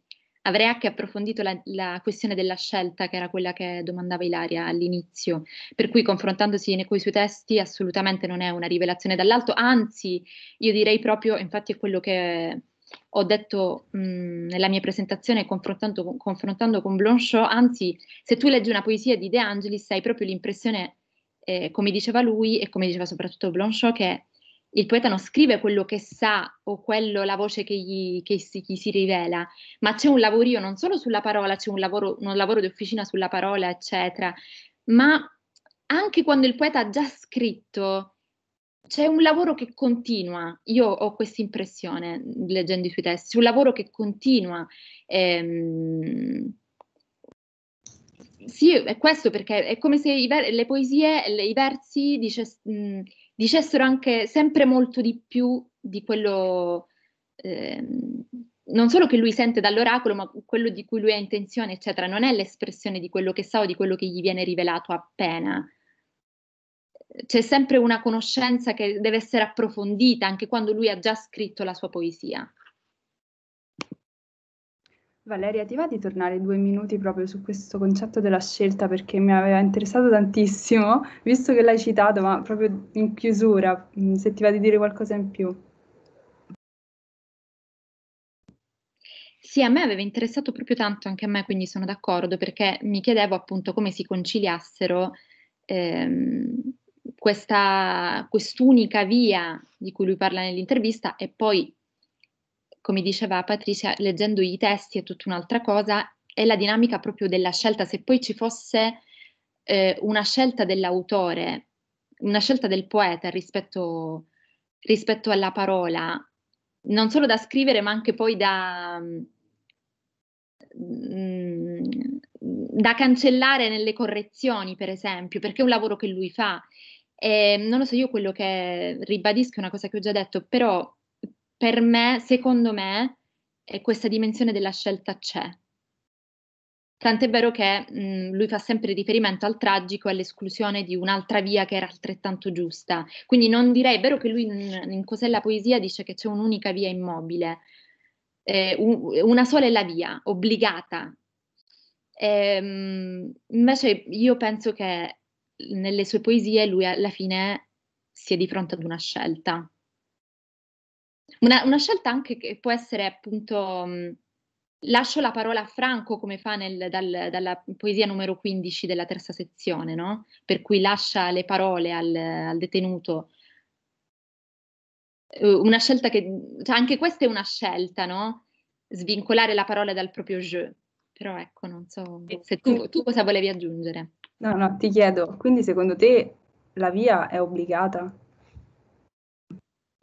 avrei anche approfondito la, la, questione della scelta che era quella che domandava Ilaria all'inizio, per cui confrontandosi con i suoi testi assolutamente non è una rivelazione dall'alto, anzi io direi proprio, infatti è quello che ho detto mh, mhmm, nella mia presentazione confrontando, confrontando con Blanchot, anzi se tu leggi una poesia di De Angelis hai proprio l'impressione eh, come diceva lui e come diceva soprattutto Blanchot, che il poeta non scrive quello che sa o quello, la voce che gli, che si, gli si, rivela, ma c'è un lavorio non solo sulla parola, c'è un lavoro, un lavoro di officina sulla parola, eccetera, ma anche quando il poeta ha già scritto, c'è un lavoro che continua, io ho questa impressione leggendo i suoi testi, un lavoro che continua. Ehm, sì, è questo perché è come se i ver- le poesie, le, i versi dices- mh, dicessero anche sempre molto di più di quello, eh, non solo che lui sente dall'oracolo, ma quello di cui lui ha intenzione, eccetera. Non è l'espressione di quello che sa o di quello che gli viene rivelato appena. C'è sempre una conoscenza che deve essere approfondita anche quando lui ha già scritto la sua poesia. Valeria, ti va di tornare due minuti proprio su questo concetto della scelta perché mi aveva interessato tantissimo, visto che l'hai citato, ma proprio in chiusura, mm, se ti va di dire qualcosa in più. Sì, a me aveva interessato proprio tanto anche a me, quindi sono d'accordo perché mi chiedevo appunto come si conciliassero ehm, questa, quest'unica via di cui lui parla nell'intervista e poi come diceva Patricia, leggendo i testi è tutta un'altra cosa, è la dinamica proprio della scelta. Se poi ci fosse eh, una scelta dell'autore, una scelta del poeta rispetto, rispetto alla parola, non solo da scrivere, ma anche poi da, mm, da cancellare nelle correzioni, per esempio, perché è un lavoro che lui fa. E non lo so, io quello che ribadisco è una cosa che ho già detto, però per me, secondo me, eh, questa dimensione della scelta c'è. Tant'è vero che mh, mm, lui fa sempre riferimento al tragico e all'esclusione di un'altra via che era altrettanto giusta. Quindi non direi, è vero che lui in, in la Poesia dice che c'è un'unica via immobile, eh, un, una sola è la via, obbligata. E, ehm, mh, invece io penso che nelle sue poesie lui alla fine sia di fronte ad una scelta una, una, scelta anche che può essere appunto, mhmm, lascio la parola a Franco come fa nel, dal, dalla poesia numero 15 della terza sezione, no? per cui lascia le parole al, al detenuto. Eh, una scelta che, cioè anche questa è una scelta, no? Svincolare la parola dal proprio jeu. Però ecco, non so se tu, tu cosa volevi aggiungere. No, no, ti chiedo, quindi secondo te la via è obbligata?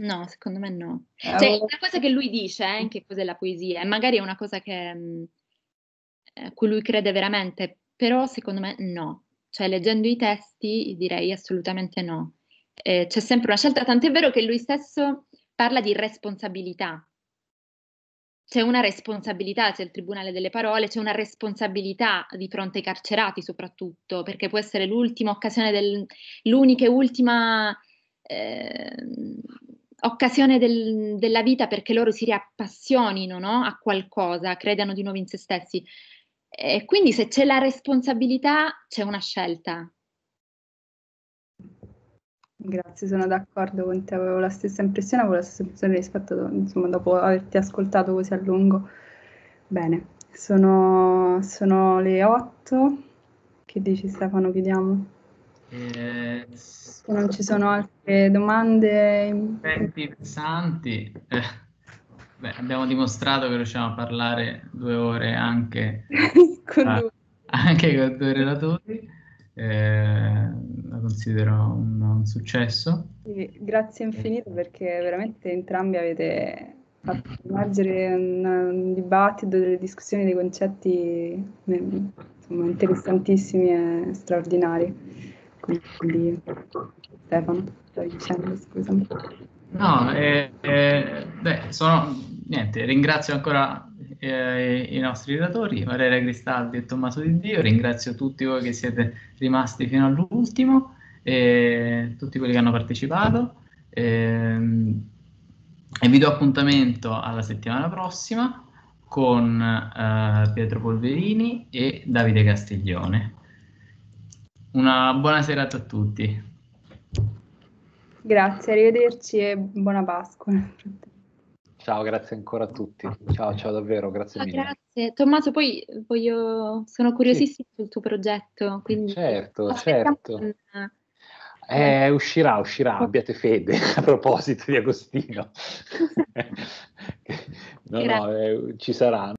No, secondo me no. Eh, cioè, la cosa che lui dice eh, che cos'è la poesia, e magari è una cosa che mh, mm, eh, cui lui crede veramente, però secondo me no. Cioè, leggendo i testi direi assolutamente no. Eh, c'è sempre una scelta, tant'è vero che lui stesso parla di responsabilità. C'è una responsabilità, c'è il Tribunale delle Parole, c'è una responsabilità di fronte ai carcerati soprattutto, perché può essere l'ultima occasione, del, l'unica e ultima... Eh, occasione del, della vita perché loro si riappassionino no? a qualcosa, credano di nuovo in se stessi. E quindi se c'è la responsabilità, c'è una scelta. Grazie, sono d'accordo con te, avevo la stessa impressione, avevo la stessa impressione rispetto, insomma, dopo averti ascoltato così a lungo. Bene, sono, sono le 8. Che dici Stefano, chiudiamo? Eh, Se non ci sono altre domande... Tempi pesanti. Eh, beh, abbiamo dimostrato che riusciamo a parlare due ore anche con, a, due. Anche con due relatori. Eh, la considero un, un successo. Sì, grazie infinito perché veramente entrambi avete fatto emergere un, un, dibattito, delle discussioni, dei concetti insomma, interessantissimi e straordinari. Quindi Stefano, stai dicendo scusami. No, eh, eh, beh, sono, niente, ringrazio ancora eh, i nostri relatori, Valeria Cristaldi e Tommaso Di Dio, ringrazio tutti voi che siete rimasti fino all'ultimo, tutti quelli che hanno partecipato ehm, e vi do appuntamento alla settimana prossima con eh, Pietro Polverini e Davide Castiglione. Una buona serata a tutti. Grazie, arrivederci e buona Pasqua. Ciao, grazie ancora a tutti. Ciao, ciao davvero, grazie ciao, mille. Grazie. Tommaso, poi voglio... sono curiosissimo sì. sul tuo progetto. Quindi... Certo, certo. Eh, uscirà, uscirà, abbiate fede a proposito di Agostino. no, no, eh, ci sarà.